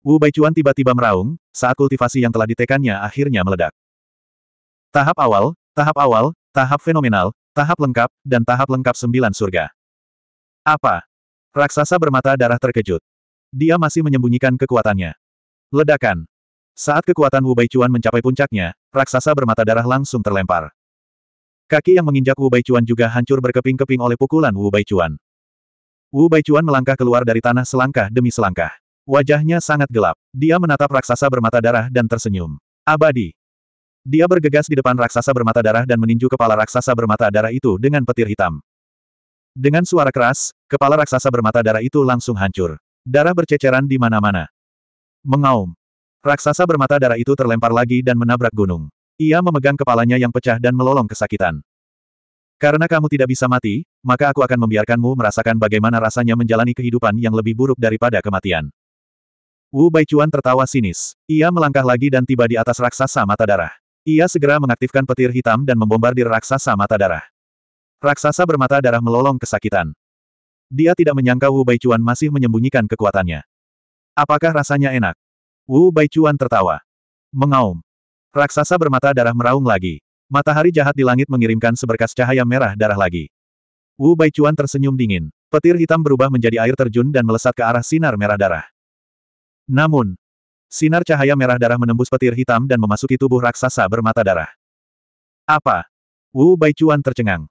Wu Bai Chuan tiba-tiba meraung, saat kultivasi yang telah ditekannya akhirnya meledak. Tahap awal, tahap awal, tahap fenomenal, tahap lengkap, dan tahap lengkap sembilan surga. Apa? Raksasa bermata darah terkejut. Dia masih menyembunyikan kekuatannya. Ledakan. Saat kekuatan Wu Baichuan mencapai puncaknya, raksasa bermata darah langsung terlempar. Kaki yang menginjak Wu Baichuan juga hancur berkeping-keping oleh pukulan Wu Baichuan. Wu Baichuan melangkah keluar dari tanah selangkah demi selangkah. Wajahnya sangat gelap. Dia menatap raksasa bermata darah dan tersenyum. Abadi. Dia bergegas di depan raksasa bermata darah dan meninju kepala raksasa bermata darah itu dengan petir hitam. Dengan suara keras, kepala raksasa bermata darah itu langsung hancur. Darah berceceran di mana-mana. Mengaum. Raksasa bermata darah itu terlempar lagi dan menabrak gunung. Ia memegang kepalanya yang pecah dan melolong kesakitan. Karena kamu tidak bisa mati, maka aku akan membiarkanmu merasakan bagaimana rasanya menjalani kehidupan yang lebih buruk daripada kematian. Wu Baichuan tertawa sinis. Ia melangkah lagi dan tiba di atas raksasa mata darah. Ia segera mengaktifkan petir hitam dan membombardir raksasa mata darah. Raksasa bermata darah melolong kesakitan. Dia tidak menyangka Wu Baichuan masih menyembunyikan kekuatannya. Apakah rasanya enak? Wu Baichuan tertawa. Mengaum. Raksasa bermata darah meraung lagi. Matahari jahat di langit mengirimkan seberkas cahaya merah darah lagi. Wu Baichuan tersenyum dingin. Petir hitam berubah menjadi air terjun dan melesat ke arah sinar merah darah. Namun, sinar cahaya merah darah menembus petir hitam dan memasuki tubuh raksasa bermata darah. Apa? Wu Baichuan tercengang.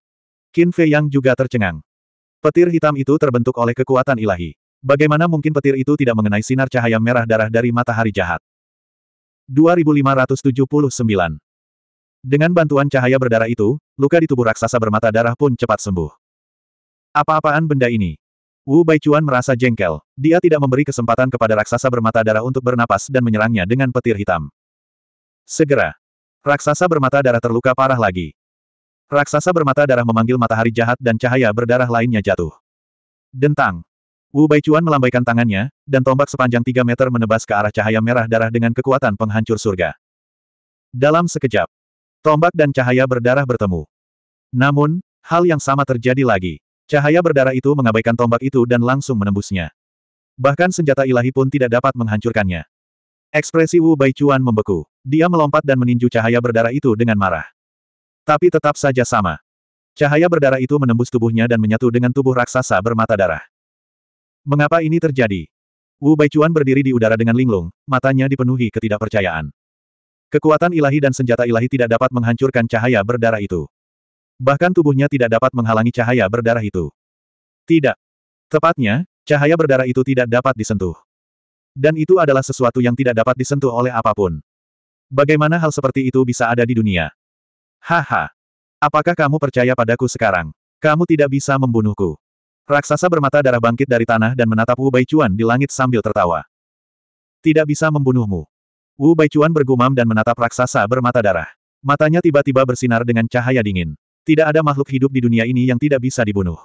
Qin Fei Yang juga tercengang. Petir hitam itu terbentuk oleh kekuatan ilahi. Bagaimana mungkin petir itu tidak mengenai sinar cahaya merah darah dari matahari jahat? 2579 Dengan bantuan cahaya berdarah itu, luka di tubuh raksasa bermata darah pun cepat sembuh. Apa-apaan benda ini? Wu Baichuan merasa jengkel. Dia tidak memberi kesempatan kepada raksasa bermata darah untuk bernapas dan menyerangnya dengan petir hitam. Segera. Raksasa bermata darah terluka parah lagi. Raksasa bermata darah memanggil matahari jahat dan cahaya berdarah lainnya jatuh. Dentang. Wu Baichuan melambaikan tangannya, dan tombak sepanjang 3 meter menebas ke arah cahaya merah darah dengan kekuatan penghancur surga. Dalam sekejap, tombak dan cahaya berdarah bertemu. Namun, hal yang sama terjadi lagi. Cahaya berdarah itu mengabaikan tombak itu dan langsung menembusnya. Bahkan senjata ilahi pun tidak dapat menghancurkannya. Ekspresi Wu Baichuan membeku. Dia melompat dan meninju cahaya berdarah itu dengan marah. Tapi tetap saja sama. Cahaya berdarah itu menembus tubuhnya dan menyatu dengan tubuh raksasa bermata darah. Mengapa ini terjadi? Wu Baichuan berdiri di udara dengan linglung, matanya dipenuhi ketidakpercayaan. Kekuatan ilahi dan senjata ilahi tidak dapat menghancurkan cahaya berdarah itu. Bahkan tubuhnya tidak dapat menghalangi cahaya berdarah itu. Tidak. Tepatnya, cahaya berdarah itu tidak dapat disentuh. Dan itu adalah sesuatu yang tidak dapat disentuh oleh apapun. Bagaimana hal seperti itu bisa ada di dunia? Haha. Apakah kamu percaya padaku sekarang? Kamu tidak bisa membunuhku. Raksasa bermata darah bangkit dari tanah dan menatap Wu Baichuan di langit sambil tertawa. Tidak bisa membunuhmu. Wu Baichuan bergumam dan menatap raksasa bermata darah. Matanya tiba-tiba bersinar dengan cahaya dingin. Tidak ada makhluk hidup di dunia ini yang tidak bisa dibunuh.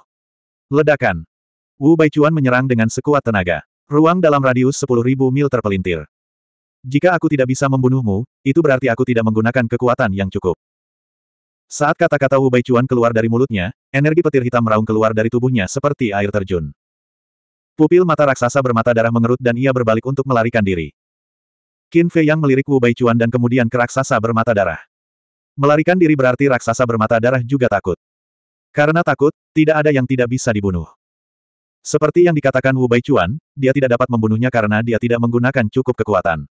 Ledakan. Wu Baichuan menyerang dengan sekuat tenaga. Ruang dalam radius 10.000 mil terpelintir. Jika aku tidak bisa membunuhmu, itu berarti aku tidak menggunakan kekuatan yang cukup. Saat kata-kata Wu Baichuan keluar dari mulutnya, energi petir hitam meraung keluar dari tubuhnya seperti air terjun. Pupil mata raksasa bermata darah mengerut dan ia berbalik untuk melarikan diri. Qin Fei Yang melirik Wu Baichuan dan kemudian ke raksasa bermata darah. Melarikan diri berarti raksasa bermata darah juga takut. Karena takut, tidak ada yang tidak bisa dibunuh. Seperti yang dikatakan Wu Baichuan, dia tidak dapat membunuhnya karena dia tidak menggunakan cukup kekuatan.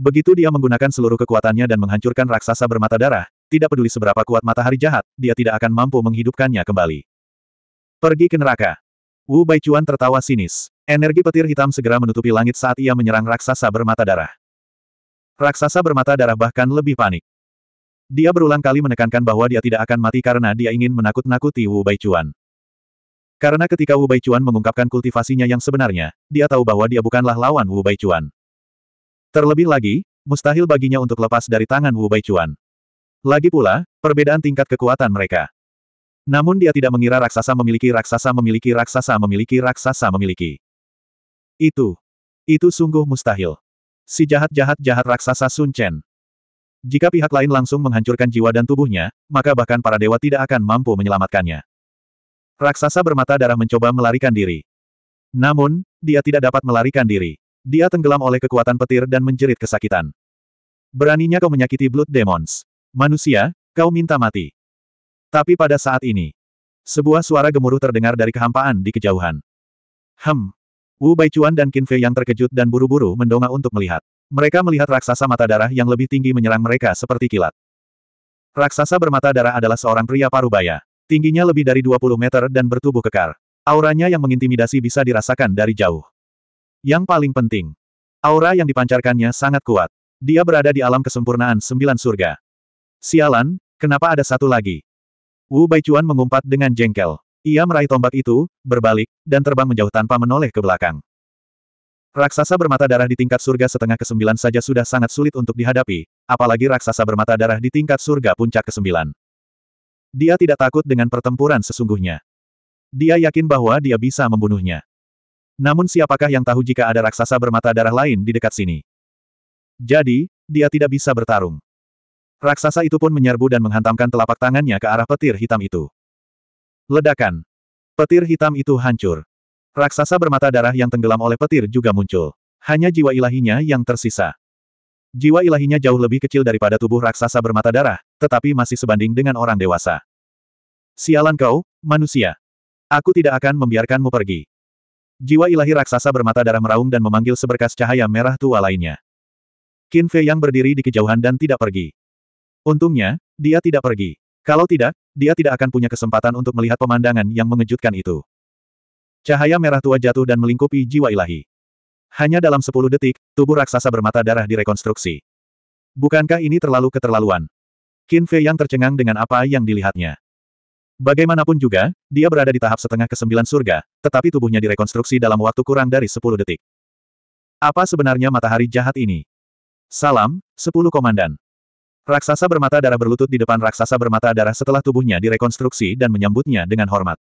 Begitu dia menggunakan seluruh kekuatannya dan menghancurkan raksasa bermata darah, tidak peduli seberapa kuat matahari jahat, dia tidak akan mampu menghidupkannya kembali. Pergi ke neraka. Wu Baichuan tertawa sinis. Energi petir hitam segera menutupi langit saat ia menyerang raksasa bermata darah. Raksasa bermata darah bahkan lebih panik. Dia berulang kali menekankan bahwa dia tidak akan mati karena dia ingin menakut-nakuti Wu Baichuan. Karena ketika Wu Baichuan mengungkapkan kultivasinya yang sebenarnya, dia tahu bahwa dia bukanlah lawan Wu Baichuan. Terlebih lagi, mustahil baginya untuk lepas dari tangan Wu Baichuan. Lagi pula, perbedaan tingkat kekuatan mereka. Namun dia tidak mengira raksasa memiliki raksasa memiliki raksasa memiliki raksasa memiliki. Itu. Itu sungguh mustahil. Si jahat-jahat-jahat raksasa Sun Chen. Jika pihak lain langsung menghancurkan jiwa dan tubuhnya, maka bahkan para dewa tidak akan mampu menyelamatkannya. Raksasa bermata darah mencoba melarikan diri. Namun, dia tidak dapat melarikan diri. Dia tenggelam oleh kekuatan petir dan menjerit kesakitan. Beraninya kau menyakiti Blood Demons. Manusia, kau minta mati. Tapi pada saat ini, sebuah suara gemuruh terdengar dari kehampaan di kejauhan. Hem. Wu Baichuan dan Qin Fei yang terkejut dan buru-buru mendongak untuk melihat. Mereka melihat raksasa mata darah yang lebih tinggi menyerang mereka seperti kilat. Raksasa bermata darah adalah seorang pria parubaya. Tingginya lebih dari 20 meter dan bertubuh kekar. Auranya yang mengintimidasi bisa dirasakan dari jauh. Yang paling penting, aura yang dipancarkannya sangat kuat. Dia berada di alam kesempurnaan sembilan surga. Sialan, kenapa ada satu lagi? Wu Baichuan mengumpat dengan jengkel. Ia meraih tombak itu, berbalik, dan terbang menjauh tanpa menoleh ke belakang. Raksasa bermata darah di tingkat surga setengah ke-9 saja sudah sangat sulit untuk dihadapi, apalagi raksasa bermata darah di tingkat surga puncak ke-9. Dia tidak takut dengan pertempuran sesungguhnya. Dia yakin bahwa dia bisa membunuhnya. Namun siapakah yang tahu jika ada raksasa bermata darah lain di dekat sini? Jadi, dia tidak bisa bertarung. Raksasa itu pun menyerbu dan menghantamkan telapak tangannya ke arah petir hitam itu. Ledakan. Petir hitam itu hancur. Raksasa bermata darah yang tenggelam oleh petir juga muncul. Hanya jiwa ilahinya yang tersisa. Jiwa ilahinya jauh lebih kecil daripada tubuh raksasa bermata darah, tetapi masih sebanding dengan orang dewasa. Sialan kau, manusia. Aku tidak akan membiarkanmu pergi. Jiwa ilahi raksasa bermata darah meraung dan memanggil seberkas cahaya merah tua lainnya. Qin Fei yang berdiri di kejauhan dan tidak pergi. Untungnya, dia tidak pergi. Kalau tidak, dia tidak akan punya kesempatan untuk melihat pemandangan yang mengejutkan itu. Cahaya merah tua jatuh dan melingkupi jiwa ilahi. Hanya dalam 10 detik, tubuh raksasa bermata darah direkonstruksi. Bukankah ini terlalu keterlaluan? Qin Fei yang tercengang dengan apa yang dilihatnya. Bagaimanapun juga, dia berada di tahap setengah ke 9 surga, tetapi tubuhnya direkonstruksi dalam waktu kurang dari 10 detik. Apa sebenarnya matahari jahat ini? Salam, 10 komandan. Raksasa bermata darah berlutut di depan raksasa bermata darah setelah tubuhnya direkonstruksi dan menyambutnya dengan hormat.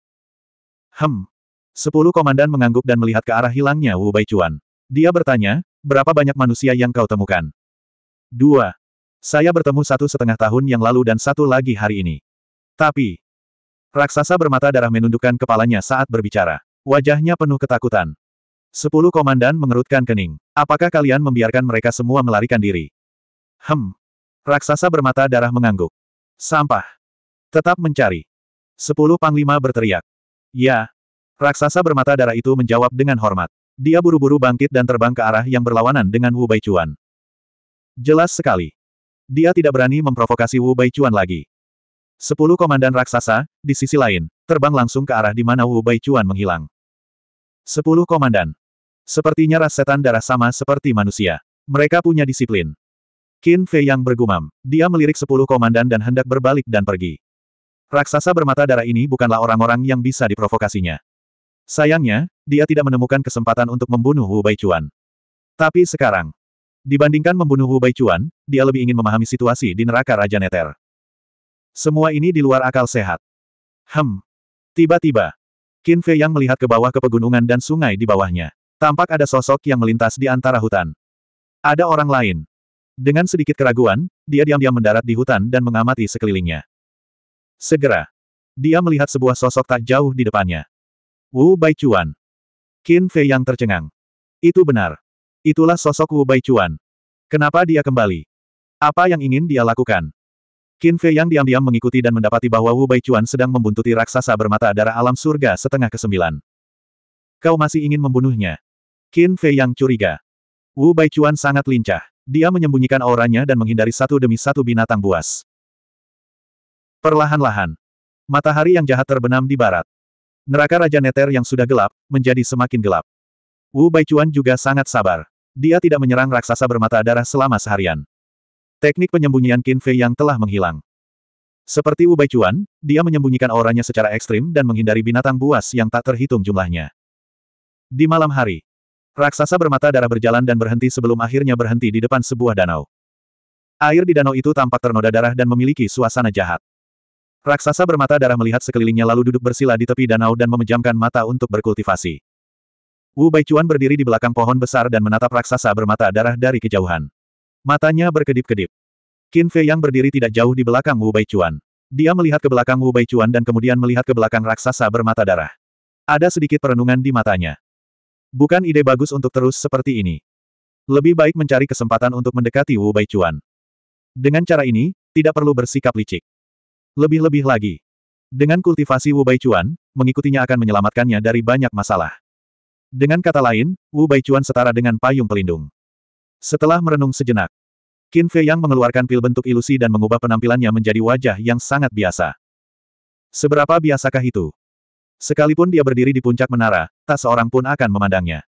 Hem. Sepuluh komandan mengangguk dan melihat ke arah hilangnya Wu Baichuan. Dia bertanya, berapa banyak manusia yang kau temukan? Dua. Saya bertemu satu setengah tahun yang lalu dan satu lagi hari ini. Tapi, raksasa bermata darah menundukkan kepalanya saat berbicara. Wajahnya penuh ketakutan. Sepuluh komandan mengerutkan kening. Apakah kalian membiarkan mereka semua melarikan diri? Hem, Raksasa bermata darah mengangguk. Sampah. Tetap mencari. Sepuluh panglima berteriak. Ya. Raksasa bermata darah itu menjawab dengan hormat. Dia buru-buru bangkit dan terbang ke arah yang berlawanan dengan Wu Bai Baichuan. Jelas sekali. Dia tidak berani memprovokasi Wu Bai Baichuan lagi. Sepuluh komandan raksasa, di sisi lain, terbang langsung ke arah di mana Wu Baichuan menghilang. Sepuluh komandan. Sepertinya ras setan darah sama seperti manusia. Mereka punya disiplin. Qin Fei yang bergumam. Dia melirik sepuluh komandan dan hendak berbalik dan pergi. Raksasa bermata darah ini bukanlah orang-orang yang bisa diprovokasinya. Sayangnya, dia tidak menemukan kesempatan untuk membunuh Wu Baichuan. Tapi sekarang, dibandingkan membunuh Wu Baichuan, dia lebih ingin memahami situasi di neraka Raja Neter. Semua ini di luar akal sehat. Hem. Tiba-tiba, Qin Fei yang melihat ke bawah ke pegunungan dan sungai di bawahnya. Tampak ada sosok yang melintas di antara hutan. Ada orang lain, dengan sedikit keraguan, dia diam-diam mendarat di hutan dan mengamati sekelilingnya. Segera, dia melihat sebuah sosok tak jauh di depannya. Wu Baichuan. Qin Fei yang tercengang. Itu benar. Itulah sosok Wu Baichuan. Kenapa dia kembali? Apa yang ingin dia lakukan? Qin Fei yang diam-diam mengikuti dan mendapati bahwa Wu Baichuan sedang membuntuti raksasa bermata darah alam surga setengah kesembilan. Kau masih ingin membunuhnya? Qin Fei yang curiga. Wu Baichuan sangat lincah. Dia menyembunyikan auranya dan menghindari satu demi satu binatang buas. Perlahan-lahan. Matahari yang jahat terbenam di barat. Neraka Raja Neter yang sudah gelap, menjadi semakin gelap. Wu Baichuan juga sangat sabar. Dia tidak menyerang raksasa bermata darah selama seharian. Teknik penyembunyian Qin Fei yang telah menghilang. Seperti Wu Baichuan, dia menyembunyikan auranya secara ekstrim dan menghindari binatang buas yang tak terhitung jumlahnya. Di malam hari, Raksasa bermata darah berjalan dan berhenti sebelum akhirnya berhenti di depan sebuah danau. Air di danau itu tampak ternoda darah dan memiliki suasana jahat. Raksasa bermata darah melihat sekelilingnya lalu duduk bersila di tepi danau dan memejamkan mata untuk berkultivasi. Wu Baichuan berdiri di belakang pohon besar dan menatap raksasa bermata darah dari kejauhan. Matanya berkedip-kedip. Qin Fei yang berdiri tidak jauh di belakang Wu Baichuan. Dia melihat ke belakang Wu Baichuan dan kemudian melihat ke belakang raksasa bermata darah. Ada sedikit perenungan di matanya. Bukan ide bagus untuk terus seperti ini. Lebih baik mencari kesempatan untuk mendekati Wu Baichuan. Dengan cara ini, tidak perlu bersikap licik. Lebih-lebih lagi. Dengan kultivasi Wu Baichuan, mengikutinya akan menyelamatkannya dari banyak masalah. Dengan kata lain, Wu Baichuan setara dengan payung pelindung. Setelah merenung sejenak, Qin Fei Yang mengeluarkan pil bentuk ilusi dan mengubah penampilannya menjadi wajah yang sangat biasa. Seberapa biasakah itu? Sekalipun dia berdiri di puncak menara, tak seorang pun akan memandangnya.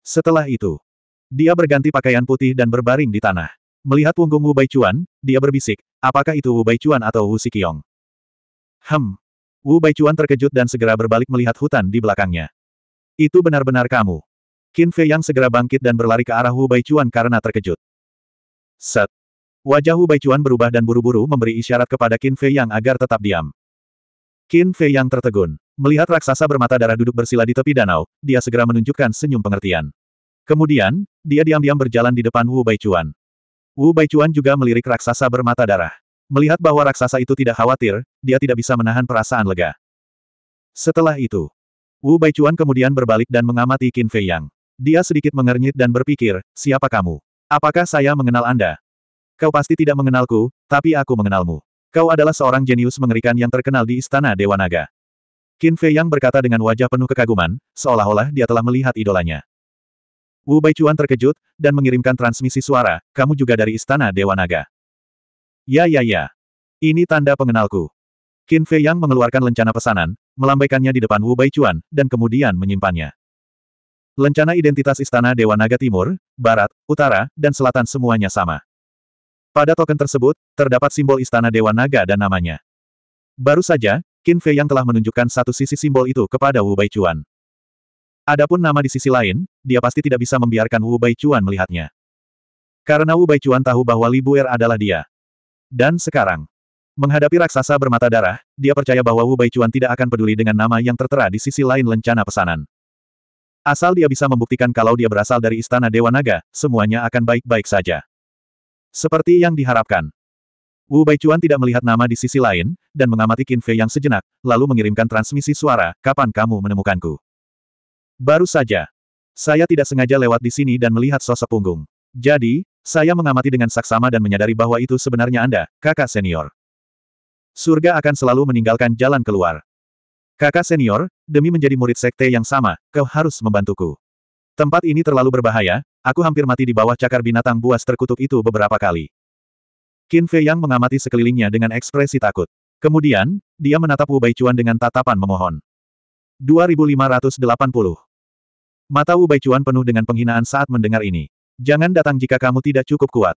Setelah itu, dia berganti pakaian putih dan berbaring di tanah. Melihat punggung Wu Baichuan, dia berbisik, apakah itu Wu Baichuan atau Wu Sikiong? Hem. Wu Baichuan terkejut dan segera berbalik melihat hutan di belakangnya. Itu benar-benar kamu. Qin Fei yang segera bangkit dan berlari ke arah Wu Baichuan karena terkejut. Set. Wajah Wu Baichuan berubah dan buru-buru memberi isyarat kepada Qin Fei yang agar tetap diam. Qin Fei yang tertegun. Melihat raksasa bermata darah duduk bersila di tepi danau, dia segera menunjukkan senyum pengertian. Kemudian, dia diam-diam berjalan di depan Wu Baichuan. Wu Baichuan juga melirik raksasa bermata darah. Melihat bahwa raksasa itu tidak khawatir, dia tidak bisa menahan perasaan lega. Setelah itu, Wu Baichuan kemudian berbalik dan mengamati Qin Fei Yang. Dia sedikit mengernyit dan berpikir, siapa kamu? Apakah saya mengenal Anda? Kau pasti tidak mengenalku, tapi aku mengenalmu. Kau adalah seorang jenius mengerikan yang terkenal di Istana Dewa Naga. Qin Fei Yang berkata dengan wajah penuh kekaguman, seolah-olah dia telah melihat idolanya. Wu Bai Baichuan terkejut, dan mengirimkan transmisi suara, kamu juga dari Istana Dewa Naga. Ya ya ya. Ini tanda pengenalku. Qin Fei Yang mengeluarkan lencana pesanan, melambaikannya di depan Wu Bai Baichuan, dan kemudian menyimpannya. Lencana identitas Istana Dewa Naga Timur, Barat, Utara, dan Selatan semuanya sama. Pada token tersebut, terdapat simbol Istana Dewa Naga dan namanya. Baru saja, Qin Fei yang telah menunjukkan satu sisi simbol itu kepada Wu Baichuan. Adapun nama di sisi lain, dia pasti tidak bisa membiarkan Wu Baichuan melihatnya. Karena Wu Baichuan tahu bahwa Li Buer adalah dia. Dan sekarang, menghadapi raksasa bermata darah, dia percaya bahwa Wu Baichuan tidak akan peduli dengan nama yang tertera di sisi lain lencana pesanan. Asal dia bisa membuktikan kalau dia berasal dari Istana Dewa Naga, semuanya akan baik-baik saja. Seperti yang diharapkan, Wu Baichuan tidak melihat nama di sisi lain, dan mengamati Qin Fei yang sejenak, lalu mengirimkan transmisi suara, kapan kamu menemukanku? Baru saja. Saya tidak sengaja lewat di sini dan melihat sosok punggung. Jadi, saya mengamati dengan saksama dan menyadari bahwa itu sebenarnya Anda, kakak senior. Surga akan selalu meninggalkan jalan keluar. Kakak senior, demi menjadi murid sekte yang sama, kau harus membantuku. Tempat ini terlalu berbahaya, aku hampir mati di bawah cakar binatang buas terkutuk itu beberapa kali. Qin Fei Yang mengamati sekelilingnya dengan ekspresi takut. Kemudian, dia menatap Wu Baichuan dengan tatapan memohon. 2580 Mata Wu Baichuan penuh dengan penghinaan saat mendengar ini. Jangan datang jika kamu tidak cukup kuat.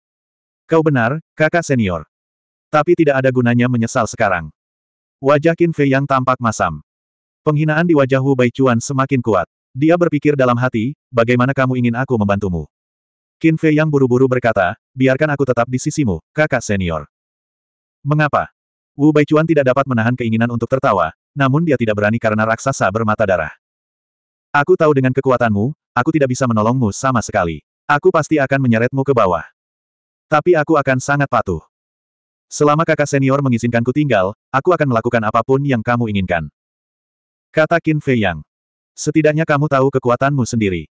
Kau benar, kakak senior. Tapi tidak ada gunanya menyesal sekarang. Wajah Qin Fei Yang tampak masam. Penghinaan di wajah Wu Baichuan semakin kuat. Dia berpikir dalam hati, bagaimana kamu ingin aku membantumu? Qin Fei yang buru-buru berkata, biarkan aku tetap di sisimu, kakak senior. Mengapa? Wu Bai Baichuan tidak dapat menahan keinginan untuk tertawa, namun dia tidak berani karena raksasa bermata darah. Aku tahu dengan kekuatanmu, aku tidak bisa menolongmu sama sekali. Aku pasti akan menyeretmu ke bawah. Tapi aku akan sangat patuh. Selama kakak senior mengizinkanku tinggal, aku akan melakukan apapun yang kamu inginkan. Kata Qin Fei Yang. Setidaknya kamu tahu kekuatanmu sendiri.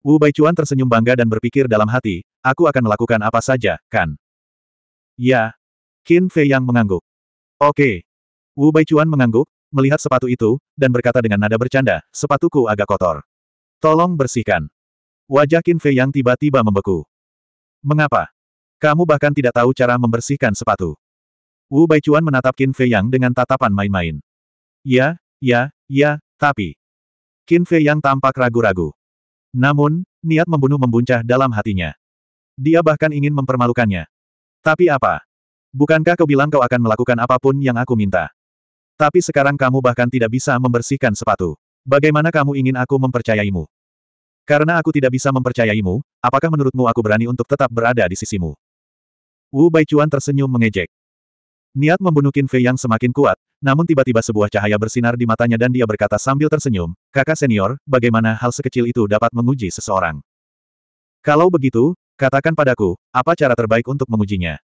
Wu Baichuan tersenyum bangga dan berpikir dalam hati, aku akan melakukan apa saja, kan? Ya. Qin Fei yang mengangguk. Oke. Wu Baichuan mengangguk, melihat sepatu itu, dan berkata dengan nada bercanda, sepatuku agak kotor. Tolong bersihkan. Wajah Qin Fei yang tiba-tiba membeku. Mengapa? Kamu bahkan tidak tahu cara membersihkan sepatu. Wu Baichuan menatap Qin Fei Yang dengan tatapan main-main. Ya, ya, ya, tapi... Qin Fei Yang tampak ragu-ragu. Namun, niat membunuh membuncah dalam hatinya. Dia bahkan ingin mempermalukannya. Tapi apa? Bukankah kau bilang kau akan melakukan apapun yang aku minta? Tapi sekarang kamu bahkan tidak bisa membersihkan sepatu. Bagaimana kamu ingin aku mempercayaimu? Karena aku tidak bisa mempercayaimu, apakah menurutmu aku berani untuk tetap berada di sisimu? Wu Baichuan tersenyum mengejek. Niat membunuh Qin Fei yang semakin kuat, namun tiba-tiba sebuah cahaya bersinar di matanya dan dia berkata sambil tersenyum, kakak senior, bagaimana hal sekecil itu dapat menguji seseorang? Kalau begitu, katakan padaku, apa cara terbaik untuk mengujinya?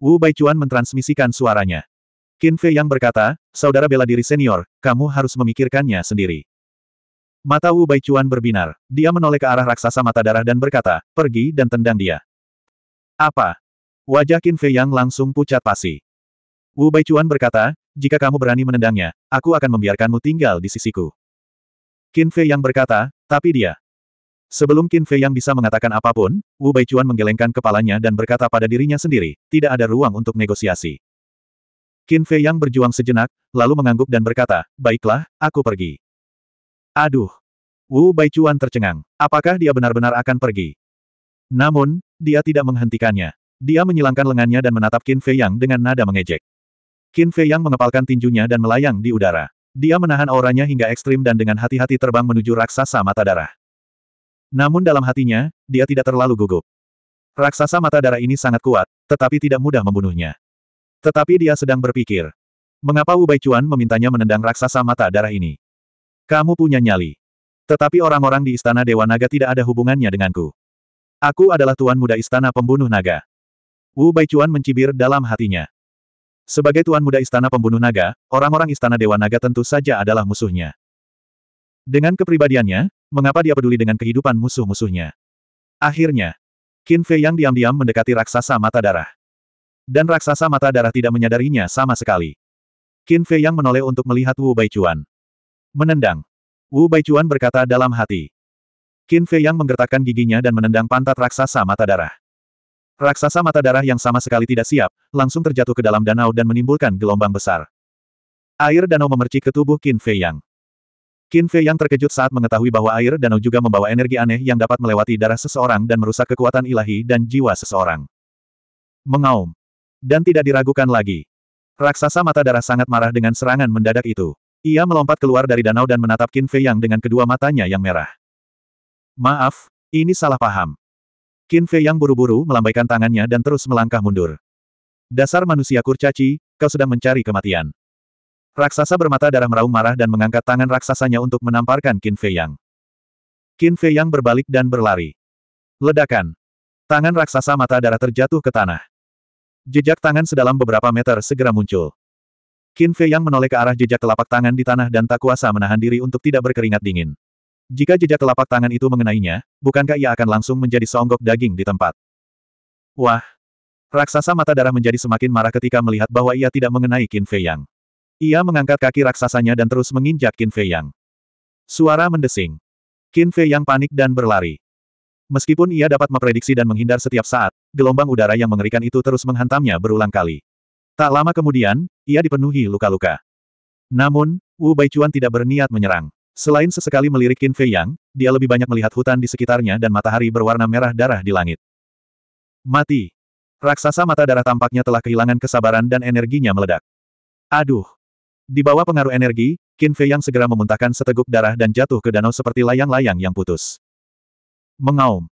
Wu Baichuan mentransmisikan suaranya. Qin Fei yang berkata, saudara bela diri senior, kamu harus memikirkannya sendiri. Mata Wu Baichuan berbinar. Dia menoleh ke arah raksasa mata darah dan berkata, pergi dan tendang dia. Apa? Wajah Qin Fei yang langsung pucat pasi. Wu Baichuan berkata, jika kamu berani menendangnya, aku akan membiarkanmu tinggal di sisiku. Qin Fei yang berkata, tapi dia. Sebelum Qin Fei yang bisa mengatakan apapun, Wu Bai Baichuan menggelengkan kepalanya dan berkata pada dirinya sendiri, tidak ada ruang untuk negosiasi. Qin Fei yang berjuang sejenak, lalu mengangguk dan berkata, baiklah, aku pergi. Aduh! Wu Bai Baichuan tercengang. Apakah dia benar-benar akan pergi? Namun, dia tidak menghentikannya. Dia menyilangkan lengannya dan menatap Qin Fei yang dengan nada mengejek. Qin Fei Yang mengepalkan tinjunya dan melayang di udara. Dia menahan auranya hingga ekstrim dan dengan hati-hati terbang menuju raksasa mata darah. Namun dalam hatinya, dia tidak terlalu gugup. Raksasa mata darah ini sangat kuat, tetapi tidak mudah membunuhnya. Tetapi dia sedang berpikir. Mengapa Wu Baichuan memintanya menendang raksasa mata darah ini? Kamu punya nyali. Tetapi orang-orang di Istana Dewa Naga tidak ada hubungannya denganku. Aku adalah Tuan Muda Istana Pembunuh Naga. Wu Baichuan mencibir dalam hatinya. Sebagai tuan muda istana pembunuh naga, orang-orang istana Dewa Naga tentu saja adalah musuhnya. Dengan kepribadiannya, mengapa dia peduli dengan kehidupan musuh-musuhnya? Akhirnya, Qin Fei yang diam-diam mendekati raksasa mata darah. Dan raksasa mata darah tidak menyadarinya sama sekali. Qin Fei yang menoleh untuk melihat Wu Bai Baichuan. Menendang. Wu Bai Baichuan berkata dalam hati. Qin Fei yang menggertakkan giginya dan menendang pantat raksasa mata darah. Raksasa mata darah yang sama sekali tidak siap, langsung terjatuh ke dalam danau dan menimbulkan gelombang besar. Air danau memercik ke tubuh Qin Fei Yang. Qin Fei Yang terkejut saat mengetahui bahwa air danau juga membawa energi aneh yang dapat melewati darah seseorang dan merusak kekuatan ilahi dan jiwa seseorang. Mengaum. Dan tidak diragukan lagi. Raksasa mata darah sangat marah dengan serangan mendadak itu. Ia melompat keluar dari danau dan menatap Qin Fei Yang dengan kedua matanya yang merah. Maaf, ini salah paham. Qin Fei yang buru-buru melambaikan tangannya dan terus melangkah mundur. Dasar manusia kurcaci, kau sedang mencari kematian. Raksasa bermata darah meraung marah dan mengangkat tangan raksasanya untuk menamparkan Qin Fei Yang. Qin Fei Yang berbalik dan berlari. Ledakan. Tangan raksasa mata darah terjatuh ke tanah. Jejak tangan sedalam beberapa meter segera muncul. Qin Fei Yang menoleh ke arah jejak telapak tangan di tanah dan tak kuasa menahan diri untuk tidak berkeringat dingin. Jika jejak telapak tangan itu mengenainya, bukankah ia akan langsung menjadi songgok daging di tempat? Wah! Raksasa mata darah menjadi semakin marah ketika melihat bahwa ia tidak mengenai Qin Fei Yang. Ia mengangkat kaki raksasanya dan terus menginjak Qin Fei Yang. Suara mendesing. Qin Fei Yang panik dan berlari. Meskipun ia dapat memprediksi dan menghindar setiap saat, gelombang udara yang mengerikan itu terus menghantamnya berulang kali. Tak lama kemudian, ia dipenuhi luka-luka. Namun, Wu Baichuan tidak berniat menyerang. Selain sesekali melirik Qin Fei Yang, dia lebih banyak melihat hutan di sekitarnya dan matahari berwarna merah darah di langit. Mati. Raksasa mata darah tampaknya telah kehilangan kesabaran dan energinya meledak. Aduh. Di bawah pengaruh energi, Qin Fei Yang segera memuntahkan seteguk darah dan jatuh ke danau seperti layang-layang yang putus. Mengaum.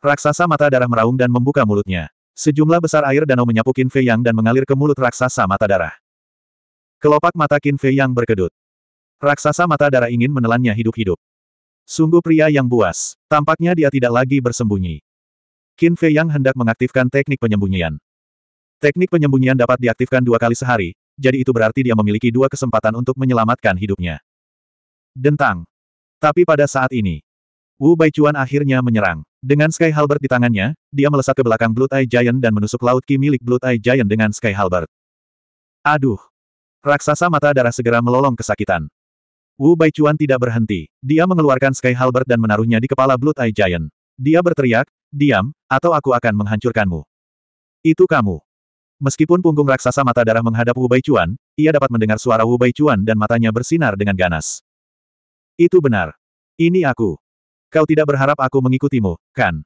Raksasa mata darah meraung dan membuka mulutnya. Sejumlah besar air danau menyapu Qin Fei Yang dan mengalir ke mulut raksasa mata darah. Kelopak mata Qin Fei Yang berkedut. Raksasa mata darah ingin menelannya hidup-hidup. Sungguh pria yang buas. Tampaknya dia tidak lagi bersembunyi. Qin Fei Yang hendak mengaktifkan teknik penyembunyian. Teknik penyembunyian dapat diaktifkan dua kali sehari, jadi itu berarti dia memiliki dua kesempatan untuk menyelamatkan hidupnya. Dentang. Tapi pada saat ini, Wu Bai Baichuan akhirnya menyerang. Dengan Sky Halbert di tangannya, dia melesat ke belakang Blood Eye Giant dan menusuk laut ki milik Blood Eye Giant dengan Sky Halbert. Aduh! Raksasa mata darah segera melolong kesakitan. Wu Baichuan tidak berhenti. Dia mengeluarkan Sky Halberd dan menaruhnya di kepala Blood Eye Giant. Dia berteriak, diam, atau aku akan menghancurkanmu. Itu kamu. Meskipun punggung raksasa mata darah menghadap Wu Baichuan, ia dapat mendengar suara Wu Baichuan dan matanya bersinar dengan ganas. Itu benar. Ini aku. Kau tidak berharap aku mengikutimu, kan?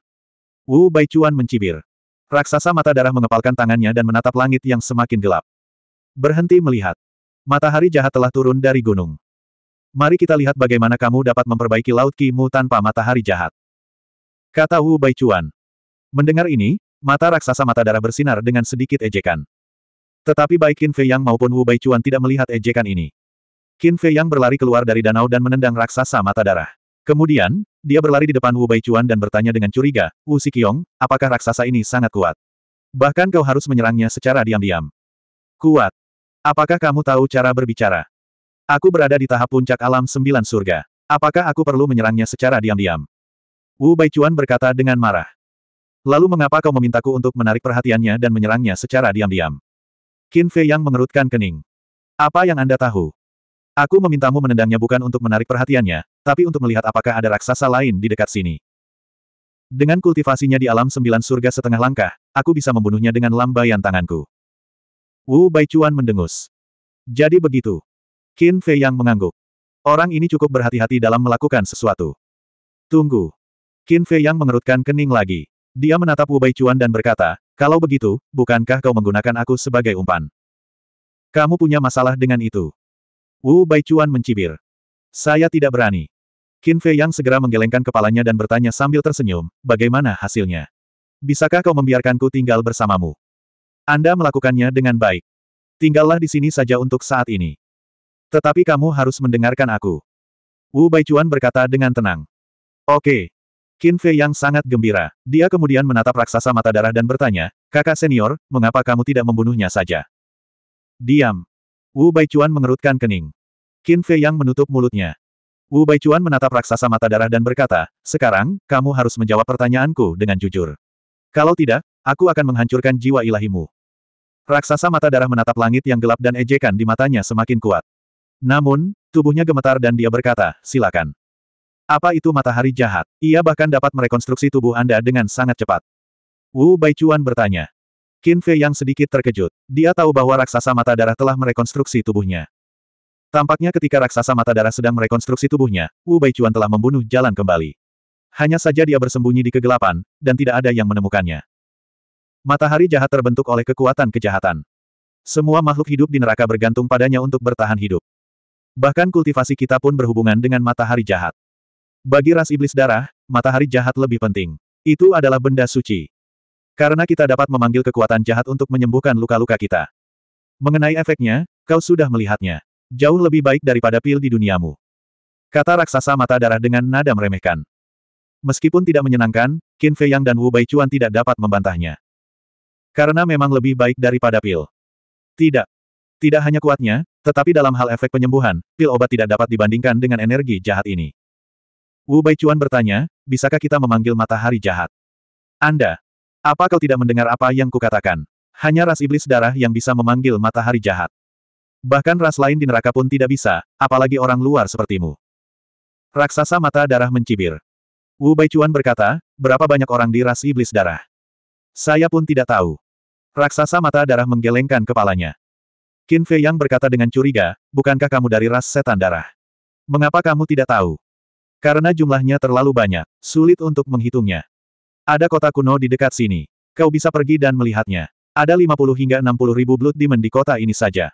Wu Baichuan mencibir. Raksasa mata darah mengepalkan tangannya dan menatap langit yang semakin gelap. Berhenti melihat. Matahari jahat telah turun dari gunung. Mari kita lihat bagaimana kamu dapat memperbaiki laut Kimu tanpa matahari jahat. Kata Wu Bai Baichuan. Mendengar ini, mata raksasa mata darah bersinar dengan sedikit ejekan. Tetapi baik Qin Fei Yang maupun Wu Bai Baichuan tidak melihat ejekan ini. Qin Fei Yang berlari keluar dari danau dan menendang raksasa mata darah. Kemudian, dia berlari di depan Wu Bai Baichuan dan bertanya dengan curiga, Wu Sikiong, apakah raksasa ini sangat kuat? Bahkan kau harus menyerangnya secara diam-diam. Kuat. Apakah kamu tahu cara berbicara? Aku berada di tahap puncak alam sembilan surga. Apakah aku perlu menyerangnya secara diam-diam? Wu Baichuan berkata dengan marah. Lalu mengapa kau memintaku untuk menarik perhatiannya dan menyerangnya secara diam-diam? Qin Fei yang mengerutkan kening. Apa yang Anda tahu? Aku memintamu menendangnya bukan untuk menarik perhatiannya, tapi untuk melihat apakah ada raksasa lain di dekat sini. Dengan kultivasinya di alam sembilan surga setengah langkah, aku bisa membunuhnya dengan lambaian tanganku. Wu Baichuan mendengus. Jadi begitu. Qin Fei yang mengangguk. Orang ini cukup berhati-hati dalam melakukan sesuatu. Tunggu. Qin Fei yang mengerutkan kening lagi. Dia menatap Wu Bai Cuan dan berkata, kalau begitu, bukankah kau menggunakan aku sebagai umpan? Kamu punya masalah dengan itu. Wu Bai Cuan mencibir. Saya tidak berani. Qin Fei yang segera menggelengkan kepalanya dan bertanya sambil tersenyum, bagaimana hasilnya? Bisakah kau membiarkanku tinggal bersamamu? Anda melakukannya dengan baik. Tinggallah di sini saja untuk saat ini. Tetapi kamu harus mendengarkan aku. Wu Baichuan berkata dengan tenang. Oke. Qin Fei yang sangat gembira. Dia kemudian menatap raksasa mata darah dan bertanya, kakak senior, mengapa kamu tidak membunuhnya saja? Diam. Wu Baichuan mengerutkan kening. Qin Fei yang menutup mulutnya. Wu Baichuan menatap raksasa mata darah dan berkata, sekarang, kamu harus menjawab pertanyaanku dengan jujur. Kalau tidak, aku akan menghancurkan jiwa ilahimu. Raksasa mata darah menatap langit yang gelap dan ejekan di matanya semakin kuat. Namun, tubuhnya gemetar dan dia berkata, silakan. Apa itu matahari jahat? Ia bahkan dapat merekonstruksi tubuh Anda dengan sangat cepat. Wu Baichuan bertanya. Qin Fei yang sedikit terkejut. Dia tahu bahwa raksasa mata darah telah merekonstruksi tubuhnya. Tampaknya ketika raksasa mata darah sedang merekonstruksi tubuhnya, Wu Baichuan telah membunuh jalan kembali. Hanya saja dia bersembunyi di kegelapan, dan tidak ada yang menemukannya. Matahari jahat terbentuk oleh kekuatan kejahatan. Semua makhluk hidup di neraka bergantung padanya untuk bertahan hidup. Bahkan kultivasi kita pun berhubungan dengan matahari jahat. Bagi ras iblis darah, matahari jahat lebih penting. Itu adalah benda suci. Karena kita dapat memanggil kekuatan jahat untuk menyembuhkan luka-luka kita. Mengenai efeknya, kau sudah melihatnya. Jauh lebih baik daripada pil di duniamu. Kata raksasa mata darah dengan nada meremehkan. Meskipun tidak menyenangkan, Qin Fei Yang dan Wu Bai Chuan tidak dapat membantahnya. Karena memang lebih baik daripada pil. Tidak, tidak hanya kuatnya, tetapi dalam hal efek penyembuhan, pil obat tidak dapat dibandingkan dengan energi jahat ini. Wu Baichuan bertanya, bisakah kita memanggil matahari jahat? Anda, apa kau tidak mendengar apa yang kukatakan? Hanya ras iblis darah yang bisa memanggil matahari jahat. Bahkan ras lain di neraka pun tidak bisa, apalagi orang luar sepertimu. Raksasa mata darah mencibir. Wu Baichuan berkata, berapa banyak orang di ras iblis darah? Saya pun tidak tahu. Raksasa mata darah menggelengkan kepalanya. Qin Fei Yang berkata dengan curiga, bukankah kamu dari ras setan darah? Mengapa kamu tidak tahu? Karena jumlahnya terlalu banyak, sulit untuk menghitungnya. Ada kota kuno di dekat sini. Kau bisa pergi dan melihatnya. Ada 50 hingga 60 ribu blood demon di kota ini saja.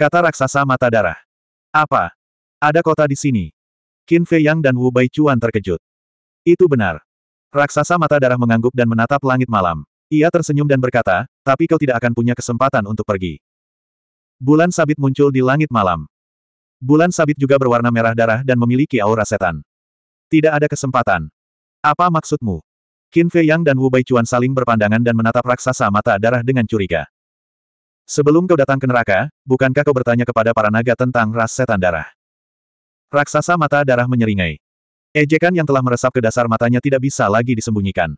Kata raksasa mata darah. Apa? Ada kota di sini. Qin Fei Yang dan Wu Bai Chuan terkejut. Itu benar. Raksasa mata darah mengangguk dan menatap langit malam. Ia tersenyum dan berkata, tapi kau tidak akan punya kesempatan untuk pergi. Bulan sabit muncul di langit malam. Bulan sabit juga berwarna merah darah dan memiliki aura setan. Tidak ada kesempatan. Apa maksudmu? Qin Fei Yang dan Wu Bai Baichuan saling berpandangan dan menatap raksasa mata darah dengan curiga. Sebelum kau datang ke neraka, bukankah kau bertanya kepada para naga tentang ras setan darah? Raksasa mata darah menyeringai. Ejekan yang telah meresap ke dasar matanya tidak bisa lagi disembunyikan.